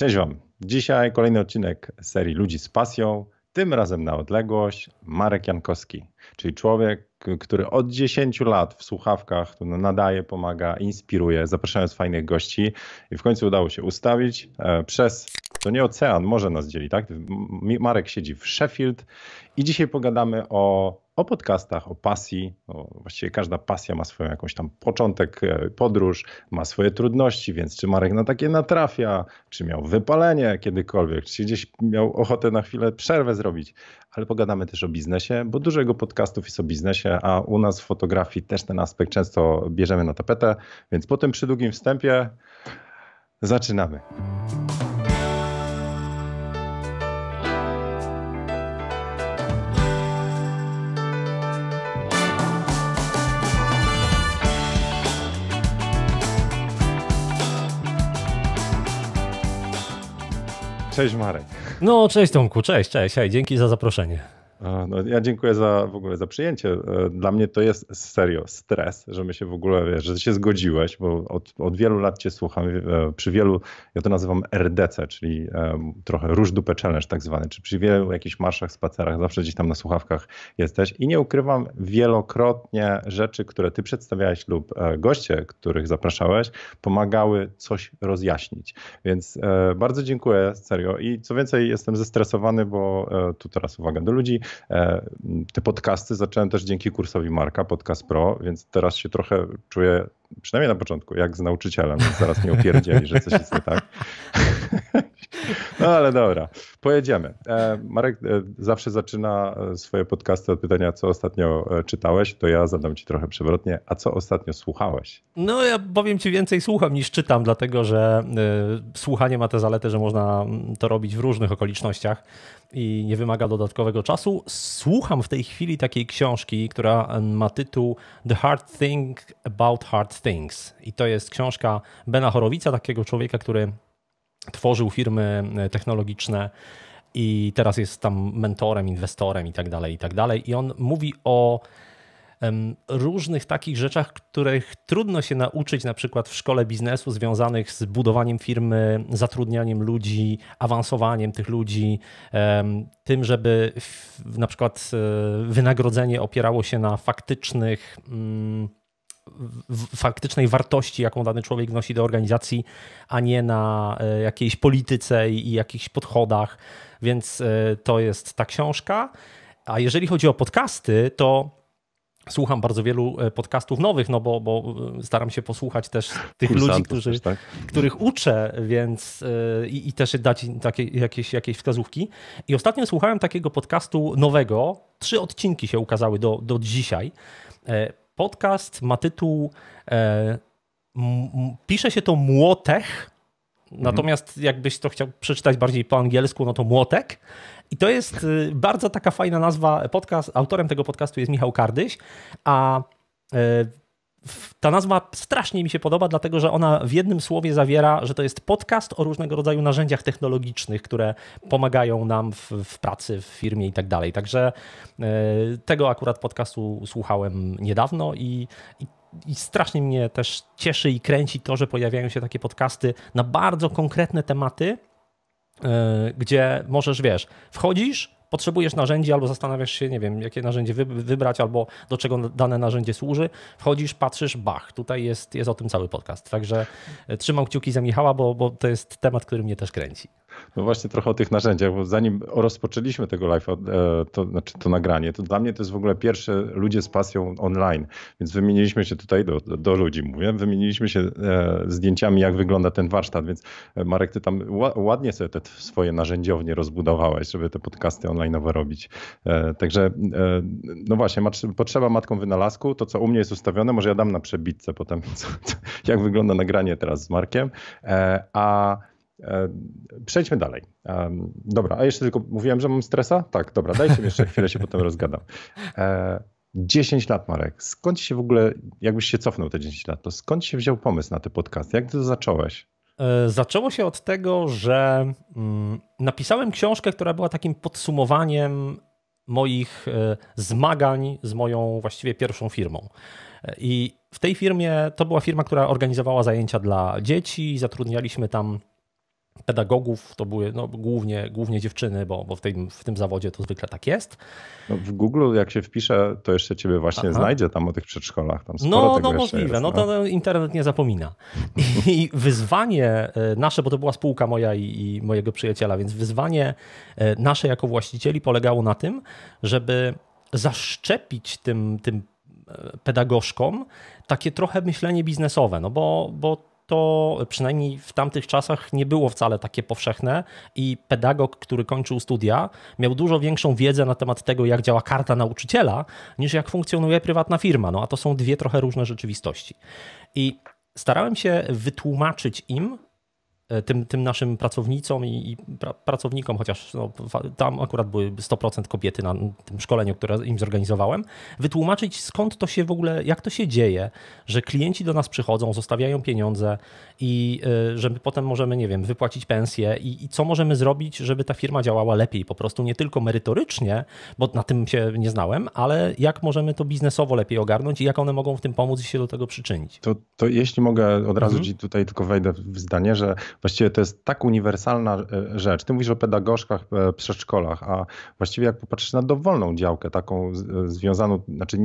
Cześć Wam. Dzisiaj kolejny odcinek serii Ludzi z pasją, tym razem na odległość Marek Jankowski, czyli człowiek, który od 10 lat w słuchawkach nadaje, pomaga, inspiruje, zapraszając fajnych gości i w końcu udało się ustawić e, przez to nie ocean, może nas dzieli, tak? Marek siedzi w Sheffield i dzisiaj pogadamy o, o podcastach, o pasji. O, właściwie każda pasja ma swoją jakąś tam początek, e, podróż, ma swoje trudności, więc czy Marek na takie natrafia, czy miał wypalenie kiedykolwiek, czy gdzieś miał ochotę na chwilę przerwę zrobić. Ale pogadamy też o biznesie, bo dużo jego podcastów jest o biznesie, a u nas w fotografii też ten aspekt często bierzemy na tapetę, więc po tym przydługim wstępie zaczynamy. Cześć Marek. No, cześć Tomku, cześć, cześć, hej, dzięki za zaproszenie. No, ja dziękuję za w ogóle za przyjęcie. E, dla mnie to jest serio stres, że my się w ogóle, wiesz, że się zgodziłeś, bo od, od wielu lat cię słucham. E, przy wielu, ja to nazywam RDC, czyli e, trochę róż dupę challenge tak zwany, czy przy wielu jakichś marszach, spacerach, zawsze gdzieś tam na słuchawkach jesteś i nie ukrywam wielokrotnie rzeczy, które ty przedstawiałeś lub goście, których zapraszałeś, pomagały coś rozjaśnić. Więc bardzo dziękuję, serio. I co więcej, jestem zestresowany, bo tu teraz uwaga do ludzi, E, te podcasty zacząłem też dzięki kursowi Marka, Podcast Pro, więc teraz się trochę czuję przynajmniej na początku, jak z nauczycielem, zaraz mnie opierdzieli, że coś jest nie tak. No ale dobra, pojedziemy. E, Marek e, zawsze zaczyna e, swoje podcasty od pytania, co ostatnio czytałeś, to ja zadam ci trochę przewrotnie, a co ostatnio słuchałeś? No ja powiem ci więcej słucham niż czytam, dlatego że słuchanie ma tę zaletę, że można mm, to robić w różnych okolicznościach i nie wymaga dodatkowego czasu. Słucham w tej chwili takiej książki, która ma tytuł The Hard Thing About Hard Things. I to jest książka Bena Horowica, takiego człowieka, który tworzył firmy e, technologiczne i teraz jest tam mentorem, inwestorem i tak dalej, i tak dalej. I on mówi o różnych takich rzeczach, których trudno się nauczyć na przykład w szkole biznesu związanych z budowaniem firmy, zatrudnianiem ludzi, awansowaniem tych ludzi, tym, żeby na przykład e, wynagrodzenie opierało się na faktycznych mm, faktycznej wartości, jaką dany człowiek wnosi do organizacji, a nie na e, jakiejś polityce i jakichś podchodach. Więc e, to jest ta książka. A jeżeli chodzi o podcasty, to słucham bardzo wielu e, podcastów nowych, no bo, bo staram się posłuchać też tych Kursantów, ludzi, którzy, tak. których uczę, więc i, i też dać takie, jakieś, jakieś wskazówki. I ostatnio słuchałem takiego podcastu nowego, trzy odcinki się ukazały do, do dzisiaj. Podcast ma tytuł e, m, pisze się to Młotech, mhm. natomiast jakbyś to chciał przeczytać bardziej po angielsku, no to Młotek. I to jest e, bardzo taka fajna nazwa podcast. Autorem tego podcastu jest Michał Kardyś, a e, ta nazwa strasznie mi się podoba, dlatego że ona w jednym słowie zawiera, że to jest podcast o różnego rodzaju narzędziach technologicznych, które pomagają nam w, w pracy, w firmie i tak dalej. Także e, tego akurat podcastu słuchałem niedawno i, i i strasznie mnie też cieszy i kręci to, że pojawiają się takie podcasty na bardzo konkretne tematy, e, gdzie możesz, wiesz, wchodzisz, potrzebujesz narzędzi albo zastanawiasz się, nie wiem, jakie narzędzie wybrać albo do czego dane narzędzie służy, wchodzisz, patrzysz, bach, tutaj jest, jest o tym cały podcast. Także e, trzymam kciuki za Michała, bo, bo to jest temat, który mnie też kręci. No właśnie trochę o tych narzędziach, bo zanim rozpoczęliśmy tego live, e, to, znaczy to nagranie, to dla mnie to jest w ogóle pierwsze ludzie z pasją online, więc wymieniliśmy się tutaj, do, do ludzi mówię, wymieniliśmy się e, zdjęciami, jak wygląda ten warsztat, więc e, Marek, ty tam ładnie sobie te swoje narzędziownie rozbudowałeś, żeby te podcasty online'owe robić. Także no właśnie, potrzeba matką wynalazku, to co u mnie jest ustawione, może ja dam na przebitce potem, co, co, jak wygląda nagranie teraz z Markiem, a Przejdźmy dalej. Dobra, a jeszcze tylko mówiłem, że mam stresa? Tak, dobra, dajcie mi jeszcze chwilę, się potem rozgadam. 10 e, lat, Marek. Skąd się w ogóle, jakbyś się cofnął te 10 lat, to skąd się wziął pomysł na ten podcast? Jak ty to zacząłeś? E, zaczęło się od tego, że mm, napisałem książkę, która była takim podsumowaniem moich e, zmagań z moją właściwie pierwszą firmą. I w tej firmie to była firma, która organizowała zajęcia dla dzieci. Zatrudnialiśmy tam pedagogów to były no, głównie, głównie dziewczyny, bo, bo w, tym, w tym zawodzie to zwykle tak jest. No, w Google jak się wpisze, to jeszcze ciebie właśnie Aha. znajdzie tam o tych przedszkolach. Tam sporo no, no możliwe, jest, no to no, internet nie zapomina. I wyzwanie e, nasze, bo to była spółka moja i, i mojego przyjaciela, więc wyzwanie e, nasze jako właścicieli polegało na tym, żeby zaszczepić tym, tym e, pedagogzkom takie trochę myślenie biznesowe, no bo, bo to przynajmniej w tamtych czasach nie było wcale takie powszechne i pedagog, który kończył studia, miał dużo większą wiedzę na temat tego, jak działa karta nauczyciela, niż jak funkcjonuje prywatna firma. No a to są dwie trochę różne rzeczywistości. I starałem się wytłumaczyć im, E, tym, tym naszym pracownicom i, i pra, pracownikom, chociaż no, tam akurat były 100% kobiety na tym szkoleniu, które im zorganizowałem, wytłumaczyć skąd to się w ogóle, jak to się dzieje, że klienci do nas przychodzą, zostawiają pieniądze i y, e, że my potem możemy, nie wiem, wypłacić pensję i, i co możemy zrobić, żeby ta firma działała lepiej, po prostu nie tylko merytorycznie, bo na tym się nie znałem, ale jak możemy to biznesowo lepiej ogarnąć i jak one mogą w tym pomóc i się do tego przyczynić. To, to jeśli mogę od razu mhm. ci tutaj tylko wejdę w zdanie, że właściwie to jest tak uniwersalna e, rzecz. Ty mówisz o pedagogzkach, e, przedszkolach, a właściwie jak popatrzysz na dowolną działkę taką e, związaną, znaczy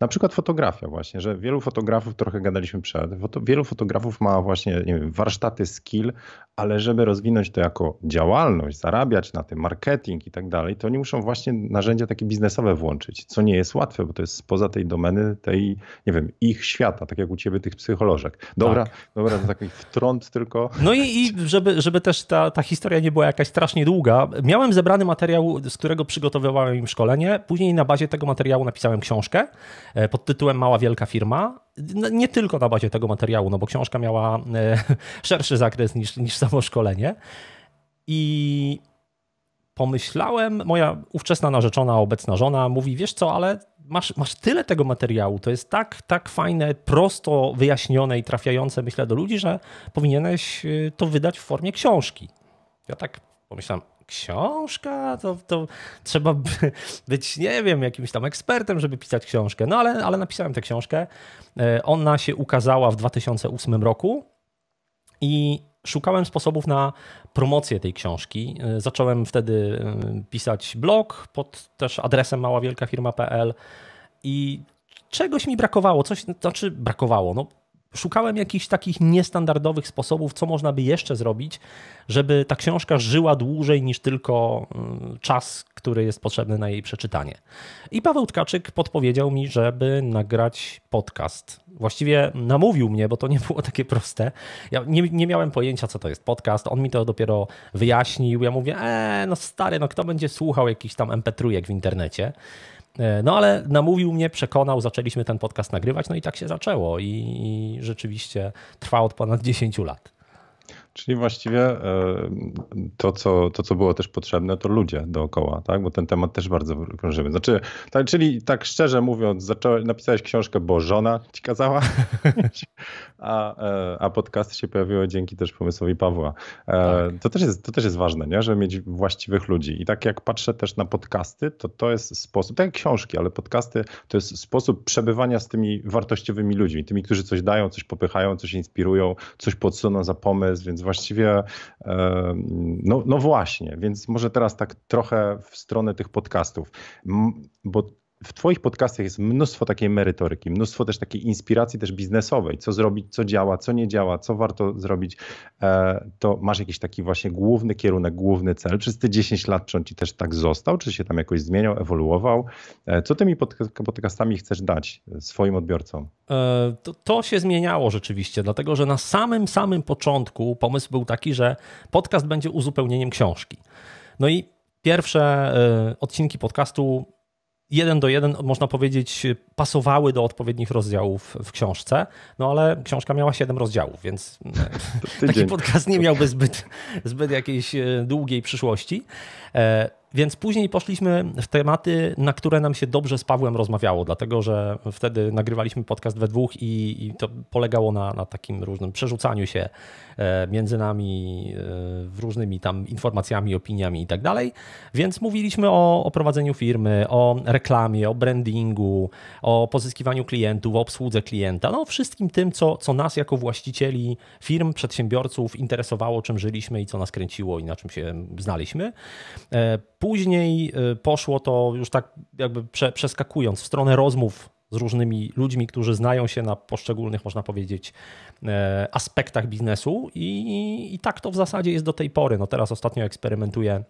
na przykład fotografia właśnie, że wielu fotografów, trochę gadaliśmy przed, wielu fotografów ma właśnie wiem, warsztaty skill, ale żeby rozwinąć to jako działalność, zarabiać na tym, marketing i tak dalej, to oni muszą właśnie narzędzia takie biznesowe włączyć, co nie jest łatwe, bo to jest spoza tej domeny, tej, nie wiem, ich świata, tak jak u ciebie tych psycholożek. Dobra, tak. dobra, to taki wtrąd tylko. No i, i żeby, żeby też ta, ta historia nie była jakaś strasznie długa, miałem zebrany materiał, z którego przygotowywałem im szkolenie. Później na bazie tego materiału napisałem książkę e, pod tytułem Mała Wielka Firma. No, nie tylko na bazie tego materiału, no bo książka miała e, szerszy zakres niż, niż samo szkolenie. I pomyślałem, moja ówczesna narzeczona, obecna żona mówi, wiesz co, ale masz, masz tyle tego materiału, to jest tak, tak fajne, prosto wyjaśnione i trafiające, myślę, do ludzi, że powinieneś y, to wydać w formie książki. Ja tak pomyślałem, książka, to, to trzeba być, nie wiem, jakimś tam ekspertem, żeby pisać książkę. No ale, ale napisałem tę książkę. E, ona się ukazała w 2008 roku i szukałem sposobów na promocję tej książki. E, zacząłem wtedy e, pisać blog pod też adresem maławielkafirma.pl i czegoś mi brakowało, coś, znaczy brakowało, no szukałem jakichś takich niestandardowych sposobów, co można by jeszcze zrobić, żeby ta książka żyła dłużej niż tylko e, czas, który jest potrzebny na jej przeczytanie. I Paweł Tkaczyk podpowiedział mi, żeby nagrać podcast. Właściwie namówił mnie, bo to nie było takie proste. Ja nie, nie miałem pojęcia, co to jest podcast. On mi to dopiero wyjaśnił. Ja mówię, eee, no stary, no kto będzie słuchał jakichś tam mp w internecie? E, no ale namówił mnie, przekonał, zaczęliśmy ten podcast nagrywać, no i tak się zaczęło. I, i rzeczywiście trwa od ponad 10 lat. Czyli właściwie e, to co, to, co było też potrzebne, to ludzie dookoła, tak? Bo ten temat też bardzo krążymy. Znaczy, tak, czyli tak szczerze mówiąc, zacząłeś, napisałeś książkę, bo żona ci kazała, a, e, a podcast się pojawiły dzięki też pomysłowi Pawła. E, tak. To, też jest, to też jest ważne, nie? Żeby mieć właściwych ludzi. I tak jak patrzę też na podcasty, to to jest sposób, tak jak książki, ale podcasty to jest sposób przebywania z tymi wartościowymi ludźmi, tymi, którzy coś dają, coś popychają, coś inspirują, coś podsuną za pomysł, więc właściwie, e, no, no właśnie, więc może teraz tak trochę w stronę tych podcastów, bo w Twoich podcastach jest mnóstwo takiej merytoryki, mnóstwo też takiej inspiracji też biznesowej, co zrobić, co działa, co nie działa, co warto zrobić. E, to masz jakiś taki właśnie główny kierunek, główny cel. Przez te 10 lat czy on Ci też tak został, czy się tam jakoś zmieniał, ewoluował? E, co tymi podcastami chcesz dać swoim odbiorcom? E, to, to się zmieniało rzeczywiście, dlatego że na samym, samym początku pomysł był taki, że podcast będzie uzupełnieniem książki. No i pierwsze odcinki podcastu jeden do jeden, można powiedzieć, pasowały do odpowiednich rozdziałów w książce, no ale książka miała siedem rozdziałów, więc no, taki podcast nie miałby zbyt, zbyt jakiejś e, długiej przyszłości. E, więc później poszliśmy w tematy, na które nam się dobrze z Pawłem rozmawiało, dlatego że wtedy nagrywaliśmy podcast we dwóch i, i to polegało na, na, takim różnym przerzucaniu się e, między nami e, różnymi tam informacjami, opiniami i tak dalej. Więc mówiliśmy o, o prowadzeniu firmy, o reklamie, o brandingu, o pozyskiwaniu klientów, o obsłudze klienta, no o wszystkim tym, co, co nas jako właścicieli firm, przedsiębiorców interesowało, czym żyliśmy i co nas kręciło i na czym się znaliśmy. E, Później y, poszło to już tak jakby prze, przeskakując w stronę rozmów z różnymi ludźmi, którzy znają się na poszczególnych, można powiedzieć, e, aspektach biznesu i, i tak to w zasadzie jest do tej pory. No teraz ostatnio eksperymentuję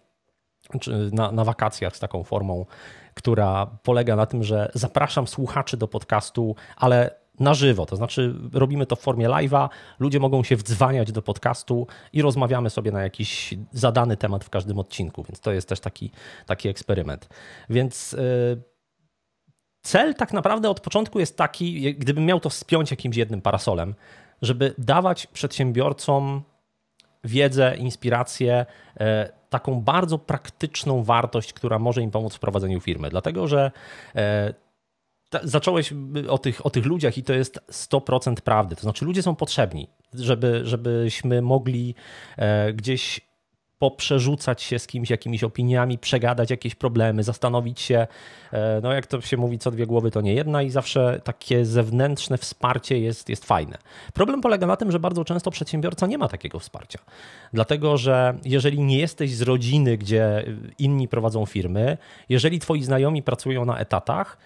na, na wakacjach z taką formą, która polega na tym, że zapraszam słuchaczy do podcastu, ale na żywo, to znaczy robimy to w formie live'a, ludzie mogą się wdzwaniać do podcastu i rozmawiamy sobie na jakiś zadany temat w każdym odcinku, więc to jest też taki, taki eksperyment. Więc y, cel tak naprawdę od początku jest taki, gdybym miał to spiąć jakimś jednym parasolem, żeby dawać przedsiębiorcom wiedzę, inspirację, e, taką bardzo praktyczną wartość, która może im pomóc w prowadzeniu firmy. Dlatego, że e, zacząłeś y, o tych, o tych ludziach i to jest 100% prawdy. To znaczy, ludzie są potrzebni, żeby, żebyśmy mogli e, gdzieś poprzerzucać się z kimś jakimiś opiniami, przegadać jakieś problemy, zastanowić się. E, no, jak to się mówi, co dwie głowy to nie jedna, i zawsze takie zewnętrzne wsparcie jest, jest fajne. Problem polega na tym, że bardzo często przedsiębiorca nie ma takiego wsparcia. Dlatego, że jeżeli nie jesteś z rodziny, gdzie inni prowadzą firmy, jeżeli twoi znajomi pracują na etatach,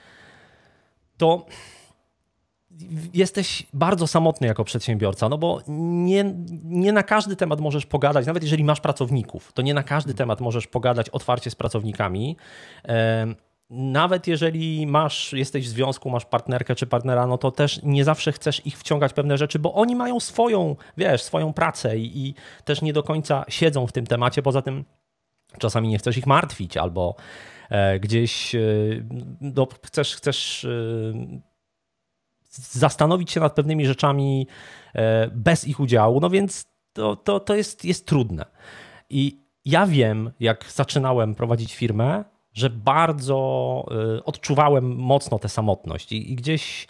to jesteś bardzo samotny jako przedsiębiorca, no bo nie, nie na każdy temat możesz pogadać, nawet jeżeli masz pracowników, to nie na każdy mhm. temat możesz pogadać otwarcie z pracownikami. Nawet jeżeli masz, jesteś w związku, masz partnerkę czy partnera, no to też nie zawsze chcesz ich wciągać pewne rzeczy, bo oni mają swoją, wiesz, swoją pracę i, i też nie do końca siedzą w tym temacie. Poza tym czasami nie chcesz ich martwić albo E, gdzieś e, no, chcesz, chcesz e, zastanowić się nad pewnymi rzeczami bez ich udziału, no więc to, to, to jest, jest trudne. I ja wiem, jak zaczynałem prowadzić firmę, że bardzo odczuwałem mocno tę samotność i, i gdzieś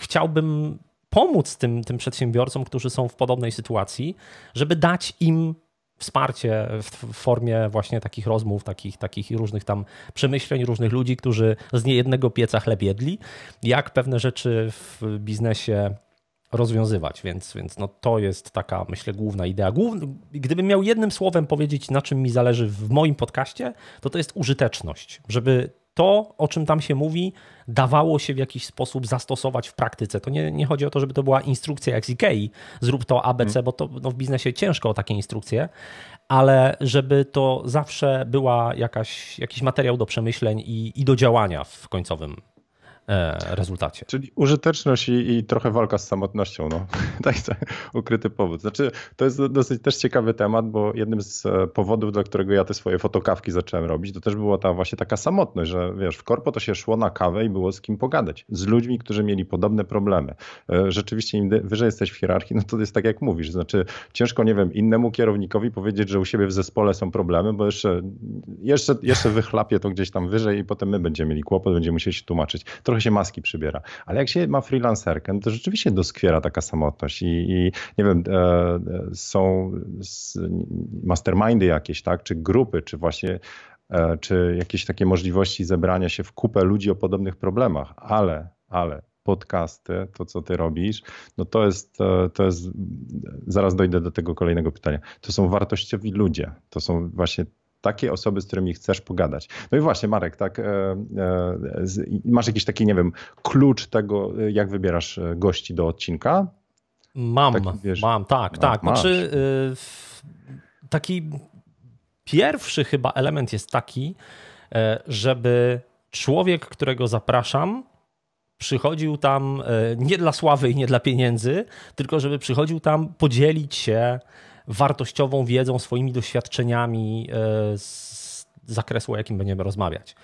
chciałbym pomóc tym, tym przedsiębiorcom, którzy są w podobnej sytuacji, żeby dać im wsparcie w formie właśnie takich rozmów, takich, takich różnych tam przemyśleń, różnych ludzi, którzy z niejednego pieca chleb jedli, jak pewne rzeczy w biznesie rozwiązywać, więc, więc no to jest taka, myślę, główna idea. Główny, gdybym miał jednym słowem powiedzieć, na czym mi zależy w moim podcaście, to to jest użyteczność, żeby to, o czym tam się mówi, dawało się w jakiś sposób zastosować w praktyce. To nie, nie chodzi o to, żeby to była instrukcja jak z Ikei, zrób to ABC, mhm. bo to no, w biznesie ciężko o takie instrukcje, ale żeby to zawsze była jakaś, jakiś materiał do przemyśleń i, i do działania w końcowym E, rezultacie. Czyli użyteczność i, i, trochę walka z samotnością, no. ukryty powód. Znaczy, to jest dosyć też ciekawy temat, bo jednym z e, powodów, dla którego ja te swoje fotokawki zacząłem robić, to też była ta właśnie taka samotność, że wiesz, w korpo to się szło na kawę i było z kim pogadać. Z ludźmi, którzy mieli podobne problemy. E, rzeczywiście im wyżej jesteś w hierarchii, no to jest tak jak mówisz, znaczy ciężko, nie wiem, innemu kierownikowi powiedzieć, że u siebie w zespole są problemy, bo jeszcze, jeszcze, jeszcze wychlapię to gdzieś tam wyżej i potem my będziemy mieli kłopot, będziemy musieli się tłumaczyć. Trochę trochę się maski przybiera. Ale jak się ma freelancerkę, no to rzeczywiście doskwiera taka samotność i, i nie wiem, e, e są mastermindy jakieś, tak, czy grupy, czy właśnie e, czy jakieś takie możliwości zebrania się w kupę ludzi o podobnych problemach, ale, ale podcasty, to co ty robisz, no to jest, e, to jest, zaraz dojdę do tego kolejnego pytania. To są wartościowi ludzie, to są właśnie takie osoby, z którymi chcesz pogadać. No i właśnie, Marek, tak, e, e, masz jakiś taki, nie wiem, klucz tego, e, jak wybierasz e, gości do odcinka? Mam, wiesz, mam, tak, no, tak. Znaczy, y, taki pierwszy chyba element jest taki, żeby człowiek, którego zapraszam, przychodził tam nie dla sławy i nie dla pieniędzy, tylko żeby przychodził tam podzielić się wartościową wiedzą, swoimi doświadczeniami e, z zakresu, o jakim będziemy rozmawiać.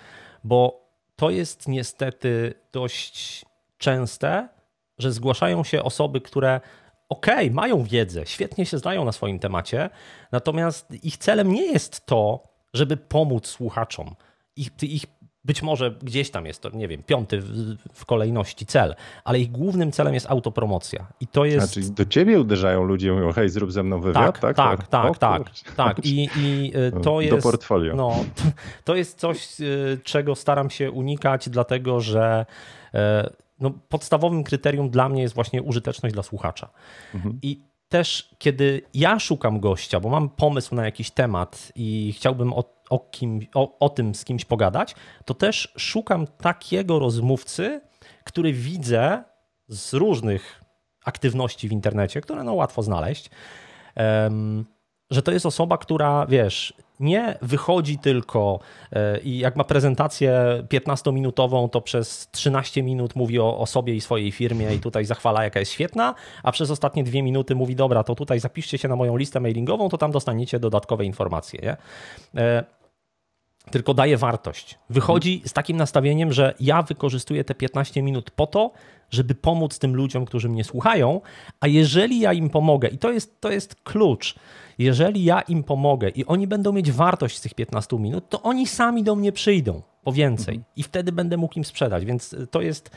Bo to jest niestety dość częste, że zgłaszają się osoby, które ok, mają wiedzę, świetnie się znają na swoim temacie, natomiast ich celem nie jest to, żeby pomóc słuchaczom. Ich, ich być może gdzieś tam jest to, nie wiem, piąty w, w kolejności cel, ale ich głównym celem jest autopromocja. I to jest. Znaczy do ciebie uderzają ludzie, mówią, hej, zrób ze mną wywiad, tak? Tak, tak, tak. O, tak, tak. tak. I, I, e, to jest. Do portfolio. No, to jest coś, e, czego staram się unikać, dlatego że e, no, podstawowym kryterium dla mnie jest właśnie użyteczność dla słuchacza. Mhm. I też, kiedy ja szukam gościa, bo mam pomysł na jakiś temat i chciałbym o, o, kim, o, o tym z kimś pogadać, to też szukam takiego rozmówcy, który widzę z różnych aktywności w internecie, które no łatwo znaleźć, um, że to jest osoba, która, wiesz, nie wychodzi tylko e, i jak ma prezentację 15-minutową, to przez 13 minut mówi o, o, sobie i swojej firmie i tutaj zachwala, jaka jest świetna, a przez ostatnie dwie minuty mówi, dobra, to tutaj zapiszcie się na moją listę mailingową, to tam dostaniecie dodatkowe informacje. Nie? E, tylko daje wartość. Wychodzi z takim nastawieniem, że ja wykorzystuję te 15 minut po to, żeby pomóc tym ludziom, którzy mnie słuchają, a jeżeli ja im pomogę, i to jest, to jest klucz, jeżeli ja im pomogę i oni będą mieć wartość z tych 15 minut, to oni sami do mnie przyjdą. O więcej mhm. i wtedy będę mógł im sprzedać. Więc e, to jest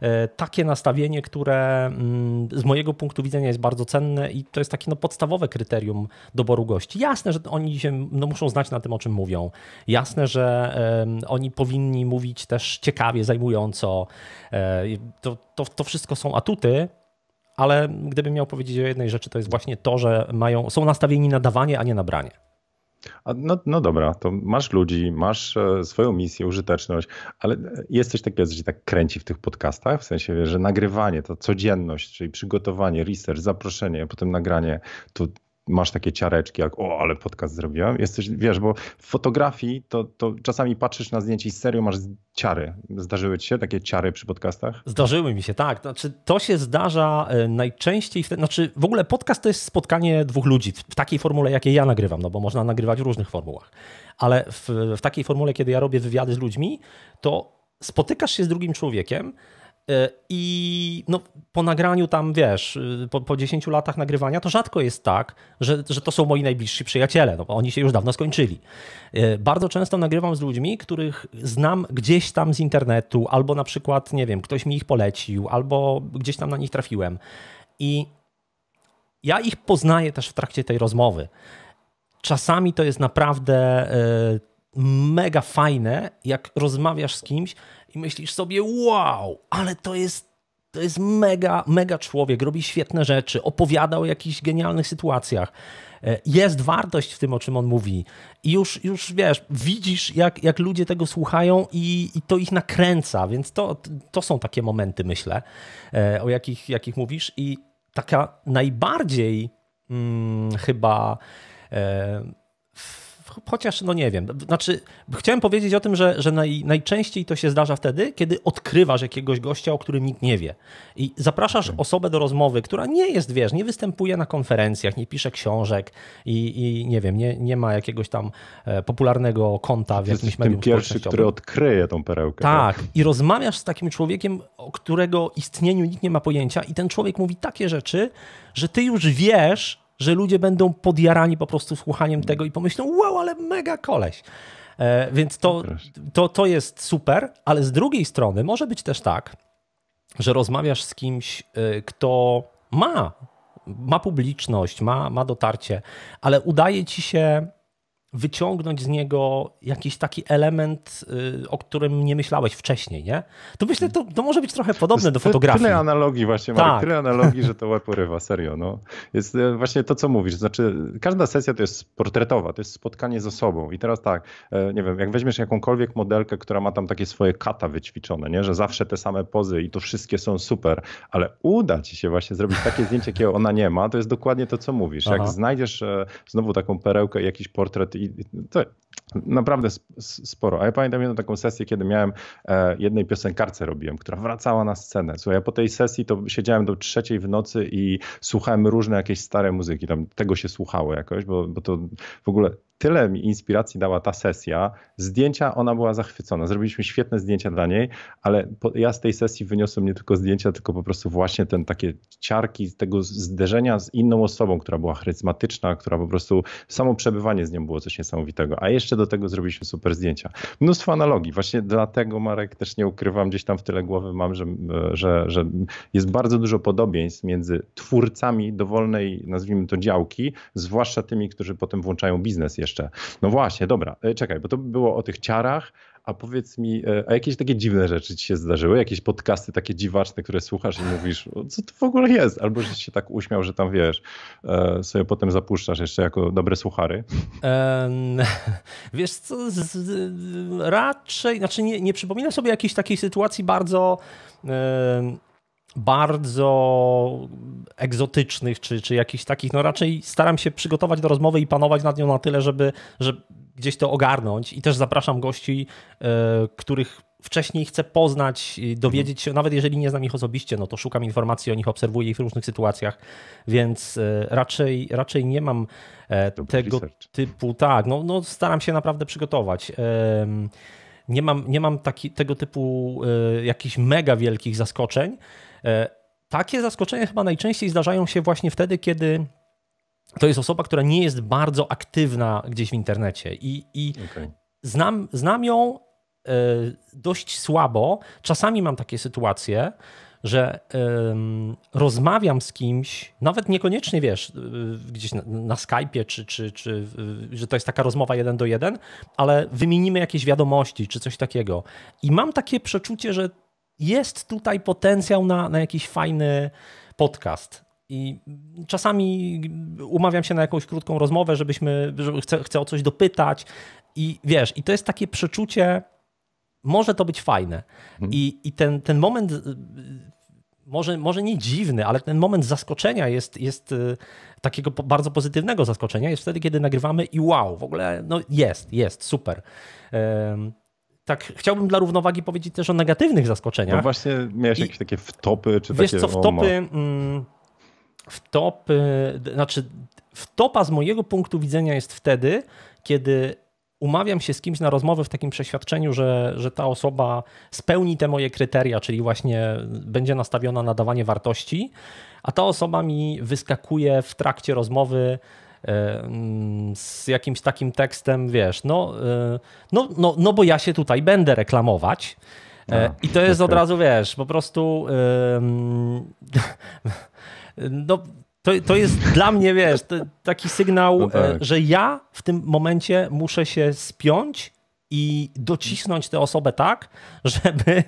e, takie nastawienie, które mm, z mojego punktu widzenia jest bardzo cenne i to jest takie no, podstawowe kryterium doboru gości. Jasne, że oni się no, muszą znać na tym, o czym mówią. Jasne, że um, oni powinni mówić też ciekawie, zajmująco. E, to, to, to wszystko są atuty, ale gdybym miał powiedzieć o jednej rzeczy, to jest właśnie to, że mają, są nastawieni na dawanie, a nie na branie. A no, no dobra, to masz ludzi, masz e, swoją misję, użyteczność, ale e, jest coś takiego, co się tak kręci w tych podcastach, w sensie, że nagrywanie, to codzienność, czyli przygotowanie, research, zaproszenie, potem nagranie, to masz takie ciareczki, jak o, ale podcast zrobiłem. Jesteś, wiesz, bo w fotografii to, to czasami patrzysz na zdjęcie i serio masz ciary. Zdarzyły ci się takie ciary przy podcastach? Zdarzyły mi się, tak. Znaczy, to się zdarza e, najczęściej, w te, znaczy w ogóle podcast to jest spotkanie dwóch ludzi w takiej formule, jakiej ja nagrywam, no bo można nagrywać w różnych formułach. Ale w, w takiej formule, kiedy ja robię wywiady z ludźmi, to spotykasz się z drugim człowiekiem, E, I no, po nagraniu tam, wiesz, y, po, po 10 latach nagrywania, to rzadko jest tak, że, że to są moi najbliżsi przyjaciele. No, oni się już dawno skończyli. E, bardzo często nagrywam z ludźmi, których znam gdzieś tam z internetu, albo na przykład, nie wiem, ktoś mi ich polecił, albo gdzieś tam na nich trafiłem. I ja ich poznaję też w trakcie tej rozmowy. Czasami to jest naprawdę e, mega fajne, jak rozmawiasz z kimś i myślisz sobie, wow, ale to jest to jest mega, mega człowiek, robi świetne rzeczy, opowiada o jakichś genialnych sytuacjach. E, jest wartość w tym, o czym on mówi. I już, już wiesz, widzisz, jak, jak ludzie tego słuchają i, i to ich nakręca, więc to, to są takie momenty, myślę, e, o jakich, jakich mówisz. I taka najbardziej hmm, chyba. Hmm, chociaż no nie wiem. Znaczy, chciałem powiedzieć o tym, że, że naj, najczęściej to się zdarza wtedy, kiedy odkrywasz jakiegoś gościa, o którym nikt nie wie. I zapraszasz mhm. osobę do rozmowy, która nie jest, wiesz, nie występuje na konferencjach, nie pisze książek i, i nie wiem, nie, nie ma jakiegoś tam e, popularnego konta w jakimś medium pierwszy, który odkryje tą perełkę. Tak. tak, i rozmawiasz z takim człowiekiem, o którego istnieniu nikt nie ma pojęcia i ten człowiek mówi takie rzeczy, że ty już wiesz, że ludzie będą podjarani po prostu słuchaniem tego i pomyślą, wow, ale mega koleś. E, więc to, to, to jest super, ale z drugiej strony może być też tak, że rozmawiasz z kimś, e, kto ma, ma publiczność, ma, ma dotarcie, ale udaje ci się wyciągnąć z niego jakiś taki element, y, o którym nie myślałeś wcześniej, nie? To myślę, to, to może być trochę podobne do fotografii. Tyle analogii właśnie, Marek, tak. tyle analogii, że to łeb porywa, serio. No. Jest e, właśnie to, co mówisz, znaczy każda sesja to jest portretowa, to jest spotkanie z osobą i teraz tak, e, nie wiem, jak weźmiesz jakąkolwiek modelkę, która ma tam takie swoje kata wyćwiczone, nie? Że zawsze te same pozy i to wszystkie są super, ale uda ci się właśnie zrobić takie zdjęcie, jakiego ona nie ma, to jest dokładnie to, co mówisz. Jak Aha. znajdziesz e, znowu taką perełkę, jakiś portret i to naprawdę sporo. A ja pamiętam jedną taką sesję, kiedy miałem e, jednej piosenkarce robiłem, która wracała na scenę. Słuchaj, ja po tej sesji to siedziałem do trzeciej w nocy i słuchałem różne jakieś stare muzyki. Tam tego się słuchało jakoś, bo, bo to w ogóle tyle mi inspiracji dała ta sesja. Zdjęcia, ona była zachwycona. Zrobiliśmy świetne zdjęcia dla niej, ale po, ja z tej sesji wyniosłem nie tylko zdjęcia, tylko po prostu właśnie ten takie ciarki tego zderzenia z inną osobą, która była charyzmatyczna, która po prostu samo przebywanie z nią było coś niesamowitego. A jeszcze do tego zrobiliśmy super zdjęcia. Mnóstwo analogii. Właśnie dlatego, Marek, też nie ukrywam, gdzieś tam w tyle głowy mam, że, że, że jest bardzo dużo podobieństw między twórcami dowolnej, nazwijmy to, działki, zwłaszcza tymi, którzy potem włączają biznes jeszcze. No właśnie, dobra, e, czekaj, bo to było o tych ciarach, a powiedz mi, e, a jakieś takie dziwne rzeczy ci się zdarzyły? Jakieś podcasty takie dziwaczne, które słuchasz i mówisz, co to w ogóle jest? Albo żeś się tak uśmiał, że tam wiesz, e, sobie potem zapuszczasz jeszcze jako dobre słuchary? Um, wiesz co, z, z, raczej, znaczy nie, nie przypominam sobie jakiejś takiej sytuacji bardzo bardzo egzotycznych, czy, czy jakichś takich, no raczej staram się przygotować do rozmowy i panować nad nią na tyle, żeby, żeby gdzieś to ogarnąć. I też zapraszam gości, e, których wcześniej chcę poznać, dowiedzieć się, nawet jeżeli nie znam ich osobiście, no to szukam informacji o nich, obserwuję ich w różnych sytuacjach, więc e, raczej, raczej nie mam Dobry e, tego research. typu, tak, no, no staram się naprawdę przygotować. Nie mam, nie mam taki, tego typu jakichś mega wielkich zaskoczeń, E, takie zaskoczenia chyba najczęściej zdarzają się właśnie wtedy, kiedy to jest osoba, która nie jest bardzo aktywna gdzieś w internecie. I, i okay. znam, znam ją e, dość słabo. Czasami mam takie sytuacje, że um, rozmawiam z kimś, nawet niekoniecznie wiesz, e, gdzieś na, na Skype'ie, czy, czy, czy że to jest taka rozmowa jeden do jeden, ale wymienimy jakieś wiadomości czy coś takiego. I mam takie przeczucie, że jest tutaj potencjał na, na jakiś fajny podcast. I czasami umawiam się na jakąś krótką rozmowę, żebyśmy, żeby chcę, chcę o coś dopytać. I wiesz, i to jest takie przeczucie, może to być fajne. Mhm. I, i ten, ten moment, y, może, może nie dziwny, ale ten moment zaskoczenia jest, jest y, takiego bardzo pozytywnego zaskoczenia, jest wtedy, kiedy nagrywamy i wow, w ogóle no jest, jest, super. Um, tak chciałbym dla równowagi powiedzieć też o negatywnych zaskoczeniach. No właśnie miałeś I, jakieś takie wtopy czy wiesz takie... Wiesz co, wtopy... Mm, Znaczy wtopa z mojego punktu widzenia jest wtedy, kiedy umawiam się z kimś na rozmowę w takim przeświadczeniu, że, że ta osoba spełni te moje kryteria, czyli właśnie będzie nastawiona na dawanie wartości, a ta osoba mi wyskakuje w trakcie rozmowy z jakimś takim tekstem, wiesz, no, e, no, no, no bo ja się tutaj będę reklamować. No, I to jest od razu, wiesz, po prostu. No, to, to jest dla mnie, wiesz, taki sygnał, no e, tak. że ja w tym momencie muszę się spiąć i docisnąć tę osobę tak, żeby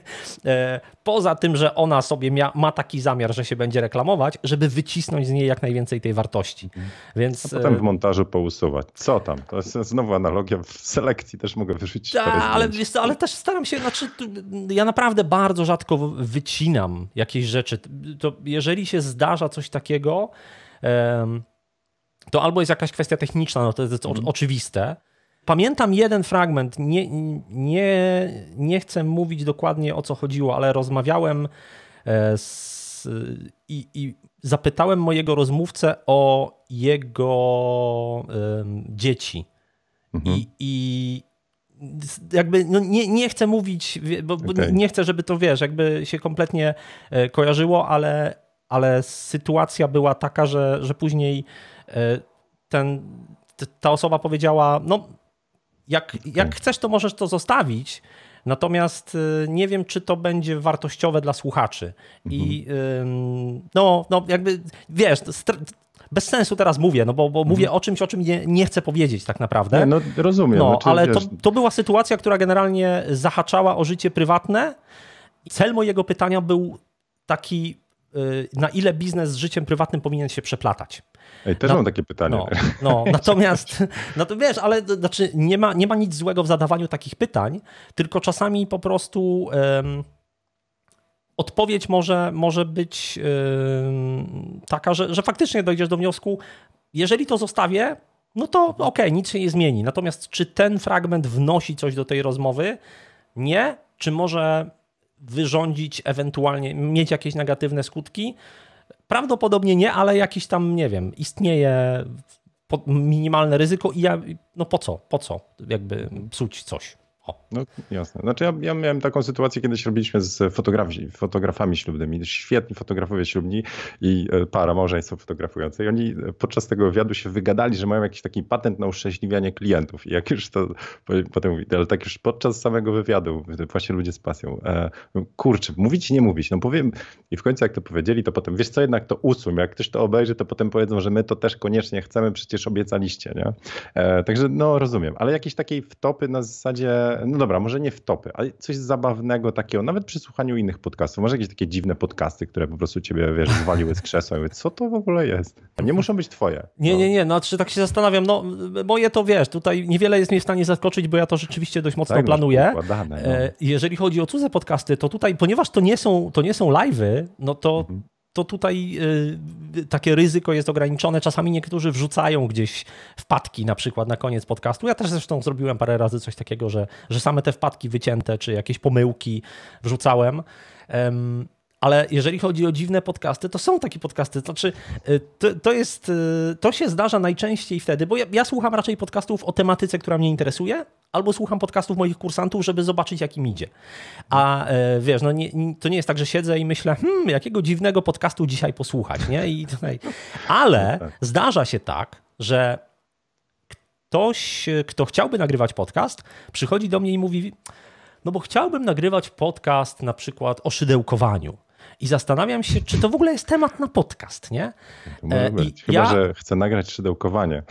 e, poza tym, że ona sobie ma taki zamiar, że się będzie reklamować, żeby wycisnąć z niej jak najwięcej tej wartości. Więc... A potem e, w montażu pousuwać. Co tam? To jest znowu analogia w selekcji, też mogę wyrzucić Ta, ale, wiesz, ale też staram się, znaczy ja naprawdę bardzo rzadko wycinam jakieś rzeczy. To jeżeli się zdarza coś takiego, to albo jest jakaś kwestia techniczna, no to jest mhm. oczywiste, Pamiętam jeden fragment, nie, nie, nie chcę mówić dokładnie o co chodziło, ale rozmawiałem e, z, i, i zapytałem mojego rozmówcę o jego um, dzieci. Mhm. I, I, jakby no nie, nie chcę mówić, bo, okay. nie chcę, żeby to wiesz, jakby się kompletnie e, kojarzyło, ale, ale sytuacja była taka, że, że później e, ten, ta osoba powiedziała, no jak, jak chcesz, to możesz to zostawić. Natomiast y, nie wiem, czy to będzie wartościowe dla słuchaczy. I mhm. no, no, jakby wiesz, bez sensu teraz mówię, no bo, bo mhm. mówię o czymś, o czym nie, nie chcę powiedzieć tak naprawdę. Nie, no rozumiem. No, znaczy, ale to, to była sytuacja, która generalnie zahaczała o życie prywatne. Cel mojego pytania był taki, y, na ile biznes z życiem prywatnym powinien się przeplatać. Ej, też na, mam takie pytanie. No, no natomiast, no to wiesz, ale znaczy nie ma, nie ma nic złego w zadawaniu takich pytań, tylko czasami po prostu um, odpowiedź może, może być um, taka, że, że faktycznie dojdziesz do wniosku, jeżeli to zostawię, no to okej, okay, nic się nie zmieni. Natomiast czy ten fragment wnosi coś do tej rozmowy? Nie. Czy może wyrządzić ewentualnie, mieć jakieś negatywne skutki? Prawdopodobnie nie, ale jakiś tam, nie wiem, istnieje minimalne ryzyko i ja, no po co, po co jakby psuć coś. O. No jasne. Znaczy ja, ja miałem taką sytuację, kiedyś robiliśmy z fotografii, fotografami ślubnymi, świetni fotografowie ślubni i e, para małżeństwo fotografujące i oni e, podczas tego wywiadu się wygadali, że mają jakiś taki patent na uszczęśliwianie klientów i jak już to potem mówi, ale tak już podczas samego wywiadu właśnie ludzie z pasją, e, kurczę, mówić nie mówić, no powiem i w końcu jak to powiedzieli, to potem, wiesz co, jednak to usuń, jak ktoś to obejrzy, to potem powiedzą, że my to też koniecznie chcemy, przecież obiecaliście, nie? E, także no rozumiem, ale jakieś takiej wtopy na zasadzie no dobra, może nie w topy, ale coś zabawnego takiego, nawet przy słuchaniu innych podcastów. Może jakieś takie dziwne podcasty, które po prostu ciebie, wiesz, zwaliły z krzesła i mówię, co to w ogóle jest? Nie muszą być twoje. Nie, no. nie, nie, no czy znaczy tak się zastanawiam, no moje to, wiesz, tutaj niewiele jest mnie w stanie zaskoczyć, bo ja to rzeczywiście dość mocno tak, planuję. No. E, jeżeli chodzi o cudze podcasty, to tutaj, ponieważ to nie są, to nie są live'y, no to mhm to tutaj y, takie ryzyko jest ograniczone. Czasami niektórzy wrzucają gdzieś wpadki na przykład na koniec podcastu. Ja też zresztą zrobiłem parę razy coś takiego, że, że same te wpadki wycięte czy jakieś pomyłki wrzucałem. Um, ale jeżeli chodzi o dziwne podcasty, to są takie podcasty. Znaczy, y, to, to, jest, y, to się zdarza najczęściej wtedy, bo ja, ja słucham raczej podcastów o tematyce, która mnie interesuje, albo słucham podcastów moich kursantów, żeby zobaczyć, jak im idzie. A e, wiesz, no nie, to nie jest tak, że siedzę i myślę, hmm, jakiego dziwnego podcastu dzisiaj posłuchać, nie? I tutaj. Ale no tak. zdarza się tak, że ktoś, kto chciałby nagrywać podcast, przychodzi do mnie i mówi, no bo chciałbym nagrywać podcast na przykład o szydełkowaniu i zastanawiam się, czy to w ogóle jest temat na podcast, nie? Może e, być. Chyba, ja... że chcę nagrać szydełkowanie.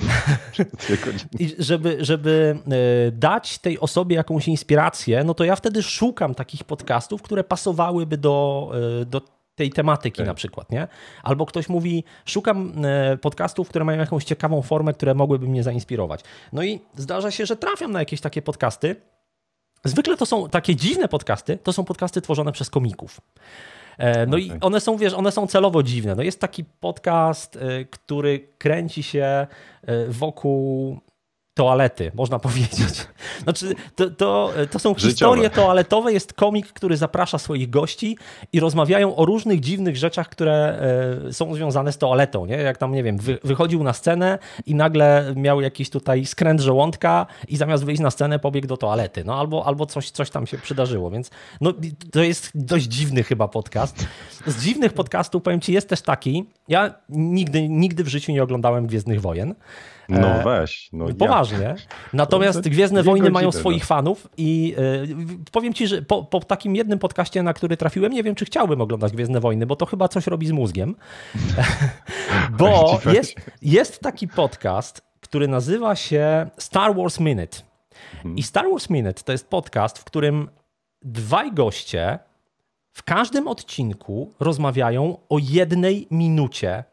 żeby, żeby e, dać tej osobie jakąś inspirację, no to ja wtedy szukam takich podcastów, które pasowałyby do, e, do tej tematyki okay. na przykład, nie? Albo ktoś mówi, szukam podcastów, które mają jakąś ciekawą formę, które mogłyby mnie zainspirować. No i zdarza się, że trafiam na jakieś takie podcasty. Zwykle to są takie dziwne podcasty, to są podcasty tworzone przez komików. E, no okay. i one są, wiesz, one są celowo dziwne. No jest taki podcast, e, który kręci się e, wokół toalety, można powiedzieć. Znaczy, to, to, to są Życiowe. historie toaletowe. Jest komik, który zaprasza swoich gości i rozmawiają o różnych dziwnych rzeczach, które e, są związane z toaletą. Nie? Jak tam, nie wiem, wy, wychodził na scenę i nagle miał jakiś tutaj skręt żołądka i zamiast wyjść na scenę pobiegł do toalety. No albo, albo coś, coś tam się przydarzyło, więc no, to jest dość dziwny chyba podcast. Z dziwnych podcastów, powiem Ci, jest też taki, ja nigdy, nigdy w życiu nie oglądałem Gwiezdnych Wojen, no e, weź. No Poważnie. Ja. Natomiast to Gwiezdne Wojny mają swoich fanów i y, powiem ci, że po, po, takim jednym podcaście, na który trafiłem, nie wiem, czy chciałbym oglądać Gwiezdne Wojny, bo to chyba coś robi z mózgiem. bo jest, jest taki podcast, który nazywa się Star Wars Minute. Mhm. I Star Wars Minute to jest podcast, w którym dwaj goście w każdym odcinku rozmawiają o jednej minucie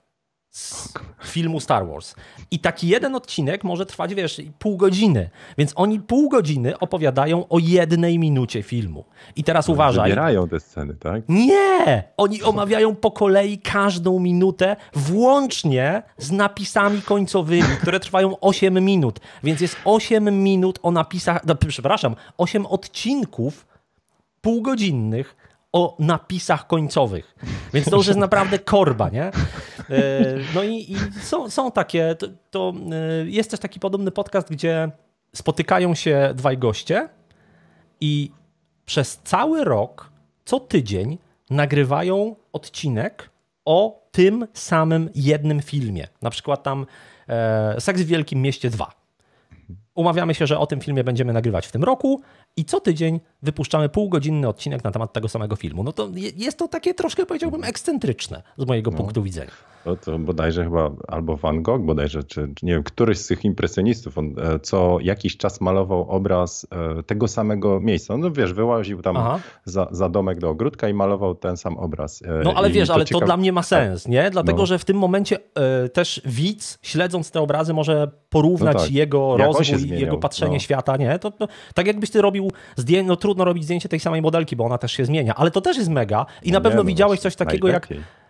z filmu Star Wars. I taki jeden odcinek może trwać, wiesz, pół godziny. Więc oni pół godziny opowiadają o jednej minucie filmu. I teraz uważaj. Wybierają te sceny, tak? Nie! Oni omawiają po kolei każdą minutę, włącznie z napisami końcowymi, które trwają 8 minut. Więc jest 8 minut o napisach, no, przepraszam, 8 odcinków półgodzinnych o napisach końcowych. Więc to już jest naprawdę korba, nie? E, no i, i są, są takie, to, to e, jest też taki podobny podcast, gdzie spotykają się dwaj goście i przez cały rok, co tydzień nagrywają odcinek o tym samym jednym filmie. Na przykład tam e, Seks w Wielkim Mieście 2. Umawiamy się, że o tym filmie będziemy nagrywać w tym roku i co tydzień wypuszczamy półgodzinny odcinek na temat tego samego filmu. No to jest to takie troszkę, powiedziałbym, ekscentryczne z mojego no, punktu widzenia. To, to bodajże chyba albo Van Gogh, bodajże, czy, czy nie wiem, któryś z tych impresjonistów, on e, co jakiś czas malował obraz e, tego samego miejsca. No wiesz, wyłaził tam za, za, domek do ogródka i malował ten sam obraz. E, no ale I wiesz, to ale ciekaw... to dla mnie ma sens, nie? Dlatego, no. że w tym momencie też widz, śledząc te obrazy, może porównać no tak. jego rozwój jego patrzenie no. świata, nie? To, tak jakbyś ty robił zdjęcie, no trudno robić zdjęcie tej samej modelki, bo ona też się zmienia, ale to też jest mega i no na pewno no widziałeś coś takiego jak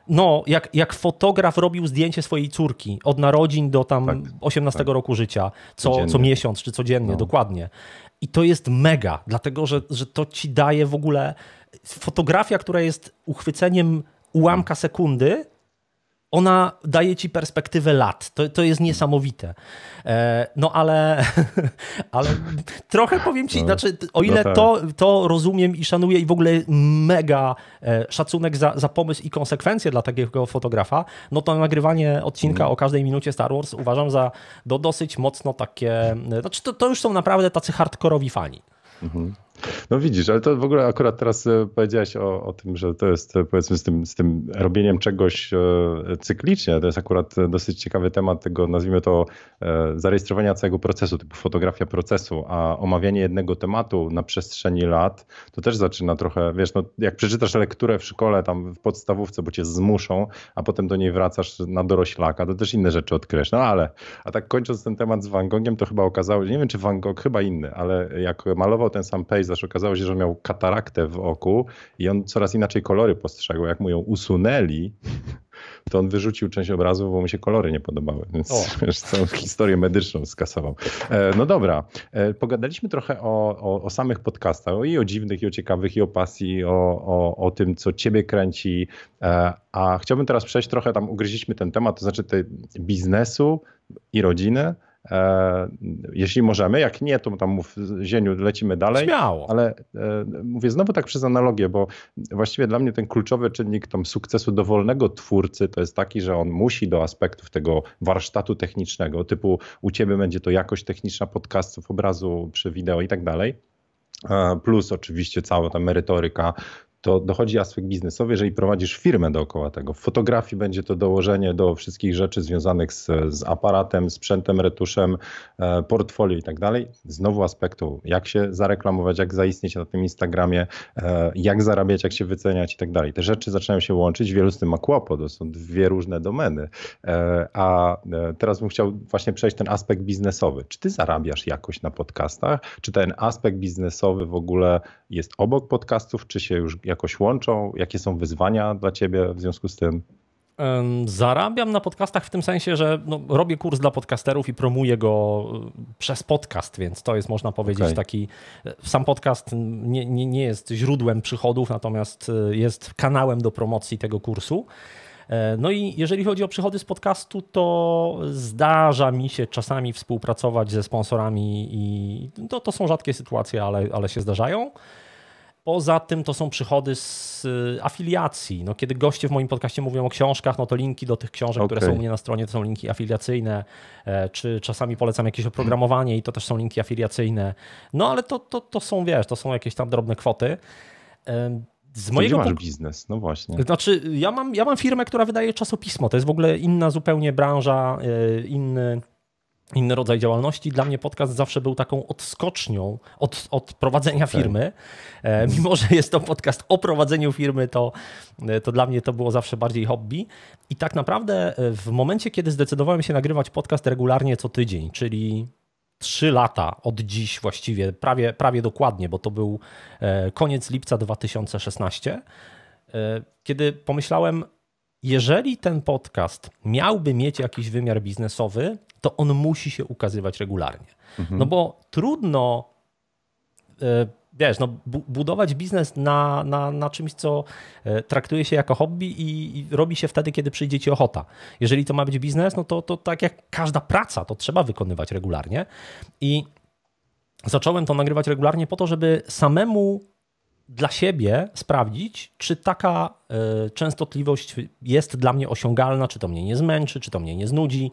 no, jak, jak fotograf robił zdjęcie swojej córki od narodzin do tam tak, 18 tak. roku życia, co, co miesiąc czy codziennie, no. dokładnie. I to jest mega, dlatego że, że to ci daje w ogóle fotografia, która jest uchwyceniem ułamka sekundy, ona daje ci perspektywę lat. To, to jest niesamowite. E, no ale, ale trochę powiem ci, no, znaczy, o no ile no to, to rozumiem i szanuję i w ogóle mega e, szacunek za, za pomysł i konsekwencje dla takiego fotografa, no to nagrywanie odcinka mhm. o każdej minucie Star Wars uważam za do dosyć mocno takie. E, znaczy, to, to już są naprawdę tacy hardkorowi fani. Mhm. No widzisz, ale to w ogóle akurat teraz e, powiedziałeś o, o tym, że to jest e, powiedzmy z tym, z tym robieniem czegoś e, cyklicznie, to jest akurat dosyć ciekawy temat tego, nazwijmy to zarejestrowania całego procesu, typu fotografia procesu, a omawianie jednego tematu na przestrzeni lat, to też zaczyna trochę, wiesz, no, jak przeczytasz lekturę w szkole, tam w podstawówce, bo cię zmuszą, a potem do niej wracasz na doroślaka, to też inne rzeczy odkryjesz. No ale, a tak kończąc ten temat z Van to chyba okazało się, nie wiem czy Van Gogh, chyba inny, ale jak malował ten sam pejzaż, ponieważ okazało się, że miał kataraktę w oku i on coraz inaczej kolory postrzegał. Jak mu ją usunęli, to on wyrzucił część obrazu, bo mu się kolory nie podobały, więc o. wiesz, całą historię medyczną skasował. E, no dobra, e, pogadaliśmy trochę o, o, o, samych podcastach, i o dziwnych, i o ciekawych, i o pasji, o, o, o tym, co ciebie kręci, e, a chciałbym teraz przejść trochę, tam ugryźliśmy ten temat, to znaczy te biznesu i rodziny, E, jeśli możemy, jak nie, to tam mów, zieniu, lecimy dalej. Śmiało. Ale e, mówię znowu tak przez analogię, bo właściwie dla mnie ten kluczowy czynnik tam sukcesu dowolnego twórcy to jest taki, że on musi do aspektów tego warsztatu technicznego, typu u ciebie będzie to jakość techniczna podcastów, obrazu przy wideo i tak dalej, e, plus oczywiście cała ta merytoryka, to dochodzi aspekt biznesowy, jeżeli prowadzisz firmę dookoła tego. W fotografii będzie to dołożenie do wszystkich rzeczy związanych z, z aparatem, sprzętem, retuszem, e, portfolio i tak dalej. Znowu aspektu, jak się zareklamować, jak zaistnieć na tym Instagramie, e, jak zarabiać, jak się wyceniać i tak dalej. Te rzeczy zaczynają się łączyć, wielu z tym ma kłopot, to są dwie różne domeny. E, a e, teraz bym chciał właśnie przejść ten aspekt biznesowy. Czy ty zarabiasz jakoś na podcastach? Czy ten aspekt biznesowy w ogóle jest obok podcastów, czy się już jakoś łączą? Jakie są wyzwania dla ciebie w związku z tym? Zarabiam na podcastach w tym sensie, że no, robię kurs dla podcasterów i promuję go y, przez podcast, więc to jest można powiedzieć okay. taki. Y, sam podcast nie, nie, nie jest źródłem przychodów, natomiast y, jest kanałem do promocji tego kursu. E, no i jeżeli chodzi o przychody z podcastu, to zdarza mi się czasami współpracować ze sponsorami i to, no, to są rzadkie sytuacje, ale, ale się zdarzają. Poza tym to są przychody z y, afiliacji. No, kiedy goście w moim podcaście mówią o książkach, no to linki do tych książek, okay. które są u mnie na stronie, to są linki afiliacyjne, e, czy czasami polecam jakieś oprogramowanie i to też są linki afiliacyjne. No ale to, to, to są, wiesz, to są jakieś tam drobne kwoty. E, z mojego masz biznes, no właśnie. Znaczy, ja mam, ja mam firmę, która wydaje czasopismo. To jest w ogóle inna zupełnie branża, e, inny inny rodzaj działalności. Dla mnie podcast zawsze był taką odskocznią od, od prowadzenia firmy. E, mimo, że jest to podcast o prowadzeniu firmy, to, e, to dla mnie to było zawsze bardziej hobby. I tak naprawdę e, w momencie, kiedy zdecydowałem się nagrywać podcast regularnie co tydzień, czyli trzy lata od dziś właściwie, prawie, prawie dokładnie, bo to był koniec lipca 2016, kiedy pomyślałem, jeżeli ten podcast miałby mieć jakiś wymiar biznesowy, to on musi się ukazywać regularnie. Mhm. No bo trudno, e, wiesz, no, budować biznes na, na, na czymś, co e, traktuje się jako hobby i, i, robi się wtedy, kiedy przyjdzie ci ochota. Jeżeli to ma być biznes, no to, to tak jak każda praca, to trzeba wykonywać regularnie. I zacząłem to nagrywać regularnie po to, żeby samemu dla siebie sprawdzić, czy taka e, częstotliwość jest dla mnie osiągalna, czy to mnie nie zmęczy, czy to mnie nie znudzi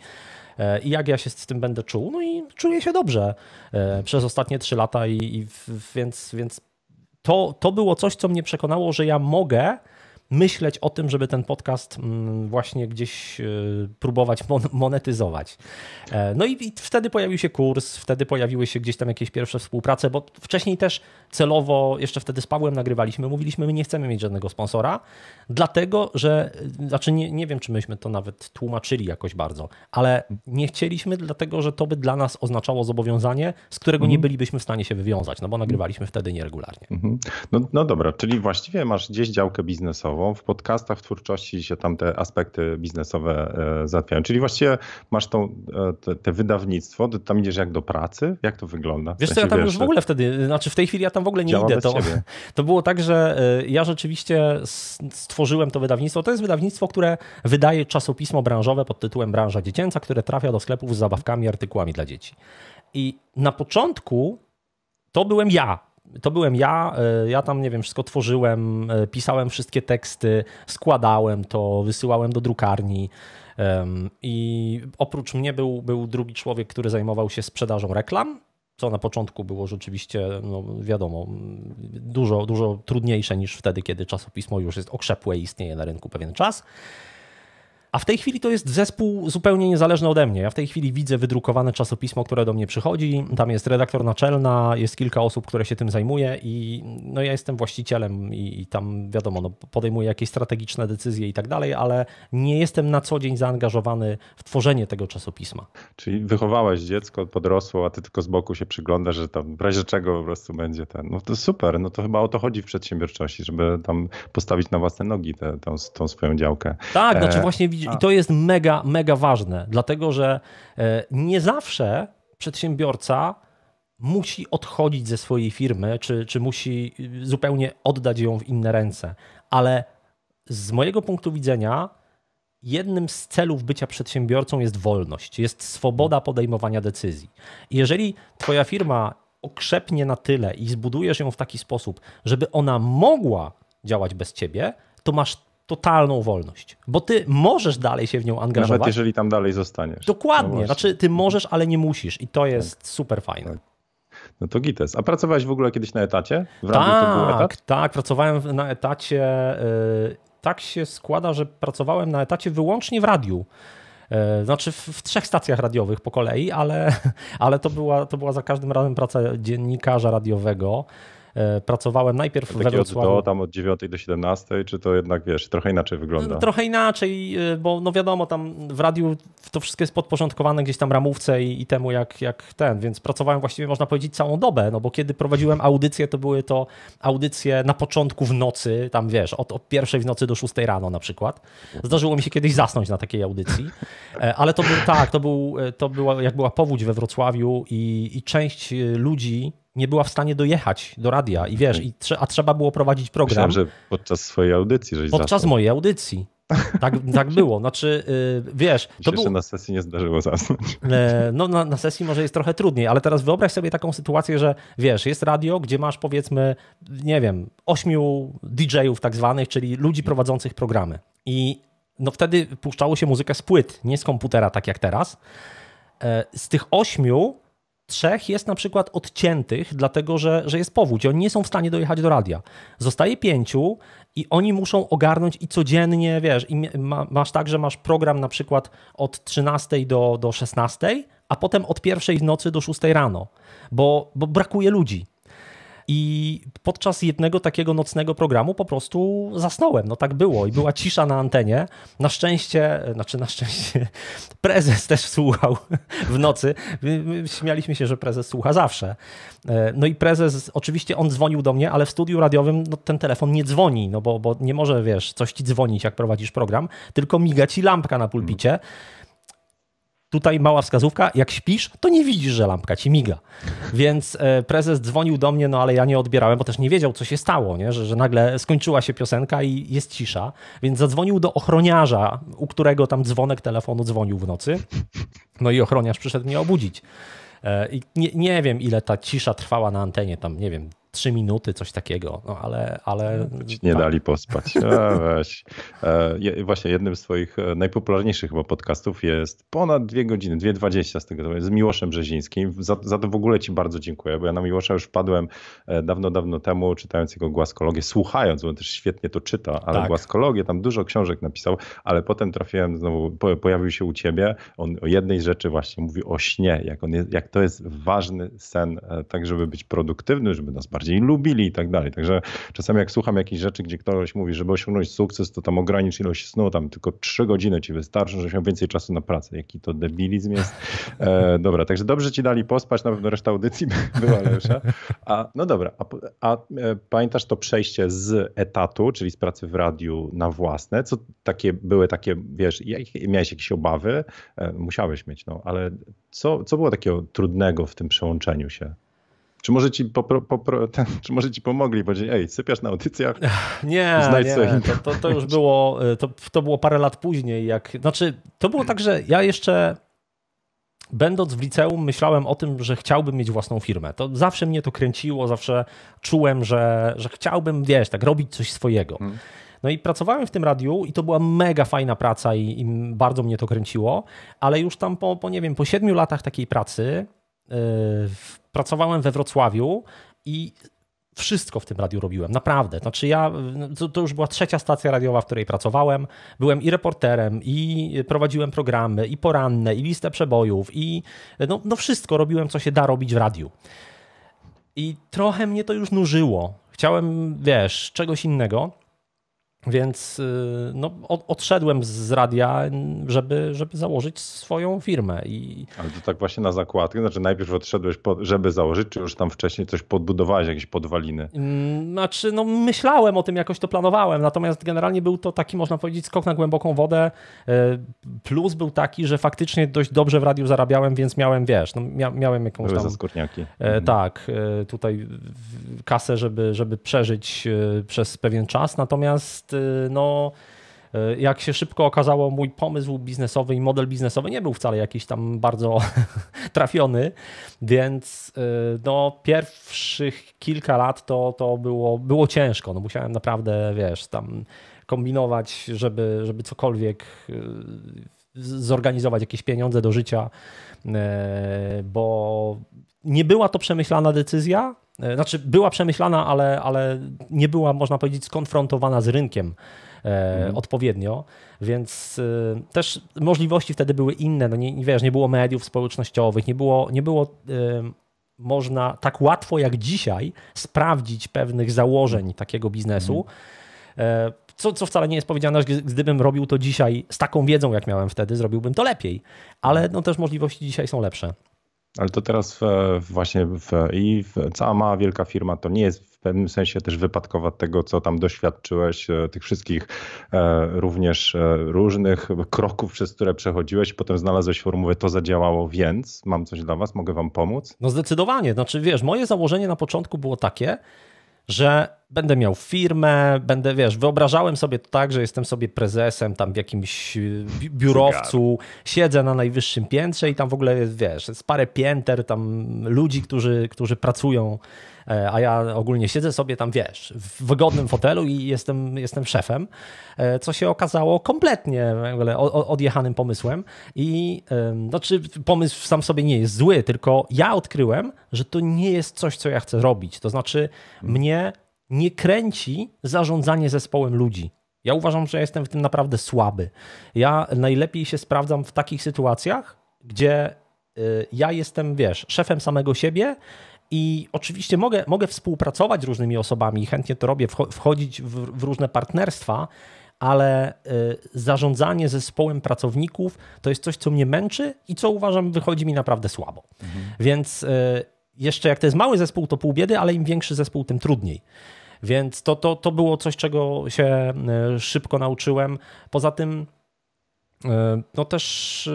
e, i jak ja się z tym będę czuł. No i czuję się dobrze e, przez ostatnie trzy lata, i, i więc, więc to, to było coś, co mnie przekonało, że ja mogę myśleć o tym, żeby ten podcast mm, właśnie gdzieś e, próbować monetyzować. E, no i wtedy pojawił się kurs, wtedy pojawiły się gdzieś tam jakieś pierwsze współprace, bo wcześniej też celowo, jeszcze wtedy z Pawłem nagrywaliśmy, mówiliśmy, my nie chcemy mieć żadnego sponsora, dlatego, że, e, znaczy nie, nie wiem, czy myśmy to nawet tłumaczyli jakoś bardzo, ale nie chcieliśmy, dlatego, że to by dla nas oznaczało zobowiązanie, z którego nie mhm. bylibyśmy w stanie się wywiązać, no bo nagrywaliśmy wtedy nieregularnie. Mhm. No, no dobra, czyli właściwie masz gdzieś działkę biznesową, biznesową. W podcastach, w twórczości się tam te aspekty biznesowe e, zatwiają. Czyli właściwie masz tą, e, te, te wydawnictwo, tam idziesz jak do pracy? Jak to wygląda? wiesz co, ja tam wiesz, już w ogóle wtedy, znaczy w tej chwili ja tam w ogóle nie idę. To, to było tak, że e, ja rzeczywiście stworzyłem to wydawnictwo. To jest wydawnictwo, które wydaje czasopismo branżowe pod tytułem Branża Dziecięca, które trafia do sklepów z zabawkami, artykułami dla dzieci. I na początku to byłem ja to byłem ja, e, ja tam, nie wiem, wszystko tworzyłem, e, pisałem wszystkie teksty, składałem to, wysyłałem do drukarni. I oprócz mnie był, był drugi człowiek, który zajmował się sprzedażą reklam, co na początku było rzeczywiście, no wiadomo, dużo, dużo trudniejsze niż wtedy, kiedy czasopismo już jest okrzepłe i istnieje na rynku pewien czas. A w tej chwili to jest zespół zupełnie niezależny ode mnie. Ja w tej chwili widzę wydrukowane czasopismo, które do mnie przychodzi. Tam jest redaktor naczelna, jest kilka osób, które się tym zajmuje i no ja jestem właścicielem i, i tam wiadomo, no podejmuję jakieś strategiczne decyzje i tak dalej, ale nie jestem na co dzień zaangażowany w tworzenie tego czasopisma. Czyli wychowałeś dziecko, podrosło, a ty tylko z boku się przyglądasz, że tam w razie czego po prostu będzie ten. No to super, no to chyba o to chodzi w przedsiębiorczości, żeby tam postawić na własne nogi tę, tą, tą swoją działkę. Tak, znaczy właśnie i, i to jest mega, mega ważne, dlatego że e, nie zawsze przedsiębiorca musi odchodzić ze swojej firmy, czy, czy musi y, zupełnie oddać ją w inne ręce. Ale z mojego punktu widzenia, jednym z celów bycia przedsiębiorcą jest wolność, jest swoboda podejmowania decyzji. Jeżeli Twoja firma okrzepnie na tyle i zbudujesz ją w taki sposób, żeby ona mogła działać bez ciebie, to masz totalną wolność, bo ty możesz dalej się w nią angażować. Nawet jeżeli tam dalej zostaniesz. Dokładnie, no znaczy ty możesz, ale nie musisz i to jest tak. super fajne. Tak. No to gites. A pracowałeś w ogóle kiedyś na etacie? W tak, tak, pracowałem na etacie. Y, tak się składa, że pracowałem na etacie wyłącznie w radiu. Y, znaczy w, w, trzech stacjach radiowych po kolei, ale, ale to, była, to była za każdym razem praca dziennikarza radiowego. E, pracowałem najpierw w Wrocławiu. Od do, tam od 9 do 17, czy to jednak wiesz, trochę inaczej wygląda? No, trochę inaczej, e, bo no wiadomo, tam w radiu to wszystko jest podporządkowane gdzieś tam ramówce i, i temu jak, jak ten, więc pracowałem właściwie można powiedzieć całą dobę, no bo kiedy prowadziłem audycję, to były to audycje na początku w nocy, tam wiesz, od, od pierwszej w nocy do 6 rano na przykład. Zdarzyło mi się kiedyś zasnąć na takiej audycji, e, ale to był tak, to, był, to była jak była powódź we Wrocławiu i, i część ludzi nie była w stanie dojechać do radia i wiesz, i a trzeba było prowadzić program. Myślałem, że podczas swojej audycji, żeś Podczas zasnął. mojej audycji. Tak, tak było. Znaczy, y, wiesz, to było... na sesji nie zdarzyło zasnąć. E, no, na, na, sesji może jest trochę trudniej, ale teraz wyobraź sobie taką sytuację, że wiesz, jest radio, gdzie masz powiedzmy, nie wiem, ośmiu DJ-ów tak zwanych, czyli ludzi prowadzących programy. I no wtedy puszczało się muzykę z płyt, nie z komputera, tak jak teraz. E, z tych ośmiu trzech jest na przykład odciętych, dlatego że, że jest powódź, oni nie są w stanie dojechać do radia. Zostaje pięciu i oni muszą ogarnąć i codziennie, wiesz, i ma, masz tak, że masz program na przykład od 13 do, do 16, a potem od pierwszej w nocy do 6 rano, bo, bo brakuje ludzi. I podczas jednego takiego nocnego programu po prostu zasnąłem. No tak było i była cisza na antenie. Na szczęście, e, znaczy na szczęście, prezes też słuchał w nocy. Śmialiśmy się, że prezes słucha zawsze. E, no i prezes, oczywiście on dzwonił do mnie, ale w studiu radiowym no, ten telefon nie dzwoni, no bo, bo nie może, wiesz, coś ci dzwonić, jak prowadzisz program, tylko miga ci lampka na pulpicie. Tutaj mała wskazówka, jak śpisz, to nie widzisz, że lampka ci miga. Więc e, prezes dzwonił do mnie, no ale ja nie odbierałem, bo też nie wiedział, co się stało, nie? Że, że nagle skończyła się piosenka i jest cisza. Więc zadzwonił do ochroniarza, u którego tam dzwonek telefonu dzwonił w nocy. No i ochroniarz przyszedł mnie obudzić. E, I nie, nie wiem, ile ta cisza trwała na antenie, tam nie wiem, trzy minuty, coś takiego, no ale... ale no, nie tak. dali pospać. A, weź. E, właśnie jednym z swoich e, najpopularniejszych chyba podcastów jest ponad dwie godziny, dwie dwadzieścia z tego, z Miłoszem Brzezińskim. Za, za, to w ogóle ci bardzo dziękuję, bo ja na Miłosza już padłem e, dawno, dawno temu, czytając jego głaskologię, słuchając, bo on też świetnie to czyta, ale tak. głaskologię, tam dużo książek napisał, ale potem trafiłem znowu, pojawił się u ciebie, on o jednej rzeczy właśnie mówi o śnie, jak, on jest, jak to jest ważny sen, e, tak żeby być produktywny, żeby nas bardziej lubili i tak dalej. Także czasami jak słucham jakichś rzeczy, gdzie ktoś mówi, żeby osiągnąć sukces, to tam ogranicz ilość snu, tam tylko trzy godziny ci wystarczy, że miał więcej czasu na pracę. Jaki to debilizm jest. E, dobra, także dobrze ci dali pospać, na pewno reszta audycji była lepsza. A, no dobra, a, a e, pamiętasz to przejście z etatu, czyli z pracy w radiu na własne? Co takie były takie, wiesz, miałeś jakieś obawy? E, musiałeś mieć, no, ale co, co było takiego trudnego w tym przełączeniu się? Czy może ci, popro, popro, ten, czy może ci pomogli? Powiedzieć, ej, sypiasz na audycjach? Nie, Znajdź nie. To, to, to, już było, y, to, to było parę lat później. Jak, znaczy, to było tak, że ja jeszcze będąc w liceum myślałem o tym, że chciałbym mieć własną firmę. To zawsze mnie to kręciło, zawsze czułem, że, że chciałbym, wiesz, tak robić coś swojego. Hmm. No i pracowałem w tym radiu i to była mega fajna praca i, i bardzo mnie to kręciło, ale już tam po, po, nie wiem, po siedmiu latach takiej pracy yy, pracowałem we Wrocławiu i wszystko w tym radiu robiłem, naprawdę. Znaczy ja, to, to, już była trzecia stacja radiowa, w której pracowałem. Byłem i reporterem, i prowadziłem programy, i poranne, i listę przebojów, i no, no wszystko robiłem, co się da robić w radiu. I trochę mnie to już nużyło. Chciałem, wiesz, czegoś innego. Więc y, no, odszedłem z radia, żeby, żeby założyć swoją firmę. I... Ale to tak właśnie na zakładkę? Znaczy najpierw odszedłeś, żeby założyć, czy już tam wcześniej coś podbudowałeś, jakieś podwaliny? Mm, znaczy, no myślałem o tym, jakoś to planowałem, natomiast generalnie był to taki, można powiedzieć, skok na głęboką wodę. Y, plus był taki, że faktycznie dość dobrze w radiu zarabiałem, więc miałem, wiesz, no, miałem jakąś Były tam... zaskórniaki. E, mhm. Tak, e, tutaj kasę, żeby, żeby przeżyć e, przez pewien czas, natomiast Y, no, y, jak się szybko okazało, mój pomysł biznesowy i model biznesowy nie był wcale jakiś tam bardzo trafiony, więc y, no, pierwszych kilka lat to, to było, było ciężko. No, musiałem naprawdę, wiesz, tam kombinować, żeby, żeby cokolwiek zorganizować jakieś pieniądze do życia, bo nie była to przemyślana decyzja, E, znaczy była przemyślana, ale, ale nie była, można powiedzieć, skonfrontowana z rynkiem. Mm. odpowiednio, więc e, też możliwości wtedy były inne, no nie, nie, wiesz, nie było mediów społecznościowych, nie było, nie było można tak łatwo jak dzisiaj sprawdzić pewnych założeń mhm. takiego biznesu, mm. co, co wcale nie jest powiedziane, że gdybym robił to dzisiaj z taką wiedzą, jak miałem wtedy, zrobiłbym to lepiej, ale mhm. no też możliwości dzisiaj są lepsze. Ale to teraz e, właśnie w, i w, cała mała wielka firma to nie jest w pewnym sensie też wypadkowa tego, co tam doświadczyłeś, e, tych wszystkich e, również różnych kroków, przez które przechodziłeś, potem znalazłeś formułę, to zadziałało, więc mam coś dla was, mogę wam pomóc? No zdecydowanie, znaczy wiesz, moje założenie na początku było takie, że będę miał firmę, będę, wiesz, wyobrażałem sobie to tak, że jestem sobie prezesem tam w jakimś e, biurowcu, siedzę na najwyższym piętrze i tam w ogóle, jest, wiesz, jest parę pięter, tam ludzi, którzy, którzy pracują, e, a ja ogólnie siedzę sobie tam, wiesz, w wygodnym fotelu i jestem, jestem szefem, e, co się okazało kompletnie odjechanym pomysłem i, znaczy pomysł sam sobie nie jest zły, tylko ja odkryłem, że to nie jest coś, co ja chcę robić, to znaczy mm. mnie nie kręci zarządzanie zespołem ludzi. Ja uważam, że jestem w tym naprawdę słaby. Ja najlepiej się sprawdzam w takich sytuacjach, gdzie y, ja jestem, wiesz, szefem samego siebie i oczywiście mogę, mogę współpracować z różnymi osobami, chętnie to robię, wchodzić w, w różne partnerstwa, ale y, zarządzanie zespołem pracowników to jest coś, co mnie męczy i co uważam wychodzi mi naprawdę słabo. Mhm. Więc y, jeszcze jak to jest mały zespół, to pół biedy, ale im większy zespół, tym trudniej. Więc to, to, to było coś, czego się e, szybko nauczyłem. Poza tym, e, no też e,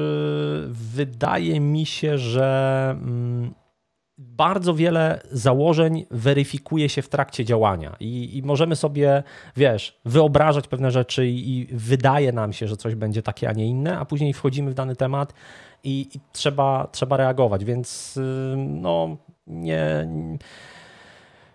wydaje mi się, że mm, bardzo wiele założeń weryfikuje się w trakcie działania i, i możemy sobie, wiesz, wyobrażać pewne rzeczy i, i, wydaje nam się, że coś będzie takie, a nie inne, a później wchodzimy w dany temat i, i trzeba, trzeba reagować, więc y, no nie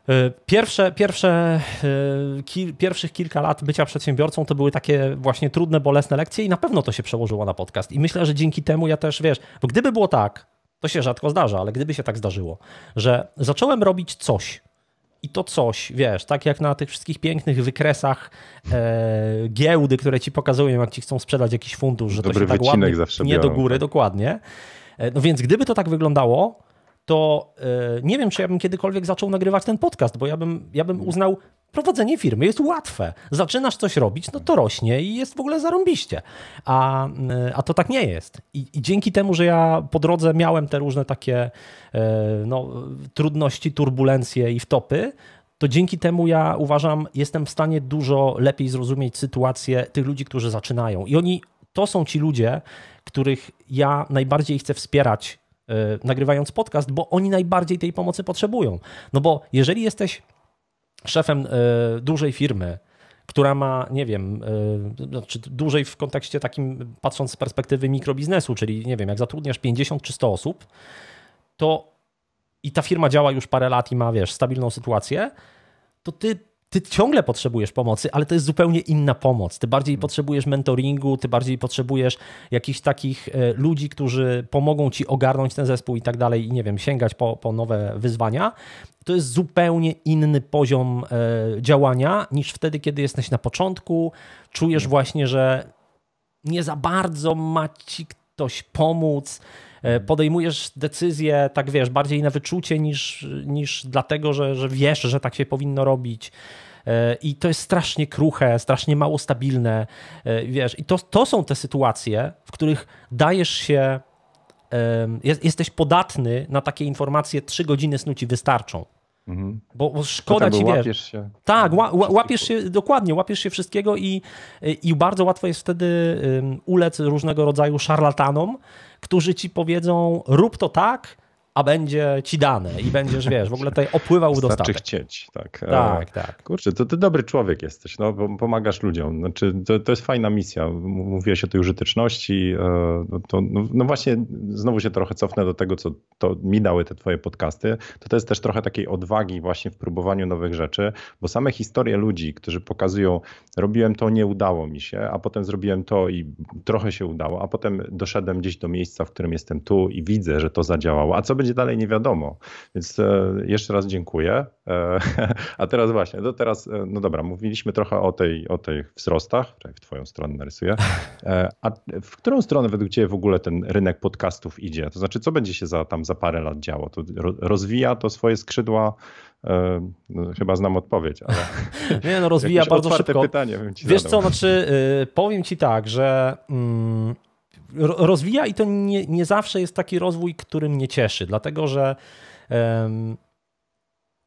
E, pierwsze, pierwsze, e, pierwszych kilka lat bycia przedsiębiorcą to były takie właśnie trudne, bolesne lekcje i na pewno to się przełożyło na podcast. I myślę, że dzięki temu ja też, wiesz, bo gdyby było tak, to się rzadko zdarza, ale gdyby się tak zdarzyło, że zacząłem robić coś, i to coś, wiesz, tak jak na tych wszystkich pięknych wykresach e, giełdy, które ci pokazują, jak ci chcą sprzedać jakiś fundusz, że Dobry to się tak ładnie zawsze nie do góry, tak. dokładnie. E, no więc gdyby to tak wyglądało, to e, nie wiem, czy ja bym kiedykolwiek zaczął nagrywać ten podcast, bo ja bym, ja bym uznał, prowadzenie firmy jest łatwe. Zaczynasz coś robić, no to rośnie i jest w ogóle zarąbiście. A, e, a to tak nie jest. I, I, dzięki temu, że ja po drodze miałem te różne takie e, no, trudności, turbulencje i wtopy, to dzięki temu ja uważam, jestem w stanie dużo lepiej zrozumieć sytuację tych ludzi, którzy zaczynają. I oni to są ci ludzie, których ja najbardziej chcę wspierać E, nagrywając podcast, bo oni najbardziej tej pomocy potrzebują. No bo jeżeli jesteś szefem e, dużej firmy, która ma, nie wiem, znaczy e, no, dłużej w kontekście takim, patrząc z perspektywy mikrobiznesu, czyli nie wiem, jak zatrudniasz 50 czy 100 osób, to i ta firma działa już parę lat i ma, wiesz, stabilną sytuację, to ty ty ciągle potrzebujesz pomocy, ale to jest zupełnie inna pomoc. Ty bardziej hmm. potrzebujesz mentoringu, ty bardziej potrzebujesz jakichś takich e, ludzi, którzy pomogą ci ogarnąć ten zespół i tak dalej i nie wiem, sięgać po, po nowe wyzwania. To jest zupełnie inny poziom e, działania niż wtedy, kiedy jesteś na początku, czujesz hmm. właśnie, że nie za bardzo ma ci ktoś pomóc E, podejmujesz decyzje, tak wiesz, bardziej na wyczucie niż, niż dlatego, że, że wiesz, że tak się powinno robić. E, I to jest strasznie kruche, strasznie mało stabilne. E, wiesz, i to, to są te sytuacje, w których dajesz się, jesteś podatny na takie informacje, trzy godziny snu ci wystarczą. Mhm. Bo, bo, szkoda Potem ci, wiesz. Łapiesz się. Tak, ła, łapiesz się, dokładnie, łapiesz się wszystkiego i, i bardzo łatwo jest wtedy um, ulec różnego rodzaju szarlatanom, którzy ci powiedzą rób to tak, a będzie ci dane i będziesz, wiesz, w ogóle tutaj opływał Wystarczy dostatek. chcieć, tak. E, tak, tak. Kurczę, to ty dobry człowiek jesteś, no, pomagasz ludziom. Znaczy, to, to jest fajna misja. Mówiłeś o tej użyteczności. E, no, to, no, no właśnie, znowu się trochę cofnę do tego, co to mi dały te twoje podcasty. To to jest też trochę takiej odwagi właśnie w próbowaniu nowych rzeczy, bo same historie ludzi, którzy pokazują, robiłem to, nie udało mi się, a potem zrobiłem to i trochę się udało, a potem doszedłem gdzieś do miejsca, w którym jestem tu i widzę, że to zadziałało. A co będzie dalej nie wiadomo. Więc e, jeszcze raz dziękuję. E, a teraz właśnie, do no teraz, e, no dobra, mówiliśmy trochę o, tej, o tych wzrostach, tutaj w twoją stronę narysuję. a w którą stronę według ciebie w ogóle ten rynek podcastów idzie? To znaczy, co będzie się za, tam za parę lat działo? To rozwija to swoje skrzydła? No, chyba znam odpowiedź, ale. Nie, no rozwija bardzo szybko. pytanie bym ci Wiesz zadał. co, znaczy, y, powiem ci tak, że. Mm rozwija i to nie, nie zawsze jest taki rozwój, który mnie cieszy, dlatego że um,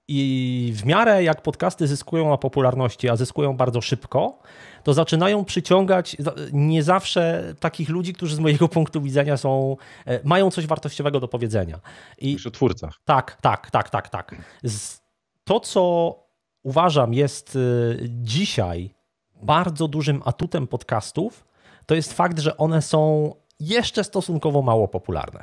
i w miarę jak podcasty zyskują na popularności, a zyskują bardzo szybko, to zaczynają przyciągać nie zawsze takich ludzi, którzy z mojego punktu widzenia są, e, mają coś wartościowego do powiedzenia. I o twórcach. Tak, tak, tak, tak, tak. to, co uważam jest e, dzisiaj bardzo dużym atutem podcastów, to jest fakt, że one są jeszcze stosunkowo mało popularne.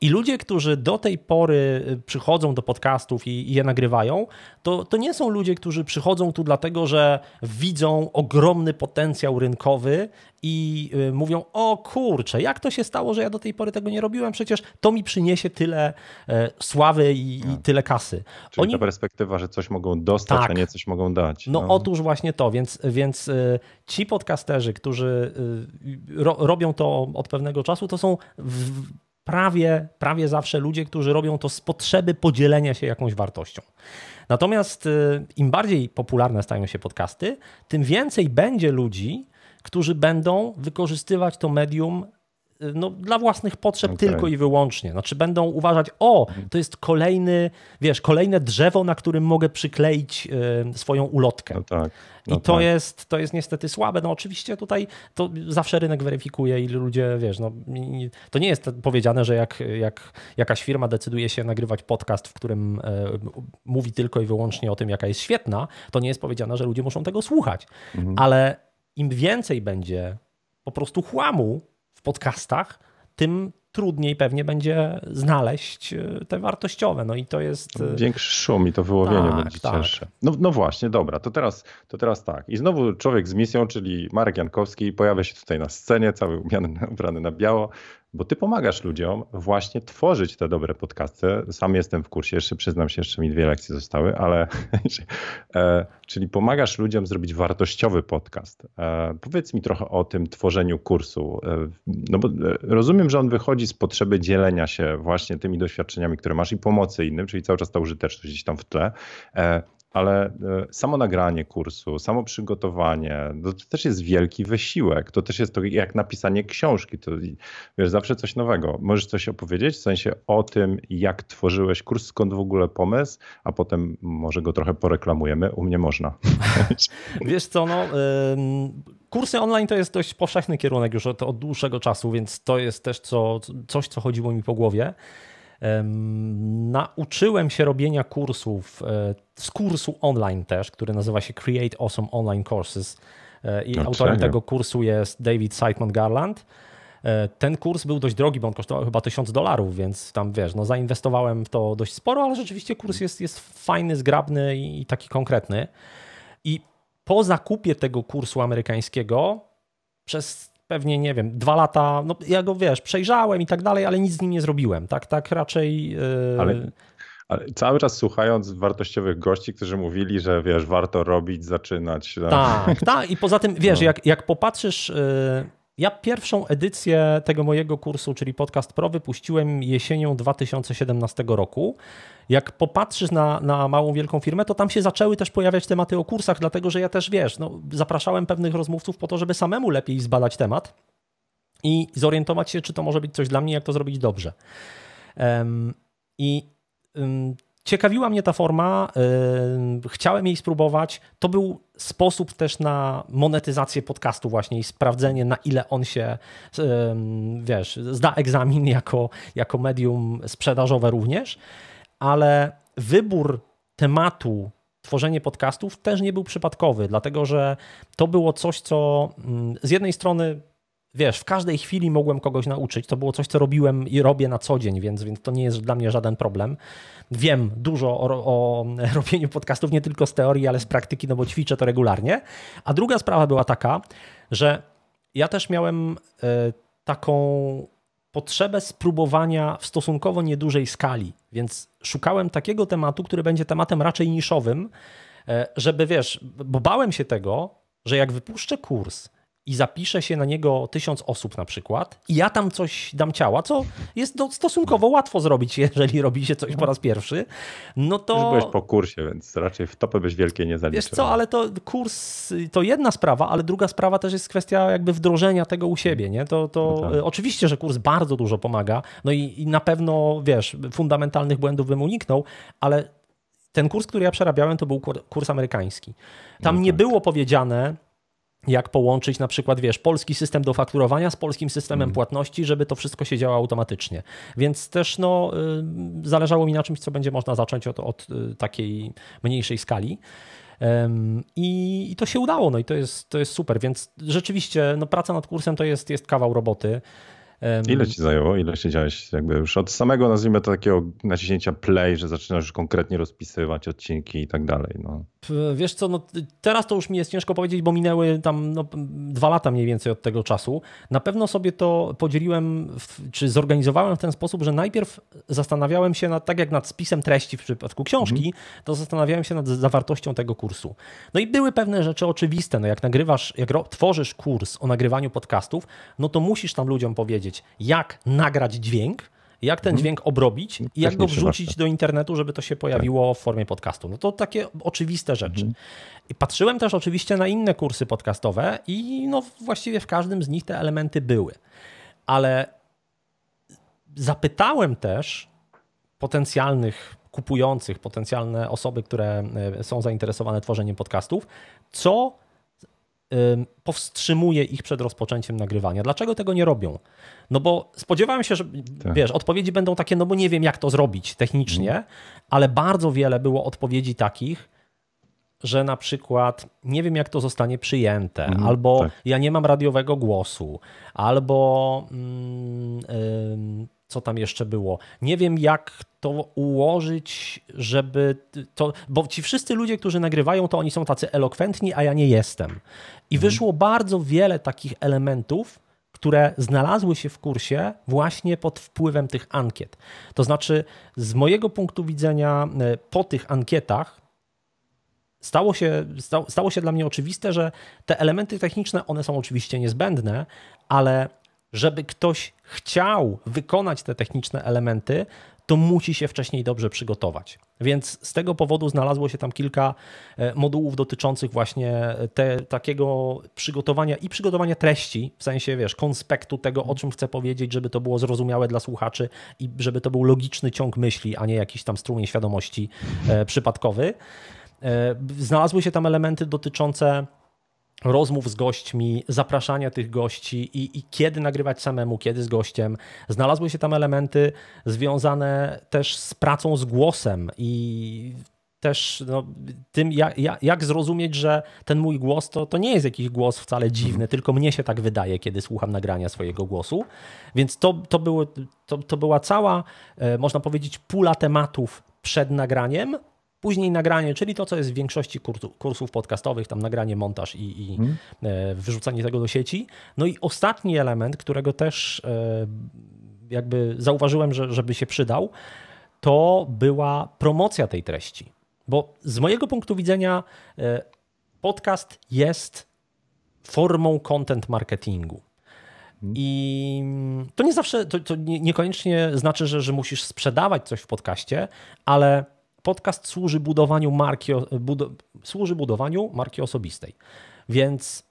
I ludzie, którzy do tej pory y, przychodzą do podcastów i, je nagrywają, to, to nie są ludzie, którzy przychodzą tu dlatego, że widzą ogromny potencjał rynkowy i y, mówią: O kurczę, jak to się stało, że ja do tej pory tego nie robiłem? Przecież to mi przyniesie tyle e, sławy i, no. i tak. tyle kasy. Czyli Oni... ta perspektywa, że coś mogą dostać, tak. a nie coś mogą dać. No, no otóż właśnie to, więc, więc y, ci podcasterzy, którzy y, ro robią to od pewnego czasu, to są w prawie, prawie zawsze ludzie, którzy robią to z potrzeby podzielenia się jakąś wartością. Natomiast im bardziej popularne stają się podcasty, tym więcej będzie ludzi, którzy będą wykorzystywać to medium y, no, dla własnych potrzeb okay. tylko i wyłącznie. Znaczy będą uważać, o, to jest kolejny, wiesz, kolejne drzewo, na którym mogę przykleić y, swoją ulotkę. No tak, no I to, tak. jest, to jest niestety słabe. No oczywiście tutaj to zawsze rynek weryfikuje i ludzie, wiesz, no, to nie jest powiedziane, że jak, jak jakaś firma decyduje się nagrywać podcast, w którym e, mówi tylko i wyłącznie o tym, jaka jest świetna, to nie jest powiedziane, że ludzie muszą tego słuchać. Mhm. Ale im więcej będzie po prostu chłamu w podcastach, tym trudniej pewnie będzie znaleźć e, te wartościowe. No i to jest. E, Większy szum i to wyłowienie tak, będzie tak. cięższe. No, no właśnie, dobra, to teraz, to teraz tak. I znowu człowiek z misją, czyli Marek Jankowski, pojawia się tutaj na scenie, cały ubrany na biało bo ty pomagasz ludziom właśnie tworzyć te dobre podcasty. Sam jestem w kursie, jeszcze przyznam się, jeszcze mi dwie lekcje zostały, ale e, czyli pomagasz ludziom zrobić wartościowy podcast. E, powiedz mi trochę o tym tworzeniu kursu, e, no bo rozumiem, że on wychodzi z potrzeby dzielenia się właśnie tymi doświadczeniami, które masz i pomocy innym, czyli cały czas ta użyteczność gdzieś tam w tle ale e, samo nagranie kursu, samo przygotowanie, no to, też jest wielki wysiłek. To też jest to jak napisanie książki. To wiesz, zawsze coś nowego. Możesz coś opowiedzieć w sensie o tym, jak tworzyłeś kurs, skąd w ogóle pomysł, a potem może go trochę poreklamujemy. U mnie można. wiesz co, no. Kursy online to jest dość powszechny kierunek już od, od dłuższego czasu, więc to jest też co, coś, co chodziło mi po głowie. Nauczyłem się robienia kursów, e, z kursu online też, który nazywa się Create Awesome Online Courses. E, I no autorem tego kursu jest David Seidman Garland. E, ten kurs był dość drogi, bo on kosztował chyba 1000 dolarów, więc tam wiesz, no zainwestowałem w to dość sporo, ale rzeczywiście kurs jest, jest fajny, zgrabny i taki konkretny. I po zakupie tego kursu amerykańskiego przez pewnie, nie wiem, dwa lata, no ja go, wiesz, przejrzałem i tak dalej, ale nic z nim nie zrobiłem, tak, tak raczej... Yy... Ale, ale, cały czas słuchając wartościowych gości, którzy mówili, że, wiesz, warto robić, zaczynać. Tak, tak, i poza tym, wiesz, no. jak, jak popatrzysz... Yy ja pierwszą edycję tego mojego kursu, czyli Podcast Pro, wypuściłem jesienią 2017 roku. Jak popatrzysz na, na małą, wielką firmę, to tam się zaczęły też pojawiać tematy o kursach, dlatego że ja też, wiesz, no, zapraszałem pewnych rozmówców po to, żeby samemu lepiej zbadać temat i zorientować się, czy to może być coś dla mnie, jak to zrobić dobrze. Um, I um, Ciekawiła mnie ta forma, y, chciałem jej spróbować. To był sposób też na monetyzację podcastu właśnie i sprawdzenie, na ile on się, y, wiesz, zda egzamin jako, jako medium sprzedażowe również, ale wybór tematu tworzenie podcastów też nie był przypadkowy, dlatego że to było coś, co mm, z jednej strony wiesz, w każdej chwili mogłem kogoś nauczyć. To było coś, co robiłem i robię na co dzień, więc, więc to nie jest dla mnie żaden problem. Wiem dużo o, o robieniu podcastów, nie tylko z teorii, ale z praktyki, no bo ćwiczę to regularnie. A druga sprawa była taka, że ja też miałem e, taką potrzebę spróbowania w stosunkowo niedużej skali, więc szukałem takiego tematu, który będzie tematem raczej niszowym, e, żeby wiesz, bo bałem się tego, że jak wypuszczę kurs, i zapisze się na niego tysiąc osób na przykład i ja tam coś dam ciała, co jest stosunkowo łatwo zrobić, jeżeli robi się coś po raz pierwszy, no to... Już byłeś po kursie, więc raczej w topy byś wielkie nie zaliczył. Wiesz co, ale to kurs to jedna sprawa, ale druga sprawa też jest kwestia jakby wdrożenia tego u siebie, nie? To, to no tak. oczywiście, że kurs bardzo dużo pomaga, no i, i na pewno, wiesz, fundamentalnych błędów bym uniknął, ale ten kurs, który ja przerabiałem, to był kurs amerykański. Tam no tak. nie było powiedziane, jak połączyć na przykład, wiesz, polski system do fakturowania z polskim systemem mm. płatności, żeby to wszystko się działo automatycznie. Więc też no, y, zależało mi na czymś, co będzie można zacząć od, od y, takiej mniejszej skali. I, I, to się udało, no i to jest, to jest super, więc rzeczywiście no, praca nad kursem to jest, jest kawał roboty. Ile ci zajęło? Ile siedziałeś jakby już od samego, nazwijmy to takiego naciśnięcia play, że zaczynasz już konkretnie rozpisywać odcinki i tak dalej? No. E, wiesz co, no, teraz to już mi jest ciężko powiedzieć, bo minęły tam no, dwa lata mniej więcej od tego czasu. Na pewno sobie to podzieliłem, w, czy zorganizowałem w ten sposób, że najpierw zastanawiałem się nad, tak jak nad spisem treści w przypadku książki, mm. to zastanawiałem się nad zawartością tego kursu. No i były pewne rzeczy oczywiste, no jak nagrywasz, jak tworzysz kurs o nagrywaniu podcastów, no to musisz tam ludziom powiedzieć, jak nagrać dźwięk, jak ten mhm. dźwięk obrobić i jak go wrzucić do internetu, żeby to się pojawiło tak. w formie podcastu. No to takie oczywiste rzeczy. Mhm. I patrzyłem też oczywiście na inne kursy podcastowe i no właściwie w każdym z nich te elementy były. Ale zapytałem też potencjalnych kupujących, potencjalne osoby, które e, są zainteresowane tworzeniem podcastów, co powstrzymuje ich przed rozpoczęciem nagrywania. Dlaczego tego nie robią? No bo spodziewałem się, że tak. wiesz, odpowiedzi będą takie, no bo nie wiem jak to zrobić technicznie, mhm. ale bardzo wiele było odpowiedzi takich, że na przykład nie wiem, jak to zostanie przyjęte, mhm, albo tak. ja nie mam radiowego głosu, albo mm, y, co tam jeszcze było. Nie wiem, jak to ułożyć, żeby to. Bo ci wszyscy ludzie, którzy nagrywają, to oni są tacy elokwentni, a ja nie jestem. I mhm. wyszło bardzo wiele takich elementów, które znalazły się w kursie właśnie pod wpływem tych ankiet. To znaczy, z mojego punktu widzenia, e, po tych ankietach stało się, stało, stało się dla mnie oczywiste, że te elementy techniczne, one są oczywiście niezbędne, ale żeby ktoś chciał wykonać te techniczne elementy, to musi się wcześniej dobrze przygotować. Więc z tego powodu znalazło się tam kilka e, modułów dotyczących właśnie e, te, takiego przygotowania i przygotowania treści, w sensie, wiesz, konspektu tego, o czym chcę powiedzieć, żeby to było zrozumiałe dla słuchaczy i żeby to był logiczny ciąg myśli, a nie jakiś tam strumień świadomości e, przypadkowy. Znalazły się tam elementy dotyczące rozmów z gośćmi, zapraszania tych gości i, i, kiedy nagrywać samemu, kiedy z gościem. Znalazły się tam elementy związane też z pracą z głosem i też no, tym, jak, jak, zrozumieć, że ten mój głos to, to nie jest jakiś głos wcale dziwny, tylko mnie się tak wydaje, kiedy słucham nagrania swojego głosu. Więc to, to, było, to, to była cała, e, można powiedzieć, pula tematów przed nagraniem, Później nagranie, czyli to, co jest w większości kursów podcastowych, tam nagranie, montaż i, i hmm. E, wyrzucanie tego do sieci. No i ostatni element, którego też e, jakby zauważyłem, że, żeby się przydał, to była promocja tej treści. Bo z mojego punktu widzenia e, podcast jest formą content marketingu. Mhm. I to nie zawsze, to, to niekoniecznie znaczy, że, że musisz sprzedawać coś w podcaście, ale podcast służy budowaniu marki, służy budowaniu marki osobistej. Więc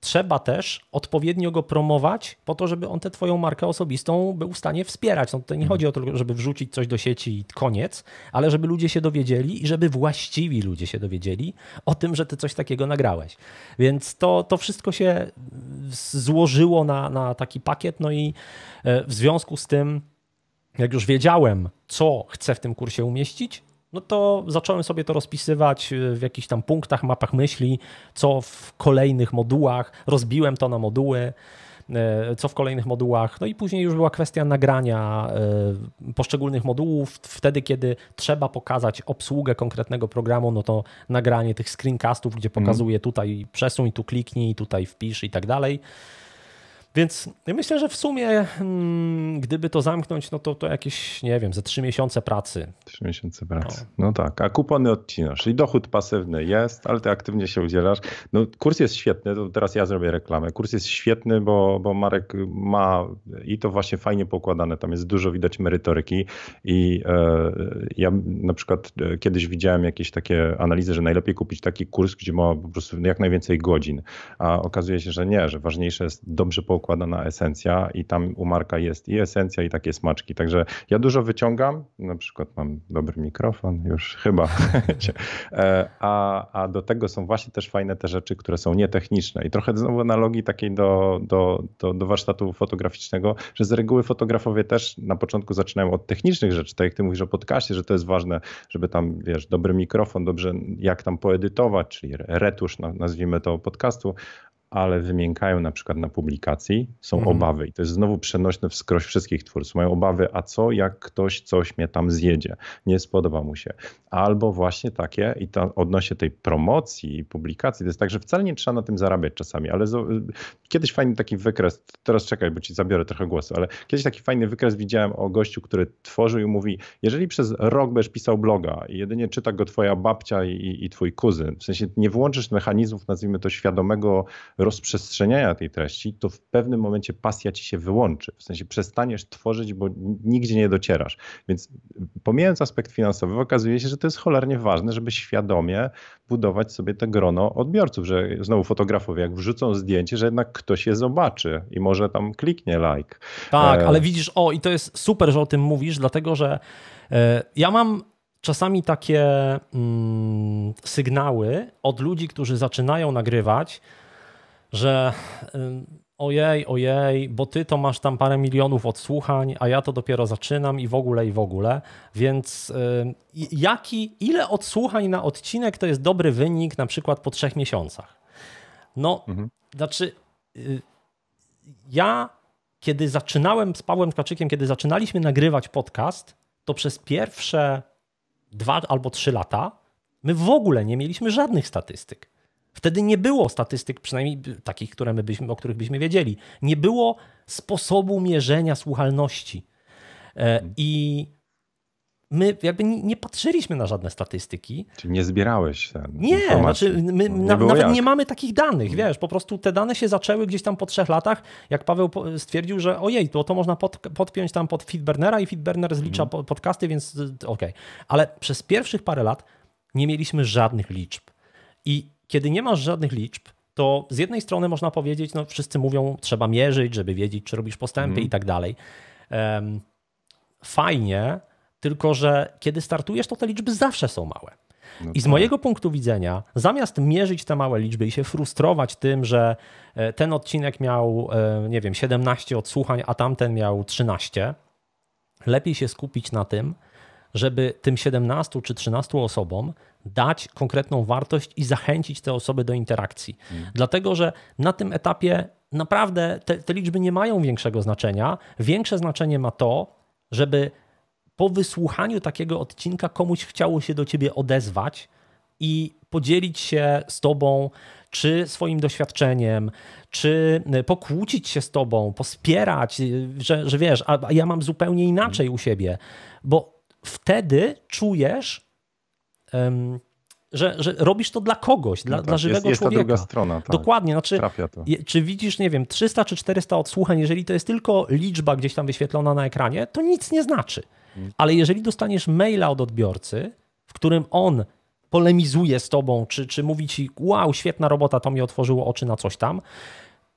trzeba też odpowiednio go promować po to, żeby on tę twoją markę osobistą był w stanie wspierać. No to nie mhm. chodzi o to, żeby wrzucić coś do sieci i koniec, ale żeby ludzie się dowiedzieli i żeby właściwi ludzie się dowiedzieli o tym, że ty coś takiego nagrałeś. Więc to, to wszystko się złożyło na, na taki pakiet, no i e, w związku z tym jak już wiedziałem, co chcę w tym kursie umieścić, no to zacząłem sobie to rozpisywać e, w jakichś tam punktach, mapach myśli, co w kolejnych modułach, rozbiłem to na moduły, e, co w kolejnych modułach. No i później już była kwestia nagrania e, poszczególnych modułów. Wtedy, kiedy trzeba pokazać obsługę konkretnego programu, no to nagranie tych screencastów, gdzie mhm. pokazuję tutaj przesuń, tu kliknij, tutaj wpisz i tak dalej. Więc myślę, że w sumie mm, gdyby to zamknąć, no to, to jakieś, nie wiem, ze trzy miesiące pracy. Trzy miesiące pracy. No. no. tak, a kupony odcinasz i dochód pasywny jest, ale ty aktywnie się udzielasz. No kurs jest świetny, to teraz ja zrobię reklamę. Kurs jest świetny, bo, bo Marek ma i to właśnie fajnie pokładane, tam jest dużo widać merytoryki i e, ja na przykład e, kiedyś widziałem jakieś takie analizy, że najlepiej kupić taki kurs, gdzie ma po prostu jak najwięcej godzin, a okazuje się, że nie, że ważniejsze jest dobrze pokładane układana esencja i tam u Marka jest i esencja i takie smaczki. Także ja dużo wyciągam, na przykład mam dobry mikrofon już chyba, e, a, a do tego są właśnie też fajne te rzeczy, które są nietechniczne i trochę znowu analogii takiej do, do, do, do warsztatu fotograficznego, że z reguły fotografowie też na początku zaczynają od technicznych rzeczy, tak jak ty mówisz o podcaście, że to jest ważne, żeby tam, wiesz, dobry mikrofon, dobrze jak tam poedytować, czyli retusz, nazwijmy to podcastu, ale wymiękają na przykład na publikacji, są mhm. obawy. I to jest znowu przenośne wskroś wszystkich twórców. Mają obawy, a co jak ktoś coś mnie tam zjedzie, nie spodoba mu się. Albo właśnie takie, i to odnośnie tej promocji i publikacji, to jest tak, że wcale nie trzeba na tym zarabiać czasami, ale kiedyś fajny taki wykres, teraz czekaj, bo ci zabiorę trochę głosu, ale kiedyś taki fajny wykres widziałem o gościu, który tworzył i mówi, jeżeli przez rok będziesz pisał bloga i jedynie czyta go twoja babcia i, i twój kuzyn, w sensie nie włączysz mechanizmów, nazwijmy to świadomego rozprzestrzeniania tej treści, to w pewnym momencie pasja ci się wyłączy. W sensie przestaniesz tworzyć, bo nigdzie nie docierasz. Więc pomijając aspekt finansowy, okazuje się, że to jest cholernie ważne, żeby świadomie budować sobie te grono odbiorców, że znowu fotografowie, jak wrzucą zdjęcie, że jednak ktoś je zobaczy i może tam kliknie like. Tak, e. ale widzisz, o i to jest super, że o tym mówisz, dlatego że e, ja mam czasami takie mm, sygnały od ludzi, którzy zaczynają nagrywać, że ojej, ojej, bo ty to masz tam parę milionów odsłuchań, a ja to dopiero zaczynam i w ogóle, i w ogóle. Więc jaki, ile odsłuchań na odcinek to jest dobry wynik na przykład po trzech miesiącach? No, mhm. znaczy, y, ja kiedy zaczynałem z Pawłem Tkaczykiem, kiedy zaczynaliśmy nagrywać podcast, to przez pierwsze dwa albo trzy lata my w ogóle nie mieliśmy żadnych statystyk. Wtedy nie było statystyk, przynajmniej takich, które my byśmy, o których byśmy wiedzieli. Nie było sposobu mierzenia słuchalności. E, mhm. I my jakby nie patrzyliśmy na żadne statystyki. Czy nie zbierałeś ten Nie, znaczy, informacji. znaczy my nie na, nawet jak. nie mamy takich danych, mhm. wiesz, po prostu te dane się zaczęły gdzieś tam po trzech latach, jak Paweł stwierdził, że ojej, to, to można pod, podpiąć tam pod Feedburnera i Feedburner zlicza hmm. podcasty, więc y, okej. Okay. Ale przez pierwszych parę lat nie mieliśmy żadnych liczb. I kiedy nie masz żadnych liczb, to z jednej strony można powiedzieć, no wszyscy mówią, trzeba mierzyć, żeby wiedzieć, czy robisz postępy mm. i tak dalej. Um, fajnie, tylko że kiedy startujesz, to te liczby zawsze są małe. No I z tak. mojego punktu widzenia, zamiast mierzyć te małe liczby i się frustrować tym, że e, ten odcinek miał, e, nie wiem, 17 odsłuchań, a tamten miał 13, lepiej się skupić na tym, żeby tym 17 czy 13 osobom dać konkretną wartość i zachęcić te osoby do interakcji. Mm. Dlatego, że na tym etapie naprawdę te, te liczby nie mają większego znaczenia. Większe znaczenie ma to, żeby po wysłuchaniu takiego odcinka komuś chciało się do ciebie odezwać i podzielić się z tobą czy swoim doświadczeniem, czy e, pokłócić się z tobą, pospierać, e, że, że wiesz, a ja mam zupełnie inaczej u siebie, bo wtedy czujesz, um, że, że, robisz to dla kogoś, dla, no tak, dla żywego jest, człowieka. Jest ta druga strona. Tak. Dokładnie. Znaczy, Trafia to. Czy widzisz, nie wiem, 300 czy 400 odsłuchań, jeżeli to jest tylko liczba gdzieś tam wyświetlona na ekranie, to nic nie znaczy. Mhm. Ale jeżeli dostaniesz maila od odbiorcy, w którym on polemizuje z tobą, czy, czy mówi ci, wow, świetna robota, to mi otworzyło oczy na coś tam,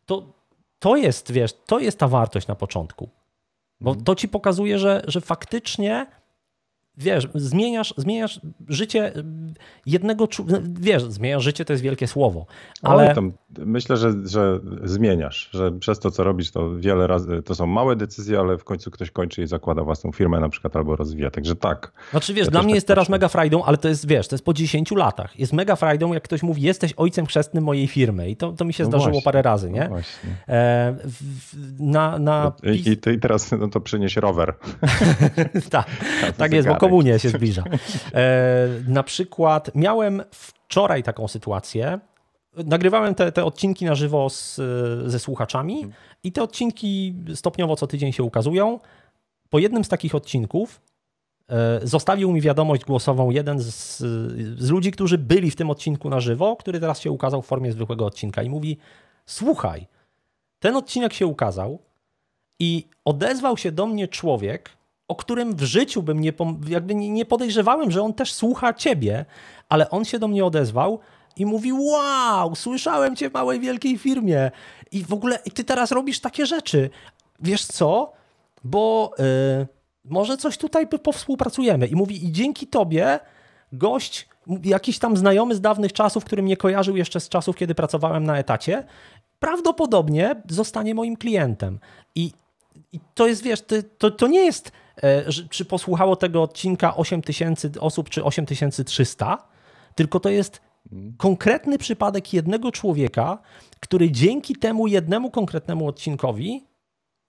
to, to jest, wiesz, to jest ta wartość na początku. Bo mhm. to ci pokazuje, że, że faktycznie wiesz, zmieniasz, zmieniasz życie y, jednego wiesz, zmieniasz życie to jest wielkie słowo, no ale... ale tam, myślę, że, że zmieniasz, że przez to, co robisz, to wiele razy, to są małe decyzje, ale w końcu ktoś kończy i zakłada własną firmę na przykład albo rozwija, także tak. Znaczy wiesz, ja dla mnie tak jest teraz mega frajdą, ale to jest, wiesz, to jest po 10 latach. Jest mega frajdą, jak ktoś mówi, jesteś ojcem chrzestnym mojej firmy i to, to mi się no zdarzyło właśnie, parę razy, no nie? No e, w, na, na... I, i, teraz no to przynieś rower. tak, tak jest, bo nie się zbliża. E, na przykład miałem wczoraj taką sytuację. Nagrywałem te, te odcinki na żywo z, ze słuchaczami i te odcinki stopniowo co tydzień się ukazują. Po jednym z takich odcinków e, zostawił mi wiadomość głosową jeden z, z, ludzi, którzy byli w tym odcinku na żywo, który teraz się ukazał w formie zwykłego odcinka i mówi: Słuchaj, ten odcinek się ukazał i odezwał się do mnie człowiek, o którym w życiu bym nie, jakby nie podejrzewałem, że on też słucha ciebie, ale on się do mnie odezwał i mówi: Wow, słyszałem cię w małej wielkiej firmie i w ogóle ty teraz robisz takie rzeczy. Wiesz co? Bo y, może coś tutaj powspółpracujemy. I mówi: I dzięki tobie gość, jakiś tam znajomy z dawnych czasów, który mnie kojarzył jeszcze z czasów, kiedy pracowałem na etacie, prawdopodobnie zostanie moim klientem. I, i to jest, wiesz, to, to nie jest E, czy posłuchało tego odcinka 8000 osób, czy 8300, tylko to jest mhm. konkretny przypadek jednego człowieka, który dzięki temu jednemu konkretnemu odcinkowi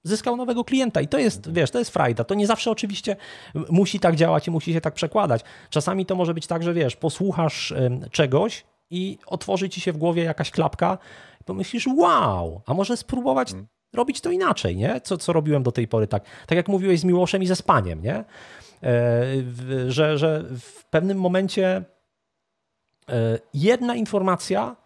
zyskał nowego klienta. I to jest, mhm. wiesz, to jest frajda. To nie zawsze oczywiście musi tak działać i musi się tak przekładać. Czasami to może być tak, że wiesz, posłuchasz czegoś i otworzy ci się w głowie jakaś klapka, pomyślisz, wow, a może spróbować mhm robić to inaczej, nie? Co, co robiłem do tej pory tak. Tak jak mówiłeś z Miłoszem i ze Spaniem, nie? E, że, że w pewnym momencie e, jedna informacja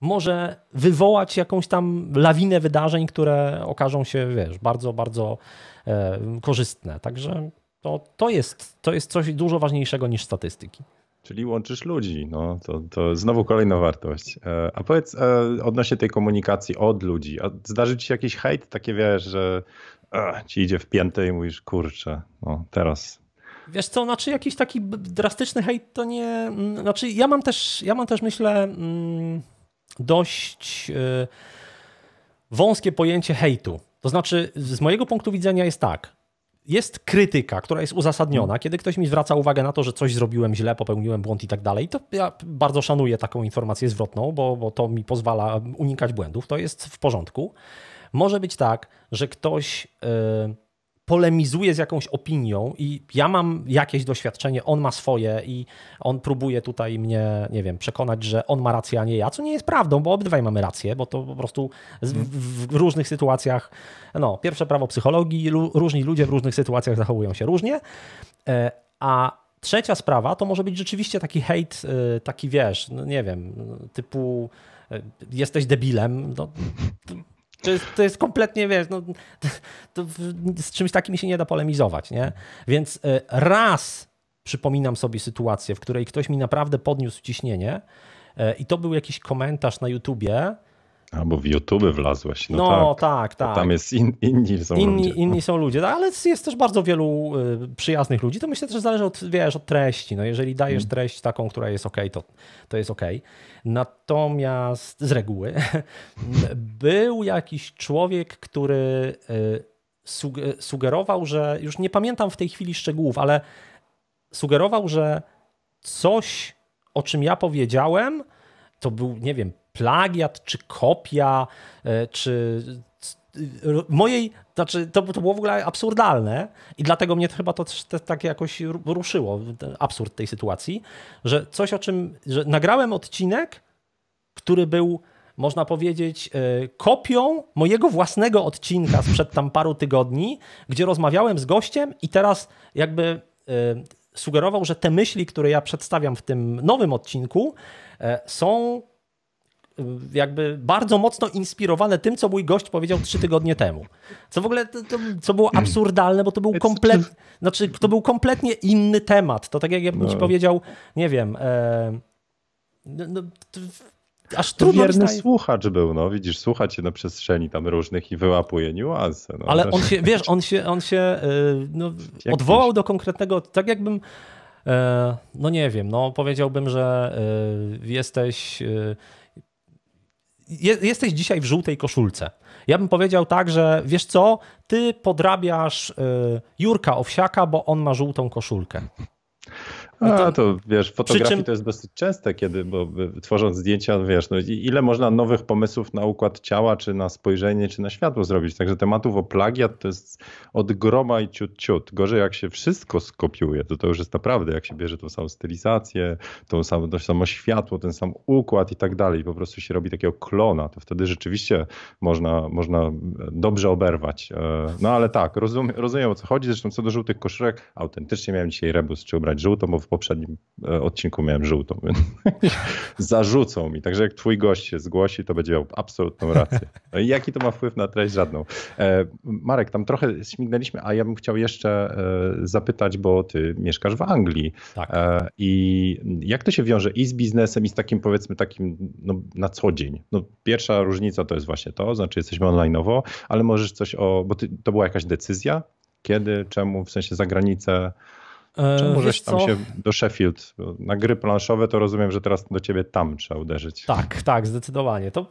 może wywołać jakąś tam lawinę wydarzeń, które okażą się, wiesz, bardzo, bardzo e, korzystne. Także to, to, jest, to jest coś dużo ważniejszego niż statystyki. Czyli łączysz ludzi, no to, to znowu kolejna wartość. E, a powiedz e, odnośnie tej komunikacji od ludzi, a zdarzy ci się jakiś hejt, takie wiesz, że a, ci idzie w piętę i mówisz, kurczę, no teraz. Wiesz co, znaczy jakiś taki drastyczny hejt to nie, mm, znaczy ja mam też, ja mam też myślę mm, dość y, wąskie pojęcie hejtu. To znaczy z mojego punktu widzenia jest tak, jest krytyka, która jest uzasadniona, kiedy ktoś mi zwraca uwagę na to, że coś zrobiłem źle, popełniłem błąd i tak dalej, to ja bardzo szanuję taką informację zwrotną, bo, bo to mi pozwala unikać błędów, to jest w porządku. Może być tak, że ktoś. Yy, polemizuje z jakąś opinią i ja mam jakieś doświadczenie, on ma swoje i on próbuje tutaj mnie, nie wiem, przekonać, że on ma rację, a nie ja, co nie jest prawdą, bo obydwaj mamy rację, bo to po prostu w, w różnych sytuacjach, no, pierwsze prawo psychologii, różni ludzie w różnych sytuacjach zachowują się różnie, e, a Trzecia sprawa to może być rzeczywiście taki hejt, e, taki wiesz, no nie wiem, typu e, jesteś debilem. No, to jest, to jest kompletnie, wiesz, no, to, z czymś takim się nie da polemizować, nie? Więc e, raz przypominam sobie sytuację, w której ktoś mi naprawdę podniósł ciśnienie e, i to był jakiś komentarz na YouTubie, Albo w YouTube wlazłeś. No, no tak, tak. tak. Tam jest in, inni są inni, ludzie. Inni są ludzie, tak, ale jest też bardzo wielu y, przyjaznych ludzi. To myślę że zależy od, wiesz, od treści. No, jeżeli dajesz hmm. treść taką, która jest ok, to, to jest ok. Natomiast z reguły był jakiś człowiek, który y, sugerował, że już nie pamiętam w tej chwili szczegółów, ale sugerował, że coś, o czym ja powiedziałem, to był, nie wiem, plagiat, czy kopia, e, czy mojej, znaczy to, to było w ogóle absurdalne i dlatego mnie chyba to też tak jakoś ruszyło, absurd tej sytuacji, że coś o czym, że nagrałem odcinek, który był, można powiedzieć, e, kopią mojego własnego odcinka sprzed tam paru tygodni, gdzie rozmawiałem z gościem i teraz jakby e, sugerował, że te myśli, które ja przedstawiam w tym nowym odcinku są jakby bardzo mocno inspirowane tym, co mój gość powiedział trzy tygodnie temu. Co w ogóle, to, to, co było absurdalne, bo to był kompletnie, znaczy, to był kompletnie inny temat. To tak jakbym no. ci powiedział, nie wiem, e, no, no to, aż trudno. Wierny staje... słuchacz był, no widzisz, słucha się na przestrzeni tam różnych i wyłapuje niuanse. No. Ale on się, wiesz, on się, on się e, no, odwołał do konkretnego, tak jakbym, e, no nie wiem, no powiedziałbym, że e, jesteś je, jesteś dzisiaj w żółtej koszulce. Ja bym powiedział tak, że wiesz co, ty podrabiasz y, Jurka Owsiaka, bo on ma żółtą koszulkę. No A to wiesz, fotografii czym... to jest dosyć częste, kiedy, bo y, tworząc zdjęcia, wiesz, no, ile można nowych pomysłów na układ ciała, czy na spojrzenie, czy na światło zrobić. Także tematów o plagiat to jest od groma i ciut ciut. Gorzej jak się wszystko skopiuje, to to już jest naprawdę, jak się bierze tą samą stylizację, tą samą, to samo światło, ten sam układ i tak dalej, po prostu się robi takiego klona, to wtedy rzeczywiście można, można dobrze oberwać. E, no ale tak, rozumiem, rozumiem o co chodzi, zresztą co do żółtych koszulek, autentycznie miałem dzisiaj rebus, czy ubrać żółtą, bo w poprzednim e, odcinku miałem żółtą, więc zarzucą mi. Także jak twój gość się zgłosi, to będzie miał absolutną rację. No i jaki to ma wpływ na treść? Żadną. E, Marek, tam trochę śmignęliśmy, a ja bym chciał jeszcze e, zapytać, bo ty mieszkasz w Anglii. Tak. I jak to się wiąże i z biznesem, i z takim powiedzmy takim no, na co dzień? No, pierwsza różnica to jest właśnie to, znaczy jesteśmy online'owo, ale możesz coś o, bo ty, to była jakaś decyzja? Kiedy, czemu, w sensie za granicę? Czemu e, żeś tam co? się do Sheffield? Na gry planszowe to rozumiem, że teraz do ciebie tam trzeba uderzyć. Tak, tak, zdecydowanie. To,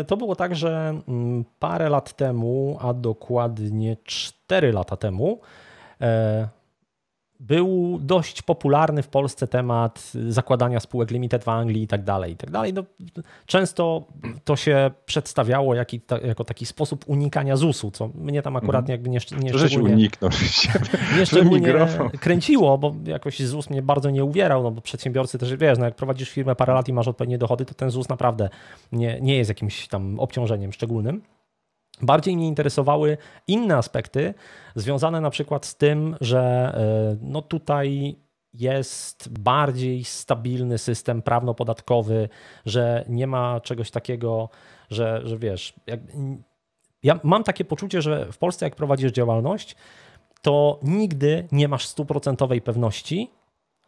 e, to było tak, że mm, parę lat temu, a dokładnie cztery lata temu, e, był dość popularny w Polsce temat zakładania spółek limited w Anglii i tak dalej, i tak dalej. No, często to się przedstawiało jak ta, jako taki sposób unikania ZUS-u, co mnie tam akurat mhm. jakby nie, nie Żeś szczególnie... uniknął, nie szczególnie kręciło, bo jakoś ZUS mnie bardzo nie uwierał, no bo przedsiębiorcy też, wiesz, no jak prowadzisz firmę parę lat i masz odpowiednie dochody, to ten ZUS naprawdę nie, nie jest jakimś tam obciążeniem szczególnym. Bardziej mnie interesowały inne aspekty, związane na przykład z tym, że e, no tutaj jest bardziej stabilny system prawno-podatkowy, że nie ma czegoś takiego, że, że wiesz. Jak, ja mam takie poczucie, że w Polsce, jak prowadzisz działalność, to nigdy nie masz stuprocentowej pewności,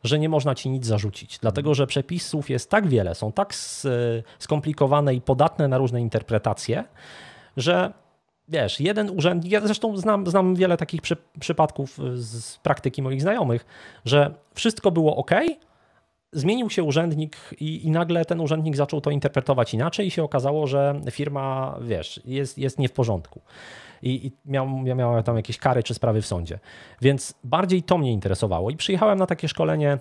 że nie można ci nic zarzucić, dlatego że przepisów jest tak wiele, są tak e, skomplikowane i podatne na różne interpretacje, że wiesz, jeden urzędnik, ja zresztą znam, znam wiele takich przy, przypadków y, z praktyki moich znajomych, że wszystko było ok, zmienił się urzędnik i, i, nagle ten urzędnik zaczął to interpretować inaczej i się okazało, że firma, wiesz, jest, jest nie w porządku. I, i miał, miała tam jakieś kary czy sprawy w sądzie. Więc bardziej to mnie interesowało i przyjechałem na takie szkolenie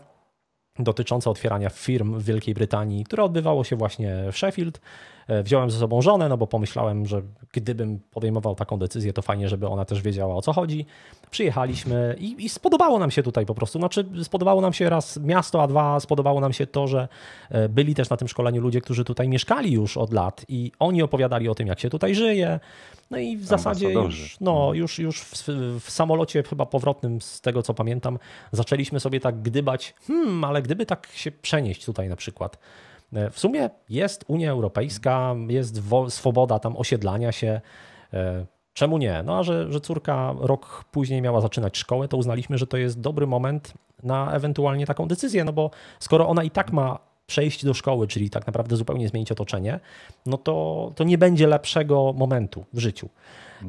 dotyczące otwierania firm w Wielkiej Brytanii, które odbywało się właśnie w Sheffield. E, wziąłem ze sobą żonę, no bo pomyślałem, że gdybym podejmował taką decyzję, to fajnie, żeby ona też wiedziała o co chodzi. Przyjechaliśmy i, i spodobało nam się tutaj po prostu. Znaczy, spodobało nam się raz miasto, a dwa spodobało nam się to, że e, byli też na tym szkoleniu ludzie, którzy tutaj mieszkali już od lat i oni opowiadali o tym, jak się tutaj żyje. No i w zasadzie już, no, mhm. już, już w, w, samolocie chyba powrotnym, z tego co pamiętam, zaczęliśmy sobie tak gdybać, hmm, ale gdyby tak się przenieść tutaj na przykład, E, w sumie jest Unia Europejska, jest swoboda tam osiedlania się. E, czemu nie? No a że, że córka rok później miała zaczynać szkołę, to uznaliśmy, że to jest dobry moment na ewentualnie taką decyzję, no bo skoro ona i tak ma przejść do szkoły, czyli tak naprawdę zupełnie zmienić otoczenie, no to, to nie będzie lepszego momentu w życiu.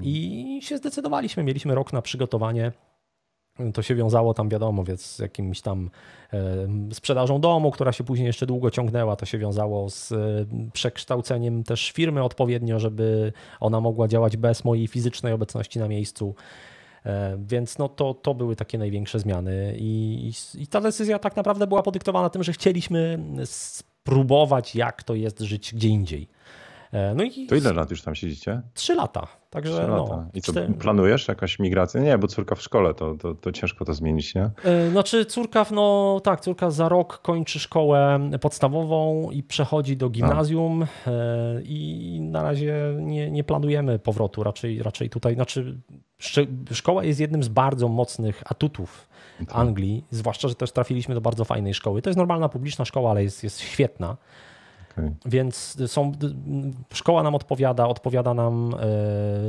I się zdecydowaliśmy, mieliśmy rok na przygotowanie to się wiązało tam, wiadomo, więc z jakimś tam e, sprzedażą domu, która się później jeszcze długo ciągnęła. To się wiązało z e, przekształceniem też firmy odpowiednio, żeby ona mogła działać bez mojej fizycznej obecności na miejscu. E, więc no to, to były takie największe zmiany, I, i, ta decyzja tak naprawdę była podyktowana tym, że chcieliśmy spróbować, jak to jest żyć gdzie indziej. No i to ile lat już tam siedzicie? Trzy lata. Także no, I co, cztery... planujesz jakaś migracja? Nie, bo córka w szkole, to, to, to, ciężko to zmienić, nie? E, znaczy córka, no tak, córka za rok kończy szkołę podstawową i przechodzi do gimnazjum A. E, i na razie nie, nie planujemy powrotu, raczej, raczej tutaj, znaczy szkoła jest jednym z bardzo mocnych atutów tak. Anglii, zwłaszcza, że też trafiliśmy do bardzo fajnej szkoły. To jest normalna publiczna szkoła, ale jest, jest świetna. Okay. Więc są, szkoła nam odpowiada, odpowiada nam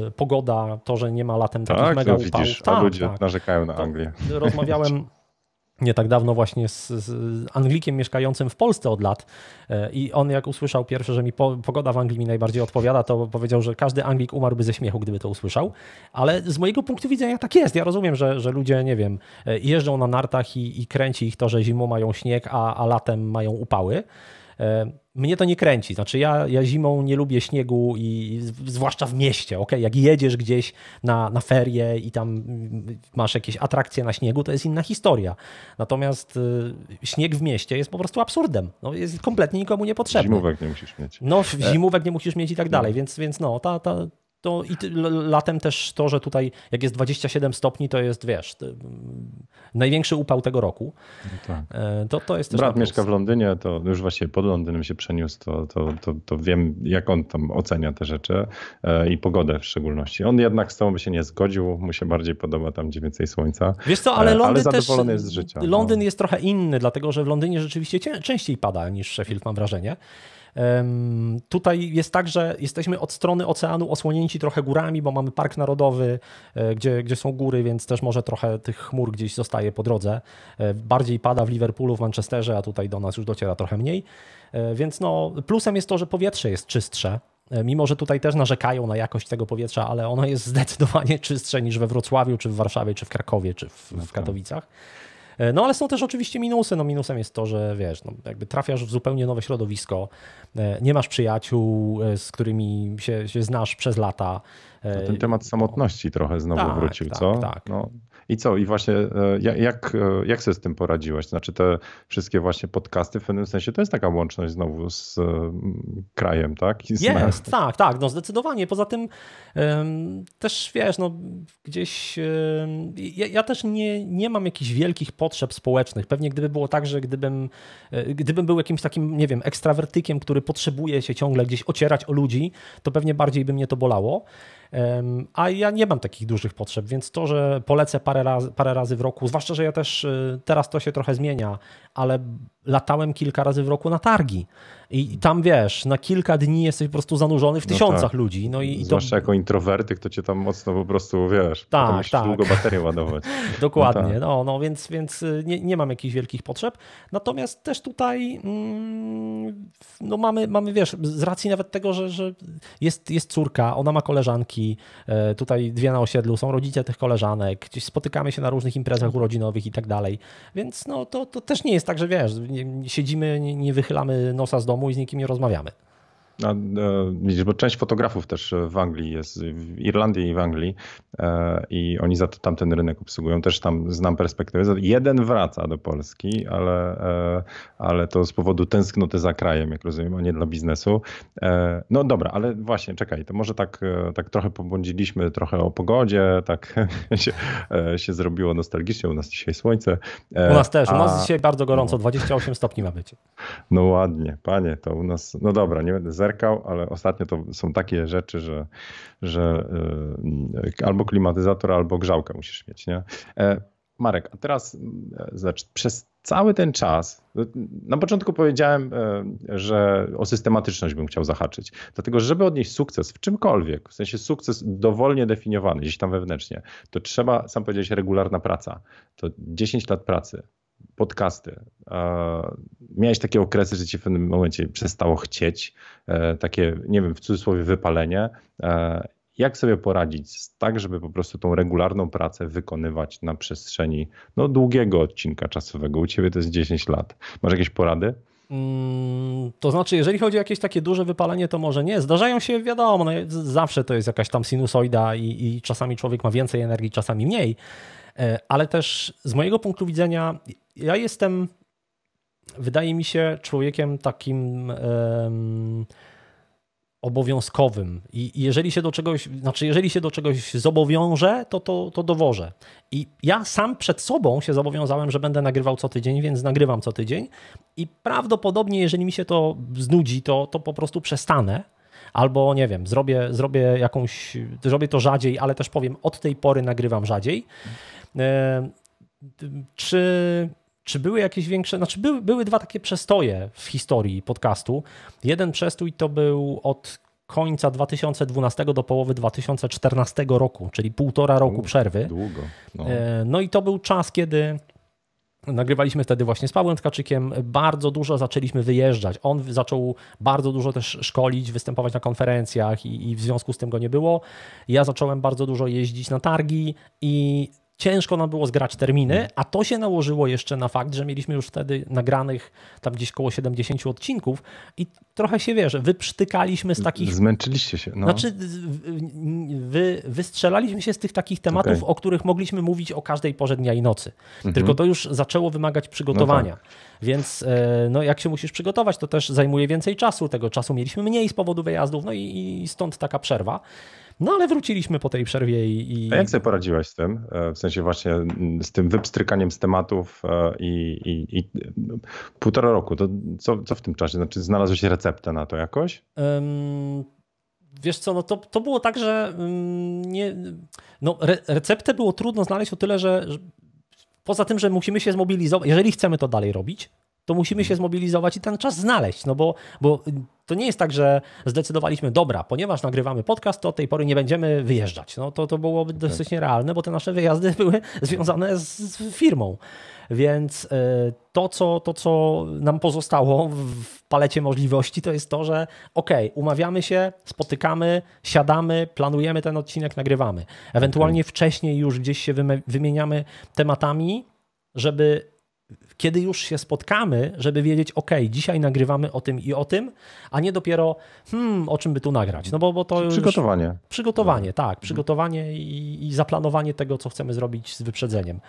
y, pogoda, to, że nie ma latem tak, takich mega no upałów. Widzisz, tak, a ludzie tak. narzekają na Anglię. To rozmawiałem nie tak dawno właśnie z, z, Anglikiem mieszkającym w Polsce od lat e, i on jak usłyszał pierwsze, że mi po, pogoda w Anglii mi najbardziej odpowiada, to powiedział, że każdy Anglik umarłby ze śmiechu, gdyby to usłyszał, ale z mojego punktu widzenia tak jest. Ja rozumiem, że, że ludzie, nie wiem, e, jeżdżą na nartach i, i kręci ich to, że zimą mają śnieg, a, a latem mają upały, E, mnie to nie kręci. Znaczy, ja, ja zimą nie lubię śniegu, i zwłaszcza w mieście. Okay? Jak jedziesz gdzieś na, na ferie i tam mm, masz jakieś atrakcje na śniegu, to jest inna historia. Natomiast y, śnieg w mieście jest po prostu absurdem. No, jest kompletnie nikomu niepotrzebny. Zimówek nie musisz mieć. No, e, zimówek nie musisz mieć i tak no. dalej. Więc, więc no, ta, ta, to i latem też to, że tutaj jak jest 27 stopni, to jest, wiesz, największy upał tego roku. No tak. E, to, to jest też Brat mieszka w Londynie, to już właśnie pod Londynem się przeniósł, to, to, to, to wiem, jak on tam ocenia te rzeczy e, i pogodę w szczególności. On jednak z tą by się nie zgodził, mu się bardziej podoba tam, gdzie więcej słońca. Wiesz co, ale e, Londyn ale też, jest życia, Londyn no. jest trochę inny, dlatego że w Londynie rzeczywiście częściej pada niż Sheffield, mam wrażenie. Tutaj jest tak, że jesteśmy od strony oceanu osłonięci trochę górami, bo mamy park narodowy, e, gdzie, gdzie są góry, więc też może trochę tych chmur gdzieś zostaje po drodze. E, bardziej pada w Liverpoolu, w Manchesterze, a tutaj do nas już dociera trochę mniej. E, więc no, plusem jest to, że powietrze jest czystsze. Mimo, że tutaj też narzekają na jakość tego powietrza, ale ono jest zdecydowanie czystsze niż we Wrocławiu, czy w Warszawie, czy w Krakowie, czy w, w Katowicach. E, no ale są też oczywiście minusy. No minusem jest to, że wiesz, no, jakby trafiasz w zupełnie nowe środowisko, e, nie masz przyjaciół, e, z którymi się, się znasz przez lata. No, ten temat samotności trochę znowu tak, wrócił, tak, co? Tak, no. I co? I właśnie e, jak, e, jak sobie z tym poradziłeś? Znaczy te wszystkie właśnie podcasty w pewnym sensie to jest taka łączność znowu z e, krajem, tak? Jest, tak, tak, no zdecydowanie. Poza tym też wiesz, no gdzieś ja, ja, też nie, nie mam jakichś wielkich potrzeb społecznych. Pewnie gdyby było tak, że gdybym, gdybym był jakimś takim, nie wiem, ekstrawertykiem, który potrzebuje się ciągle gdzieś ocierać o ludzi, to pewnie bardziej by mnie to bolało. A ja nie mam takich dużych potrzeb, więc to, że polecę parę razy, parę razy w roku, zwłaszcza, że ja też y, teraz to się trochę zmienia, ale latałem kilka razy w roku na targi. I tam wiesz, na kilka dni jesteś po prostu zanurzony w no tysiącach no tak. ludzi. No i, Zwłaszcza to... jako introwertyk, to cię tam mocno po prostu wiesz. Tak, musisz tak. długo baterię ładować. Dokładnie, no, tak. no, no więc, więc y, nie, nie mam jakichś wielkich potrzeb. Natomiast też tutaj mm, no mamy, mamy, wiesz, z racji nawet tego, że, że jest, jest córka, ona ma koleżanki, e, tutaj dwie na osiedlu, są rodzice tych koleżanek, gdzieś spotykamy się na różnych imprezach tak. urodzinowych i tak dalej. Więc no to, to też nie jest tak, że wiesz, siedzimy, nie wychylamy nosa z domu i z nikim nie rozmawiamy. A, e, widzisz, bo część fotografów też w Anglii jest, w Irlandii i w Anglii e, i oni za to tamten rynek obsługują. Też tam znam perspektywę. Jeden wraca do Polski, ale, e, ale to z powodu tęsknoty za krajem, jak rozumiem, a nie dla biznesu. No dobra, ale właśnie, czekaj, to może tak, tak trochę pobudziliśmy trochę o pogodzie, tak się, się zrobiło nostalgicznie, u nas dzisiaj słońce. U nas też, u nas dzisiaj bardzo gorąco, 28 no. stopni ma być. No ładnie, panie, to u nas, no dobra, nie będę zerkał, ale ostatnio to są takie rzeczy, że, że y, albo klimatyzator, albo grzałkę musisz mieć, nie? E, Marek, a teraz znaczy, przez cały ten czas, y, na początku powiedziałem, e, że o systematyczność bym chciał zahaczyć. Dlatego, żeby odnieść sukces w czymkolwiek, w sensie sukces dowolnie definiowany, gdzieś tam wewnętrznie, to trzeba, sam powiedziałeś, regularna praca. To 10 lat pracy, podcasty. Miałeś takie okresy, że ci w pewnym momencie przestało chcieć, e, takie, nie wiem, w cudzysłowie wypalenie. E, jak sobie poradzić tak, żeby po prostu tą regularną pracę wykonywać na przestrzeni no, długiego odcinka czasowego? U ciebie to jest 10 lat. Masz jakieś porady? Mm, to znaczy, jeżeli chodzi o jakieś takie duże wypalenie, to może nie. Zdarzają się, wiadomo, no, zawsze to jest jakaś tam sinusoida i, i czasami człowiek ma więcej energii, czasami mniej. E, ale też z mojego punktu widzenia ja jestem, wydaje mi się, człowiekiem takim um, obowiązkowym. I jeżeli się do czegoś, znaczy, jeżeli się do czegoś zobowiążę, to, to, to dowożę. I ja sam przed sobą się zobowiązałem, że będę nagrywał co tydzień, więc nagrywam co tydzień. I prawdopodobnie, jeżeli mi się to znudzi, to, to po prostu przestanę albo nie wiem, zrobię, zrobię jakąś, zrobię to rzadziej, ale też powiem, od tej pory nagrywam rzadziej. E, czy czy były jakieś większe, znaczy były, były dwa takie przestoje w historii podcastu. Jeden przestój to był od końca 2012 do połowy 2014 roku, czyli półtora roku przerwy. Długo. No. E, no i to był czas, kiedy Nagrywaliśmy wtedy właśnie z Pawłem Tkaczykiem, bardzo dużo zaczęliśmy wyjeżdżać. On zaczął bardzo dużo też szkolić, występować na konferencjach i, i, w związku z tym go nie było. Ja zacząłem bardzo dużo jeździć na targi i ciężko nam było zgrać terminy, mm. a to się nałożyło jeszcze na fakt, że mieliśmy już wtedy nagranych tam gdzieś koło 70 odcinków i trochę się że wyprztykaliśmy z takich. Zmęczyliście się. No. Znaczy, wy, wystrzelaliśmy się z tych takich tematów, okay. o których mogliśmy mówić o każdej porze dnia i nocy. Mhm. Tylko to już zaczęło wymagać przygotowania. No tak. Więc e, no, jak się musisz przygotować, to też zajmuje więcej czasu. Tego czasu mieliśmy mniej z powodu wyjazdów, no i, i stąd taka przerwa. No ale wróciliśmy po tej przerwie i... i... A jak sobie poradziłaś z tym? E, w sensie właśnie mm, z tym wypstrykaniem z tematów e, i, i, i półtora roku. To co, co w tym czasie? Znaczy znalazłeś receptę na to jakoś? Um... Wiesz co, no to, to było tak, że mm, nie, no re, receptę było trudno znaleźć o tyle, że, że poza tym, że musimy się zmobilizować, jeżeli chcemy to dalej robić, to musimy się zmobilizować i ten czas znaleźć, no bo, bo to nie jest tak, że zdecydowaliśmy, dobra, ponieważ nagrywamy podcast, to od tej pory nie będziemy wyjeżdżać. No to, to byłoby okay. Tak. dosyć nierealne, bo te nasze wyjazdy były związane z firmą. Więc e, to co, to, co nam pozostało w palecie możliwości, to jest to, że okej, okay, umawiamy się, spotykamy, siadamy, planujemy ten odcinek, nagrywamy. Ewentualnie mhm. wcześniej już gdzieś się wymieniamy tematami, żeby kiedy już się spotkamy, żeby wiedzieć, ok, dzisiaj nagrywamy o tym i o tym, a nie dopiero, hmm, o czym by tu nagrać. No bo, bo to Przygotowanie. Już, przygotowanie, mhm. tak. Przygotowanie i, i zaplanowanie tego, co chcemy zrobić z wyprzedzeniem.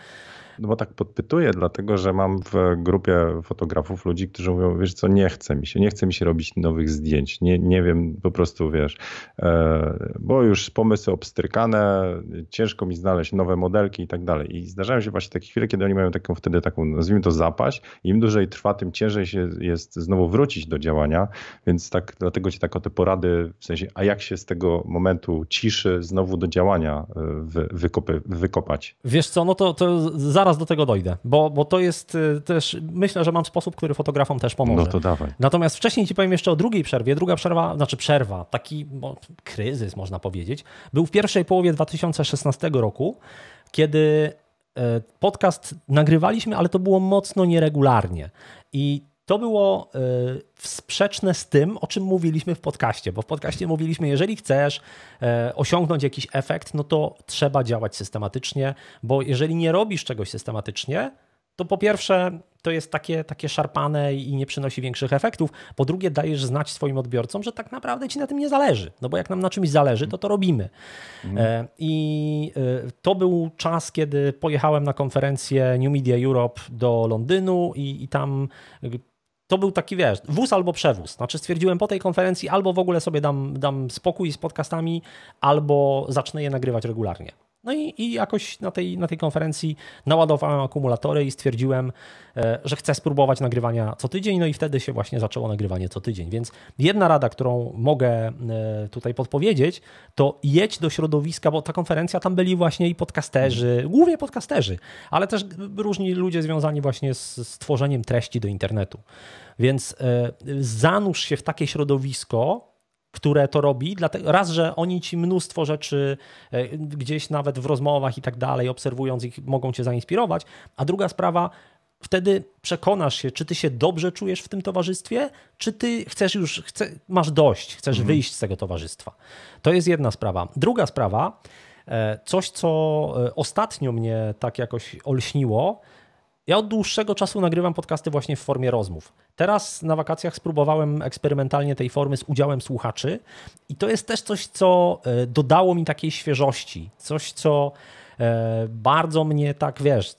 No bo tak podpytuję, dlatego że mam w grupie fotografów ludzi, którzy mówią, wiesz co, nie chce mi się, nie chce mi się robić nowych zdjęć, nie, nie wiem, po prostu wiesz, e, bo już pomysły obstrykane, ciężko mi znaleźć nowe modelki i tak dalej. I zdarzają się właśnie takie chwile, kiedy oni mają taką wtedy taką, nazwijmy to zapaść, im dłużej trwa, tym ciężej się jest znowu wrócić do działania, więc tak, dlatego ci tak o te porady, w sensie, a jak się z tego momentu ciszy znowu do działania e, wy, wykopy, wykopać? Wiesz co, no to, to za zaraz do tego dojdę, bo, bo to jest y, też, myślę, że mam sposób, który fotografom też pomoże. No to dawaj. Natomiast wcześniej ci powiem jeszcze o drugiej przerwie. Druga przerwa, znaczy przerwa, taki no, kryzys można powiedzieć, był w pierwszej połowie 2016 roku, kiedy y, podcast nagrywaliśmy, ale to było mocno nieregularnie. I to było e, sprzeczne z tym, o czym mówiliśmy w podcaście, bo w podcaście mówiliśmy, jeżeli chcesz e, osiągnąć jakiś efekt, no to trzeba działać systematycznie, bo jeżeli nie robisz czegoś systematycznie, to po pierwsze to jest takie, takie szarpane i nie przynosi większych efektów. Po drugie, dajesz znać swoim odbiorcom, że tak naprawdę ci na tym nie zależy. No bo jak nam na czymś zależy, to to robimy. Mhm. E, I to był czas, kiedy pojechałem na konferencję New Media Europe do Londynu i, i tam to był taki, wiesz, wóz albo przewóz. Znaczy stwierdziłem po tej konferencji albo w ogóle sobie dam, dam spokój z podcastami, albo zacznę je nagrywać regularnie. No i, i jakoś na tej, na tej konferencji naładowałem akumulatory i stwierdziłem, e, że chcę spróbować nagrywania co tydzień, no i wtedy się właśnie zaczęło nagrywanie co tydzień. Więc jedna rada, którą mogę e, tutaj podpowiedzieć, to jedź do środowiska, bo ta konferencja tam byli właśnie i podcasterzy, głównie podcasterzy, ale też różni ludzie związani właśnie z, z tworzeniem treści do internetu. Więc e, zanurz się w takie środowisko, które to robi. Dlatego, raz, że oni ci mnóstwo rzeczy e, gdzieś nawet w rozmowach i tak dalej, obserwując ich, mogą cię zainspirować. A druga sprawa, wtedy przekonasz się, czy ty się dobrze czujesz w tym towarzystwie, czy ty chcesz już, chce, masz dość, chcesz mhm. wyjść z tego towarzystwa. To jest jedna sprawa. Druga sprawa, e, coś, co e, ostatnio mnie tak jakoś olśniło, ja od dłuższego czasu nagrywam podcasty właśnie w formie rozmów. Teraz na wakacjach spróbowałem eksperymentalnie tej formy z udziałem słuchaczy i to jest też coś, co e, dodało mi takiej świeżości. Coś, co e, bardzo mnie tak, wiesz,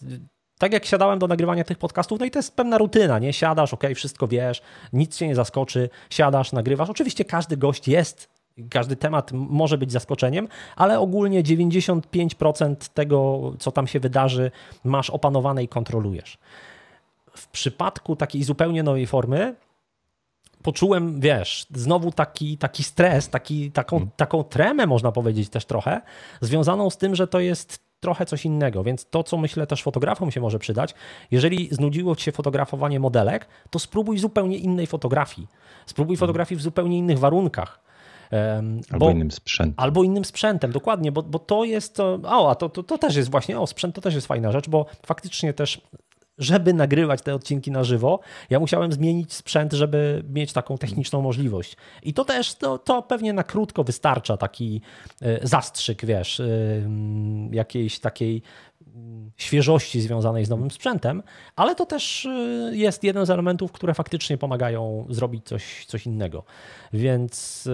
tak jak siadałem do nagrywania tych podcastów, no i to jest pewna rutyna, nie? Siadasz, okej, wszystko wiesz, nic cię nie zaskoczy, siadasz, nagrywasz. Oczywiście każdy gość jest każdy temat może być zaskoczeniem, ale ogólnie 95% tego, co tam się wydarzy, masz opanowane i kontrolujesz. W przypadku takiej zupełnie nowej formy, poczułem, wiesz, znowu taki, taki stres, taki, taką, hmm. taką tremę, można powiedzieć też trochę, związaną z tym, że to jest trochę coś innego. Więc to, co myślę też fotografom się może przydać, jeżeli znudziło ci się fotografowanie modelek, to spróbuj zupełnie innej fotografii. Spróbuj mhm. fotografii w zupełnie innych warunkach. Albo bo, innym sprzętem. Albo innym sprzętem, dokładnie, bo, bo to jest, o, a to, to, to też jest właśnie, o, sprzęt to też jest fajna rzecz, bo faktycznie też żeby nagrywać te odcinki na żywo, ja musiałem zmienić sprzęt, żeby mieć taką techniczną możliwość. I to też, to, to pewnie na krótko wystarcza taki e, zastrzyk, wiesz, jakiejś takiej świeżości związanej z nowym sprzętem, ale to też y, jest jeden z elementów, które faktycznie pomagają zrobić coś, coś innego. Więc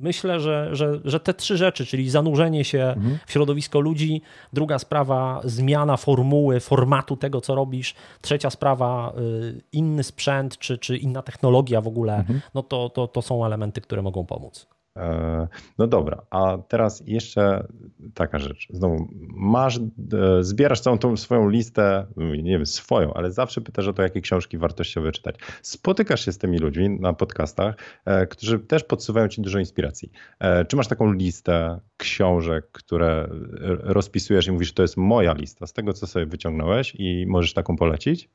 myślę, że, że, że te trzy rzeczy, czyli zanurzenie się mhm. w środowisko ludzi, druga sprawa zmiana formuły, formatu tego, co robisz, trzecia sprawa y, inny sprzęt czy, czy inna technologia w ogóle, mhm. no to, to, to są elementy, które mogą pomóc. E, no dobra, a teraz jeszcze taka rzecz. Znowu, masz, e, zbierasz całą tą swoją listę, nie wiem, swoją, ale zawsze pytasz o to, jakie książki wartościowe czytać. Spotykasz się z tymi ludźmi na podcastach, e, którzy też podsuwają ci dużo inspiracji. Czy masz taką listę książek, które rozpisujesz i mówisz, to jest moja lista z tego, co sobie wyciągnąłeś i możesz taką polecić?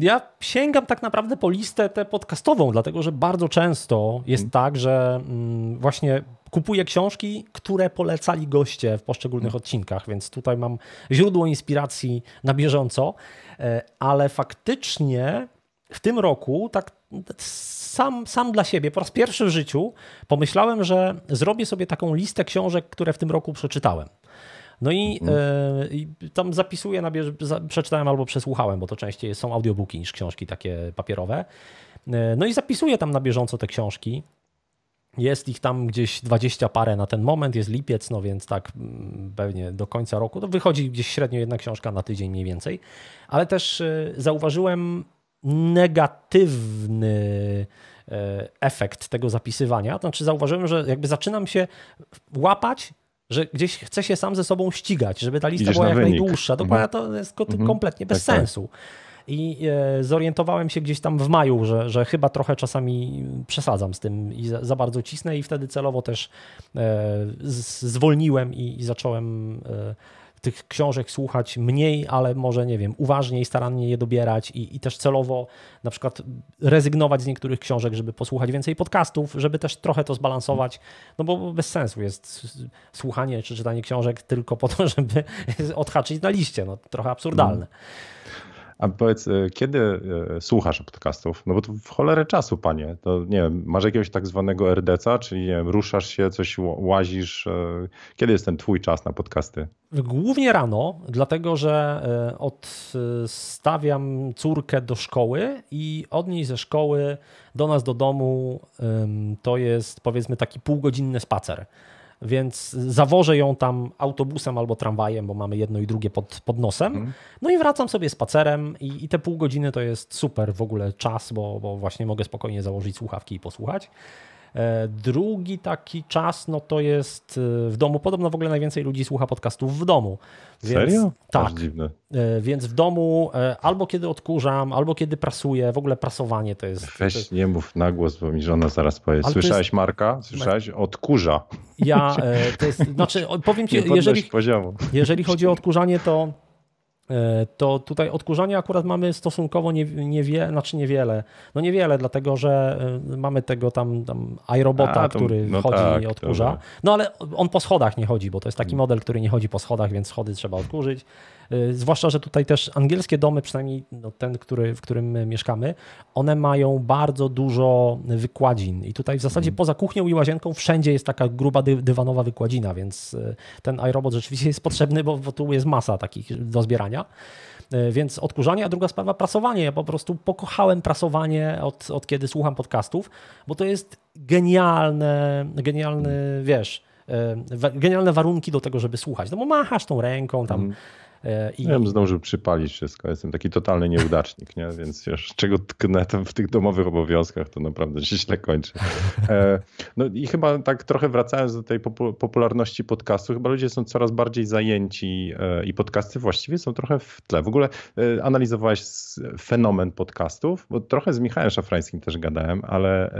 Ja sięgam tak naprawdę po listę tę podcastową, dlatego że bardzo często jest hmm. tak, że mm, właśnie kupuję książki, które polecali goście w poszczególnych hmm. odcinkach, więc tutaj mam źródło inspiracji na bieżąco, e, ale faktycznie w tym roku tak sam, sam dla siebie, po raz pierwszy w życiu pomyślałem, że zrobię sobie taką listę książek, które w tym roku przeczytałem. No mhm. e, i, tam zapisuję, na bież... przeczytałem albo przesłuchałem, bo to częściej są audiobooki niż książki takie papierowe. E, no i zapisuję tam na bieżąco te książki. Jest ich tam gdzieś dwadzieścia parę na ten moment, jest lipiec, no więc tak mm, pewnie do końca roku. To wychodzi gdzieś średnio jedna książka na tydzień mniej więcej. Ale też e, zauważyłem negatywny efekt tego zapisywania. znaczy zauważyłem, że jakby zaczynam się łapać że gdzieś chce się sam ze sobą ścigać, żeby ta lista Idziesz była jak wynik. najdłuższa. Dokładnie mhm. to jest mhm. kompletnie mhm. bez tak, tak, sensu. I e, zorientowałem się gdzieś tam w maju, że, że chyba trochę czasami przesadzam z tym i za, za bardzo cisnę, i wtedy celowo też e, zwolniłem i, i zacząłem. E, tych książek słuchać mniej, ale może, nie wiem, uważniej, starannie je dobierać i, i też celowo na przykład rezygnować z niektórych książek, żeby posłuchać więcej podcastów, żeby też trochę to zbalansować, no bo bez sensu jest słuchanie czy czytanie książek tylko po to, żeby odhaczyć na liście. No, trochę absurdalne. No. A powiedz, e, kiedy e, słuchasz podcastów? No bo to w cholerę czasu, panie. To nie wiem, masz jakiegoś tak zwanego RDC-a, czyli nie wiem, ruszasz się, coś łazisz. E, kiedy jest ten twój czas na podcasty? Głównie rano, dlatego że odstawiam córkę do szkoły i od niej ze szkoły do nas do domu to jest powiedzmy taki półgodzinny spacer więc zawożę ją tam autobusem albo tramwajem, bo mamy jedno i drugie pod, pod nosem. Mhm. No i wracam sobie spacerem i, i te pół godziny to jest super w ogóle czas, bo, bo właśnie mogę spokojnie założyć słuchawki i posłuchać. E, drugi taki czas, no to jest e, w domu. Podobno w ogóle najwięcej ludzi słucha podcastów w domu. Więc, Serio? Tak. E, więc w domu albo kiedy odkurzam, albo kiedy prasuję, w ogóle prasowanie to jest. Weź to jest... nie mów na głos, bo mi żona zaraz powie. Ale Słyszałeś jest... Marka? Słyszałeś? Odkurza. Ja, to jest, znaczy powiem ci, jeżeli, jeżeli chodzi o odkurzanie, to E, to tutaj odkurzania akurat mamy stosunkowo niewiele, znaczy niewiele. No niewiele, dlatego że e, mamy tego tam, tam iRobota, który no chodzi tak, i odkurza. No ale on po schodach nie chodzi, bo to jest taki hmm. model, który nie chodzi po schodach, więc schody trzeba odkurzyć. Y, zwłaszcza, że tutaj też angielskie domy, przynajmniej no ten, który, w którym mieszkamy, one mają bardzo dużo wykładzin. I tutaj w zasadzie mm. poza kuchnią i łazienką wszędzie jest taka gruba dy, dywanowa wykładzina, więc y, ten iRobot rzeczywiście jest potrzebny, bo, bo tu jest masa takich do zbierania. Y, więc odkurzanie, a druga sprawa prasowanie. Ja po prostu pokochałem prasowanie od, od kiedy słucham podcastów, bo to jest genialne, genialny, wiesz, genialne warunki do tego, żeby słuchać. No bo machasz tą ręką, tam mhm. E, I... Ja bym zdążył przypalić wszystko. Jestem taki totalny nieudacznik, nie? więc już czego tknę w tych domowych obowiązkach, to naprawdę się źle kończy. E, no i chyba tak trochę wracając do tej popularności podcastu, chyba ludzie są coraz bardziej zajęci e, i podcasty właściwie są trochę w tle. W ogóle analizowałeś fenomen podcastów, bo trochę z Michałem Szafrańskim też gadałem, ale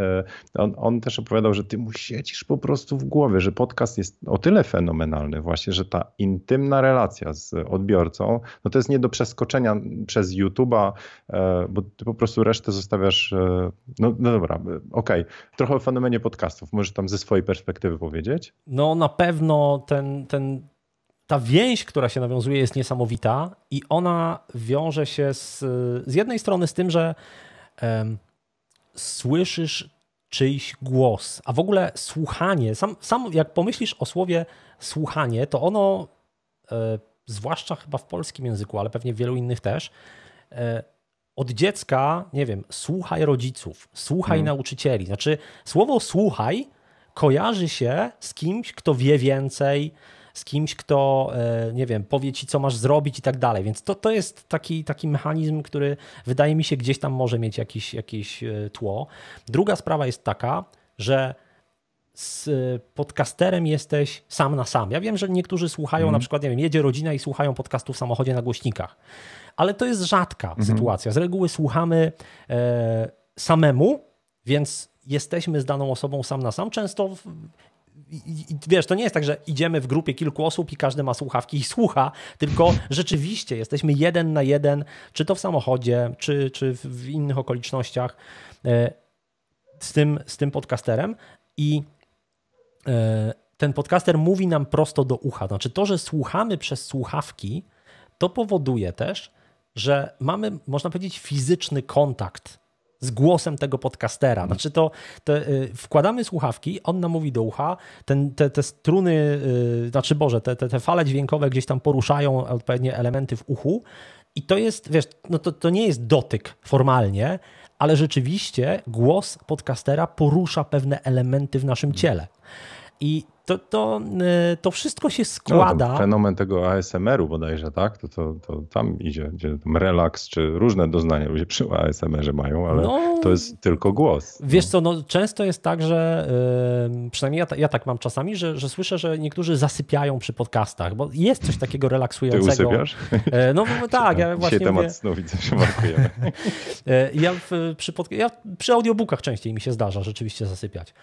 on, on też opowiadał, że ty mu siedzisz po prostu w głowie, że podcast jest o tyle fenomenalny właśnie, że ta intymna relacja z odbiorcą odbiorcą, no to jest nie do przeskoczenia przez YouTube'a, e, bo ty po prostu resztę zostawiasz. E, no, no dobra, e, okej. Okay. Trochę o fenomenie podcastów. Możesz tam ze swojej perspektywy powiedzieć? No na pewno ten, ten, ta więź, która się nawiązuje, jest niesamowita i ona wiąże się z, z jednej strony z tym, że słyszysz czyjś głos, a w ogóle słuchanie, sam, sam jak pomyślisz o słowie słuchanie, to ono zwłaszcza chyba w polskim języku, ale pewnie w wielu innych też, e, od dziecka, nie wiem, słuchaj rodziców, słuchaj hmm. nauczycieli. Znaczy, słowo słuchaj kojarzy się z kimś, kto wie więcej, z kimś, kto, e, nie wiem, powie ci, co masz zrobić i tak dalej. Więc to, to jest taki, taki mechanizm, który wydaje mi się gdzieś tam może mieć jakieś, jakieś tło. Druga sprawa jest taka, że z y, podcasterem jesteś sam na sam. Ja wiem, że niektórzy słuchają, mm. na przykład, nie wiem, jedzie rodzina i słuchają podcastu w samochodzie na głośnikach, ale to jest rzadka mm sytuacja. Z reguły słuchamy e, samemu, więc jesteśmy z daną osobą sam na sam. Często w, i, i, wiesz, to nie jest tak, że idziemy w grupie kilku osób i każdy ma słuchawki i słucha, tylko rzeczywiście jesteśmy jeden na jeden, czy to w samochodzie, czy, czy w innych okolicznościach e, z tym, z tym podcasterem. I E, ten podcaster mówi nam prosto do ucha. Znaczy to, że słuchamy przez słuchawki, to powoduje też, że mamy, można powiedzieć, fizyczny kontakt z głosem tego podcastera. Znaczy to, e, wkładamy słuchawki, on nam mówi do ucha, ten, te, te struny, e, znaczy Boże, te, te, te fale dźwiękowe gdzieś tam poruszają odpowiednie elementy w uchu i to jest, wiesz, no to, to nie jest dotyk formalnie, ale rzeczywiście głos podcastera porusza pewne elementy w naszym ciele. eat to, to, e, to wszystko się no, składa. No, fenomen tego ASMR-u bodajże, tak? To, to, to tam idzie, gdzie tam relaks, czy różne doznania ludzie przy ASMR-ze mają, ale no, to jest tylko głos. No. Wiesz co, no często jest tak, że przynajmniej ja, ja tak mam czasami, że, że słyszę, że niektórzy zasypiają przy podcastach, bo jest coś takiego relaksującego. Ty usypiasz? E, no no tak, ja właśnie Dzisiaj temat mówię... snu widzę, że markujemy. E, ja, w, przy pod... ja przy audiobookach częściej mi się zdarza rzeczywiście zasypiać.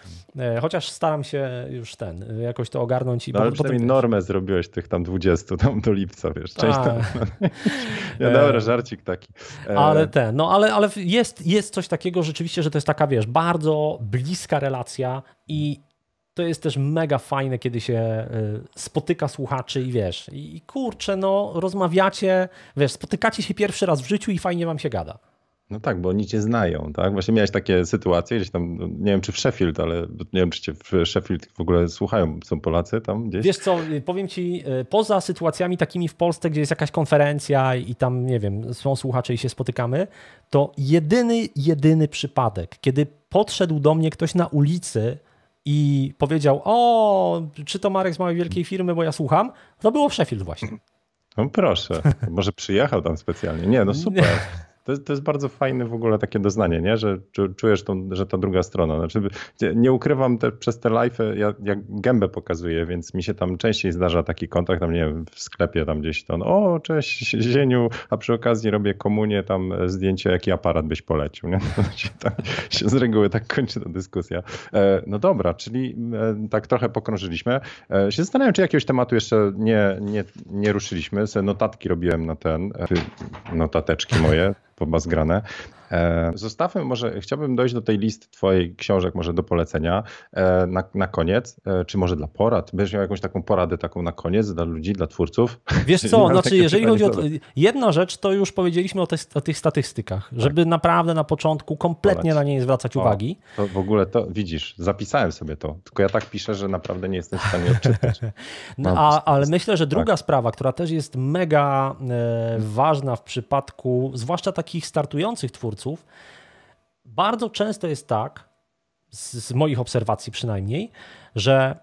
Chociaż staram się już ten jakoś to ogarnąć. I no, ale potem... przynajmniej normę zrobiłeś tych tam 20 tam do lipca, wiesz, część tam. ja no dobra, e, żarcik taki. E, ale ten, no ale, ale jest, jest coś takiego rzeczywiście, że to jest taka, wiesz, bardzo bliska relacja i to jest też mega fajne, kiedy się y, spotyka słuchaczy i wiesz, i kurczę, no rozmawiacie, wiesz, spotykacie się pierwszy raz w życiu i fajnie wam się gada. No tak, bo oni cię znają, tak? Właśnie miałeś takie sytuacje gdzieś tam, no, nie wiem czy w Sheffield, ale nie wiem czy cię w Sheffield w ogóle słuchają, są Polacy tam gdzieś? Wiesz co, y, powiem ci, y, poza sytuacjami takimi w Polsce, gdzie jest jakaś konferencja i tam, nie wiem, są słuchacze i się spotykamy, to jedyny, jedyny przypadek, kiedy podszedł do mnie ktoś na ulicy i powiedział, o, czy to Marek z mojej wielkiej firmy, bo ja słucham, to było w Sheffield właśnie. No proszę, może przyjechał tam specjalnie. Nie, no super. To, to jest bardzo fajne w ogóle takie doznanie, nie? że czujesz, tą, że ta druga strona. Znaczy, nie ukrywam te, przez te live, ja, ja gębę pokazuję, więc mi się tam częściej zdarza taki kontakt, tam nie wiem, w sklepie tam gdzieś to, o cześć Zieniu, a przy okazji robię komunię, tam e, zdjęcie, jaki aparat byś polecił. Nie? To się, tam, się z reguły tak kończy ta dyskusja. E, no dobra, czyli e, tak trochę pokrążyliśmy. się zastanawiam, czy jakiegoś tematu jeszcze nie, nie, nie ruszyliśmy. Se notatki robiłem na ten, notateczki moje poba zgrane. E, zostawmy może, chciałbym dojść do tej listy twojej książek może do polecenia e, na, na koniec, e, czy może dla porad? Będziesz miał jakąś taką poradę taką na koniec dla ludzi, dla twórców? Wiesz co, znaczy jeżeli chodzi o... jedna rzecz, to już powiedzieliśmy o, te, o tych statystykach, tak. żeby naprawdę na początku kompletnie Polec. na nie zwracać o, uwagi. To w ogóle to, widzisz, zapisałem sobie to, tylko ja tak piszę, że naprawdę nie jestem w stanie odczytać. no, a, ale myślę, że druga tak. sprawa, która też jest mega e, ważna w przypadku, zwłaszcza takich startujących twórców, twórców, bardzo często jest tak, z, moich obserwacji przynajmniej, że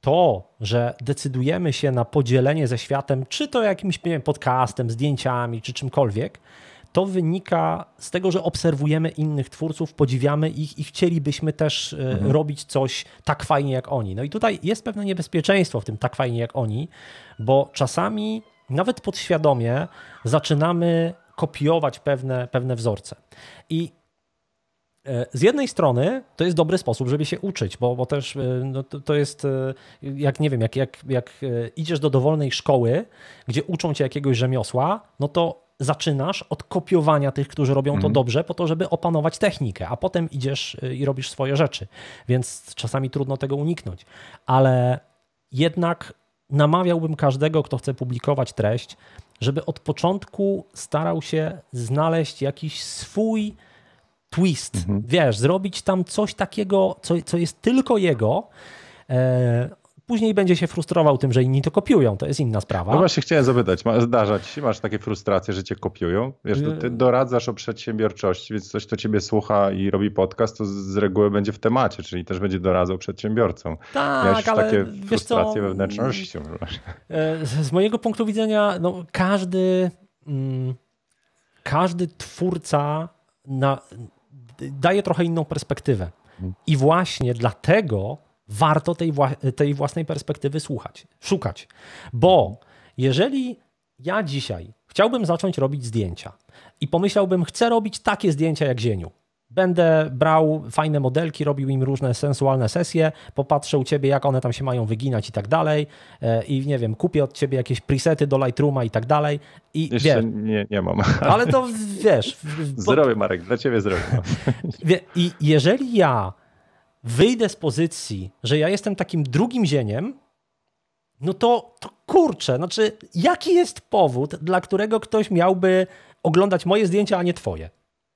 to, że decydujemy się na podzielenie ze światem, czy to jakimś nie wiem, podcastem, zdjęciami, czy czymkolwiek, to wynika z tego, że obserwujemy innych twórców, podziwiamy ich i chcielibyśmy też e, mhm. robić coś tak fajnie jak oni. No i tutaj jest pewne niebezpieczeństwo w tym tak fajnie jak oni, bo czasami nawet podświadomie zaczynamy kopiować pewne, pewne wzorce. I e, z jednej strony to jest dobry sposób, żeby się uczyć, bo, bo też e, no, to, to, jest, e, jak nie wiem, jak, jak, jak idziesz do dowolnej szkoły, gdzie uczą cię jakiegoś rzemiosła, no to zaczynasz od kopiowania tych, którzy robią to mhm. dobrze, po to, żeby opanować technikę, a potem idziesz i robisz swoje rzeczy. Więc czasami trudno tego uniknąć. Ale jednak namawiałbym każdego, kto chce publikować treść, żeby od początku starał się znaleźć jakiś swój twist. Mhm. Wiesz, zrobić tam coś takiego, co, co jest tylko jego. E, później będzie się frustrował tym, że inni to kopiują, to jest inna sprawa. No właśnie chciałem zapytać, ma zdarzać się, masz takie frustracje, że cię kopiują? Wiesz, no, ty y- doradzasz o przedsiębiorczości, więc coś, kto ciebie słucha i robi podcast, to z reguły będzie w temacie, czyli też będzie doradzał przedsiębiorcom. Tak, Miałeś ale takie frustracje wewnętrznością. E, z mojego punktu widzenia, no, każdy, mm, każdy twórca na, daje trochę inną perspektywę. Mhm. I właśnie dlatego warto tej, wła- tej własnej perspektywy słuchać, szukać. Bo jeżeli ja dzisiaj chciałbym zacząć robić zdjęcia i pomyślałbym, chcę robić takie zdjęcia jak Zieniu, Będę brał fajne modelki, robił im różne sensualne sesje, popatrzę u ciebie, jak one tam się mają wyginać i tak dalej. E, I nie wiem, kupię od ciebie jakieś presety do Lightrooma i tak dalej. I Jeszcze wiesz, nie, nie mam. Ale to wiesz. Bo... Zrobię, Marek, dla ciebie zrobię. I jeżeli ja wyjdę z pozycji, że ja jestem takim drugim zieniem, no to, to kurczę, znaczy, jaki jest powód, dla którego ktoś miałby oglądać moje zdjęcia, a nie twoje?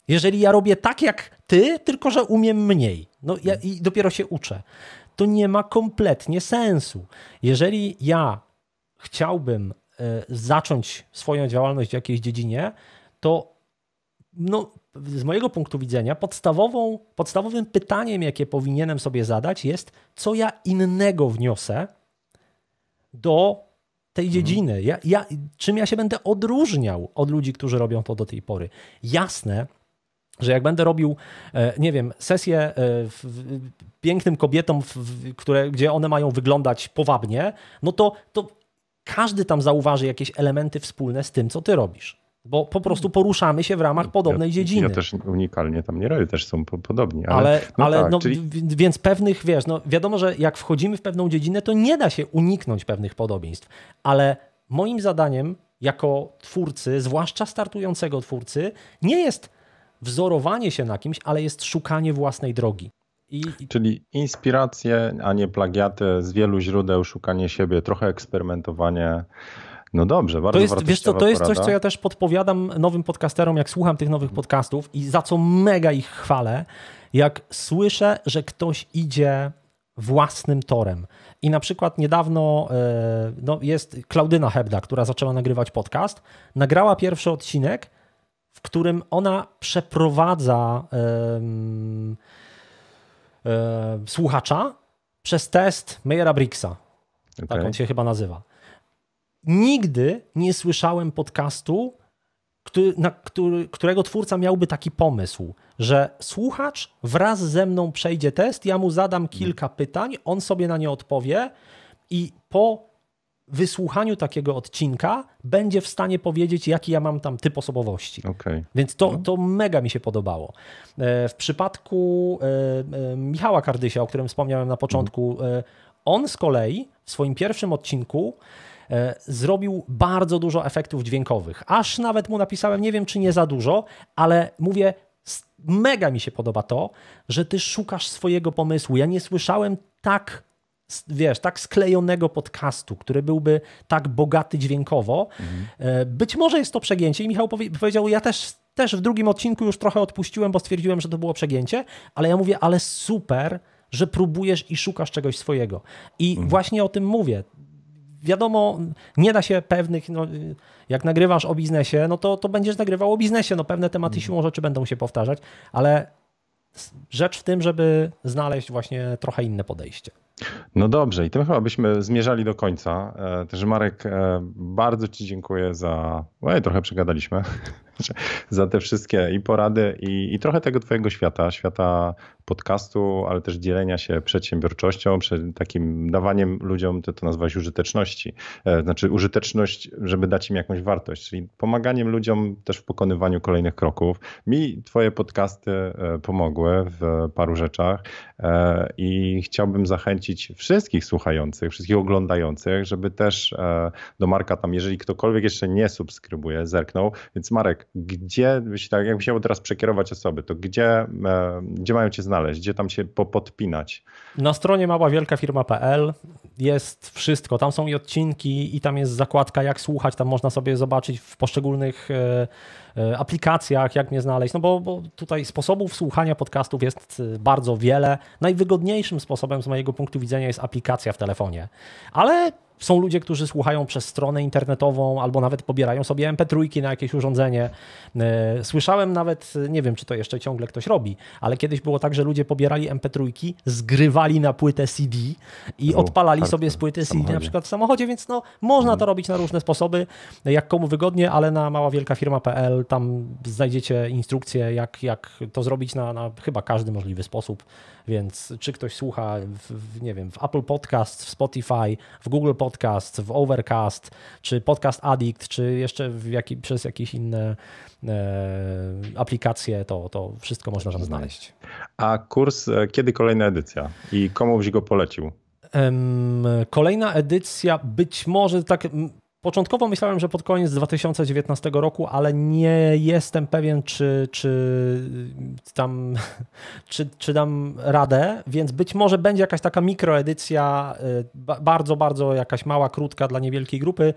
Jeżeli ja robię tak jak ty, tylko że umiem mniej, no ja, i dopiero się uczę, to nie ma kompletnie sensu. Jeżeli ja chciałbym y, zacząć swoją działalność w jakiejś dziedzinie, to no, z mojego punktu widzenia podstawową, podstawowym pytaniem, jakie powinienem sobie zadać, jest, co ja innego wniosę do tej mhm. dziedziny. Ja, ja, czym ja się będę odróżniał od ludzi, którzy robią to do tej pory? Jasne, że jak będę robił, e, nie wiem, sesję e, pięknym kobietom, które, gdzie one mają wyglądać powabnie, no to, to każdy tam zauważy jakieś elementy wspólne z tym, co ty robisz. Bo po prostu poruszamy się w ramach podobnej ja, dziedziny. Ja też unikalnie tam nie robię, też są po, podobni. Ale, ale, no ale tak, no, czyli... więc pewnych, wiesz, no wiadomo, że jak wchodzimy w pewną dziedzinę, to nie da się uniknąć pewnych podobieństw. Ale moim zadaniem, jako twórcy, zwłaszcza startującego twórcy, nie jest wzorowanie się na kimś, ale jest szukanie własnej drogi. I... Czyli inspiracje, a nie plagiaty z wielu źródeł, szukanie siebie, trochę eksperymentowanie. Tak, no dobrze, bardzo to jest, Wiesz co, to jest porada. coś, co ja też podpowiadam nowym podcasterom, jak słucham tych nowych podcastów i za co mega ich chwalę, jak słyszę, że ktoś idzie własnym torem. I na przykład niedawno e, no, jest Klaudyna Hebda, która zaczęła nagrywać podcast, nagrała pierwszy odcinek, w którym ona przeprowadza um, um, słuchacza przez test Mayera Brixa, Okay. Tak on się chyba nazywa. Nigdy nie słyszałem podcastu, który, na, który, którego twórca miałby taki pomysł, że słuchacz wraz ze mną przejdzie test, ja mu zadam mhm. kilka pytań, on sobie na nie odpowie i po wysłuchaniu takiego odcinka będzie w stanie powiedzieć, jaki ja mam tam typ osobowości. Okay. Więc to, no. to mega mi się podobało. E, w przypadku e, e, Michała Kardysia, o którym wspomniałem na początku, on z kolei w swoim pierwszym odcinku E, zrobił bardzo dużo efektów dźwiękowych. Aż nawet mu napisałem, nie wiem czy nie za dużo, ale mówię, mega mi się podoba to, że ty szukasz swojego pomysłu. Ja nie słyszałem tak wiesz, tak sklejonego podcastu, który byłby tak bogaty dźwiękowo. Mhm. Być może jest to przegięcie i Michał powiedział, ja też, też w drugim odcinku już trochę odpuściłem, bo stwierdziłem, że to było przegięcie, ale ja mówię, ale super, że próbujesz i szukasz czegoś swojego. I mhm. właśnie o tym mówię wiadomo, nie da się pewnych, no, jak nagrywasz o biznesie, no to, to będziesz nagrywał o biznesie, no pewne tematy mhm. siłą rzeczy będą się powtarzać, ale rzecz w tym, żeby znaleźć właśnie trochę inne podejście. No dobrze, i tym chyba byśmy zmierzali do końca. E, też Marek, e, bardzo Ci dziękuję za. No i trochę przegadaliśmy. Znaczy, za te wszystkie i porady i, i trochę tego twojego świata, świata podcastu, ale też dzielenia się przedsiębiorczością, takim dawaniem ludziom, ty to nazwałeś użyteczności, e, znaczy użyteczność, żeby dać im jakąś wartość, czyli pomaganiem ludziom też w pokonywaniu kolejnych kroków. Mi twoje podcasty e, pomogły w paru rzeczach e, i chciałbym zachęcić wszystkich słuchających, wszystkich oglądających, żeby też do Marka tam, jeżeli ktokolwiek jeszcze nie subskrybuje, zerknął, więc Marek, gdzie, tak, jakbym chciał teraz przekierować osoby, to gdzie, e, gdzie mają cię znaleźć, gdzie tam się podpinać? Na stronie maławielkafirma.pl jest wszystko, tam są i odcinki i tam jest zakładka jak słuchać, tam można sobie zobaczyć w poszczególnych e, e, aplikacjach, jak mnie znaleźć, no bo, bo tutaj sposobów słuchania podcastów jest bardzo wiele. Najwygodniejszym sposobem z mojego punktu widzenia jest aplikacja w telefonie, ale są ludzie, którzy słuchają przez stronę internetową albo nawet pobierają sobie MP3 na jakieś urządzenie. E, słyszałem nawet, nie wiem czy to jeszcze ciągle ktoś robi, ale kiedyś było tak, że ludzie pobierali MP3, zgrywali na płytę CD i U, odpalali tak, sobie z płyty CD na przykład w samochodzie, więc no, można to mhm. robić na różne sposoby, jak komu wygodnie, ale na maławielkafirma.pl tam znajdziecie instrukcję, jak, jak to zrobić na, na chyba każdy możliwy sposób, więc czy ktoś słucha, w, w, nie wiem, w Apple Podcast, w Spotify, w Google Podcast, Podcast, w Overcast, czy Podcast Addict, czy jeszcze przez jakieś inne e, aplikacje, to, to wszystko można tam znaleźć. A kurs, e, kiedy kolejna edycja i komu go polecił? Kolejna edycja, być może tak Początkowo myślałem, że pod koniec 2019 roku, ale nie jestem pewien, czy, czy, tam, czy, czy dam radę, więc być może będzie jakaś taka mikroedycja, y, bardzo, bardzo jakaś mała, krótka dla niewielkiej grupy,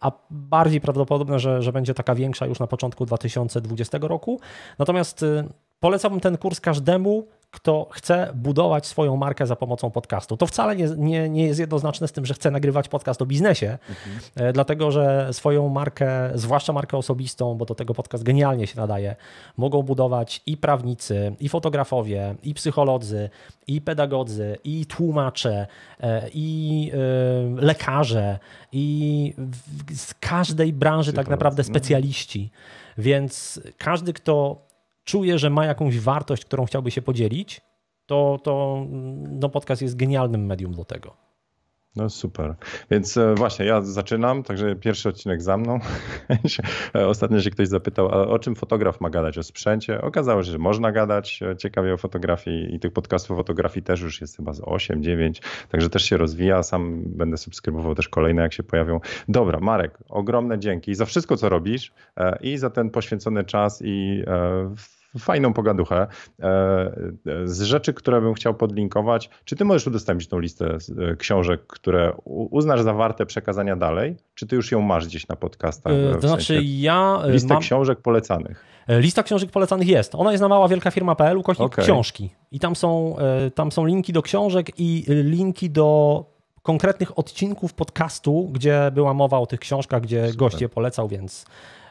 a bardziej prawdopodobne, że, że będzie taka większa już na początku 2020 roku. Natomiast y, polecałbym ten kurs każdemu, kto chce budować swoją markę za pomocą podcastu. To wcale nie, nie, nie jest jednoznaczne z tym, że chce nagrywać podcast o biznesie, mhm. E, dlatego że swoją markę, zwłaszcza markę osobistą, bo do tego podcast genialnie się nadaje, mogą budować i prawnicy, i fotografowie, i psycholodzy, i pedagodzy, i tłumacze, e, i e, lekarze, i z każdej branży tak naprawdę no. specjaliści. Więc każdy, kto czuje, że ma jakąś wartość, którą chciałby się podzielić, to, to mm, no podcast jest genialnym medium do tego. No super. Więc e, właśnie, ja zaczynam, także pierwszy odcinek za mną. E, ostatnio się ktoś zapytał, a o czym fotograf ma gadać? O sprzęcie? Okazało się, że można gadać e, ciekawie o fotografii i tych podcastów fotografii też już jest chyba z 8-9, także też się rozwija. Sam będę subskrybował też kolejne, jak się pojawią. Dobra, Marek, ogromne dzięki za wszystko, co robisz i za ten poświęcony czas i fajną pogaduchę. E, z rzeczy, które bym chciał podlinkować, czy ty możesz udostępnić tą listę e, książek, które uznasz za warte przekazania dalej? Czy ty już ją masz gdzieś na podcastach? Yy, to znaczy ja... Lista mam... książek polecanych. Lista książek polecanych jest. Ona jest na mała maławielkafirma.pl ukośnik okay. książki. I tam są, tam są linki do książek i linki do konkretnych odcinków podcastu, gdzie była mowa o tych książkach, gdzie Super. goście polecał, więc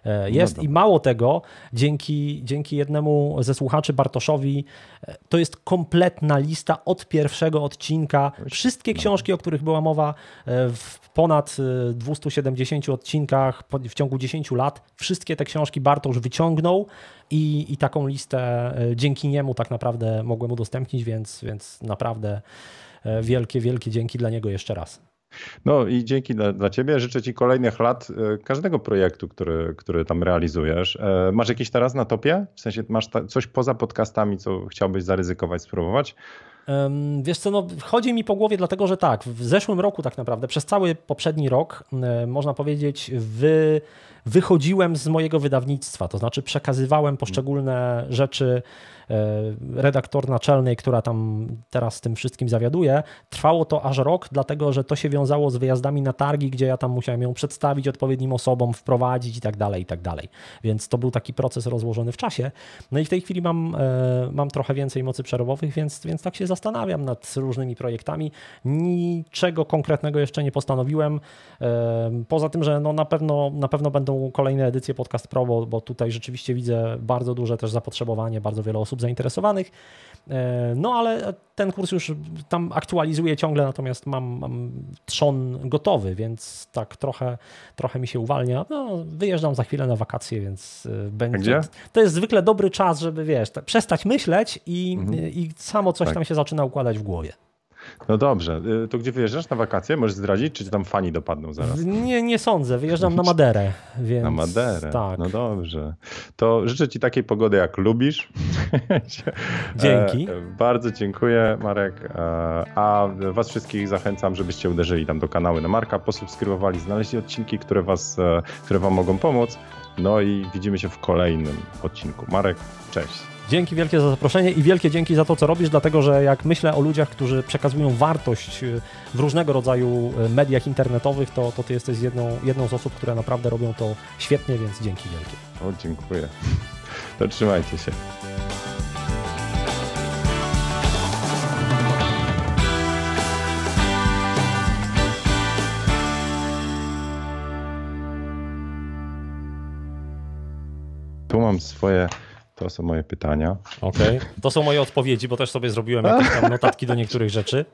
E, no jest. No I mało tego, dzięki, dzięki jednemu ze słuchaczy, Bartoszowi, e, to jest kompletna lista od pierwszego odcinka. Wszystkie no. książki, o których była mowa e, w ponad 270 odcinkach w ciągu 10 lat, wszystkie te książki Bartosz wyciągnął i, i taką listę dzięki niemu tak naprawdę mogłem udostępnić, więc, więc naprawdę wielkie, wielkie dzięki dla niego jeszcze raz. No i dzięki dla, dla, Ciebie. Życzę Ci kolejnych lat e, każdego projektu, który, który tam realizujesz. E, masz jakiś teraz na topie? W sensie masz ta, coś poza podcastami, co chciałbyś zaryzykować, spróbować? Wiesz co, no, chodzi mi po głowie dlatego, że tak, w zeszłym roku tak naprawdę, przez cały poprzedni rok, można powiedzieć, wy, wychodziłem z mojego wydawnictwa, to znaczy przekazywałem poszczególne rzeczy E, redaktor naczelnej, która tam teraz tym wszystkim zawiaduje. Trwało to aż rok, dlatego że to się wiązało z wyjazdami na targi, gdzie ja tam musiałem ją przedstawić odpowiednim osobom, wprowadzić i tak dalej, i tak dalej. Więc to był taki proces rozłożony w czasie. No i w tej chwili mam, e, mam trochę więcej mocy przerobowych, więc, więc tak się zastanawiam nad różnymi projektami. Niczego konkretnego jeszcze nie postanowiłem. E, poza tym, że no na, pewno, na pewno będą kolejne edycje Podcast Pro, bo, bo tutaj rzeczywiście widzę bardzo duże też zapotrzebowanie, bardzo wiele osób zainteresowanych. E, no ale ten kurs już tam aktualizuję ciągle, natomiast mam, mam trzon gotowy, więc tak trochę, trochę mi się uwalnia. No, wyjeżdżam za chwilę na wakacje, więc e, będzie. Gdzie? To jest zwykle dobry czas, żeby wiesz, przestać myśleć i, mhm. i samo coś tak. tam się zaczyna układać w głowie. No dobrze. Y, to gdzie wyjeżdżasz na wakacje? Możesz zdradzić, czy tam fani dopadną zaraz? Nie, nie sądzę. Wyjeżdżam na Maderę. Więc... Na Maderę. Tak. No dobrze. To życzę ci takiej pogody, jak lubisz. Dzięki. E, bardzo dziękuję, Marek. E, a was wszystkich zachęcam, żebyście uderzyli tam do kanały na Marka, posubskrybowali, znaleźli odcinki, które, was, e, które wam mogą pomóc. No i widzimy się w kolejnym odcinku. Marek, cześć. Dzięki wielkie za zaproszenie i wielkie dzięki za to, co robisz, dlatego że jak myślę o ludziach, którzy przekazują wartość y, w różnego rodzaju y, mediach internetowych, to, to ty jesteś jedną, jedną z osób, które naprawdę robią to świetnie, więc dzięki wielkie. O, dziękuję. To trzymajcie się. Tu mam swoje to są moje pytania. Okej, okay. to są moje odpowiedzi, bo też sobie zrobiłem jakieś tam notatki do niektórych rzeczy.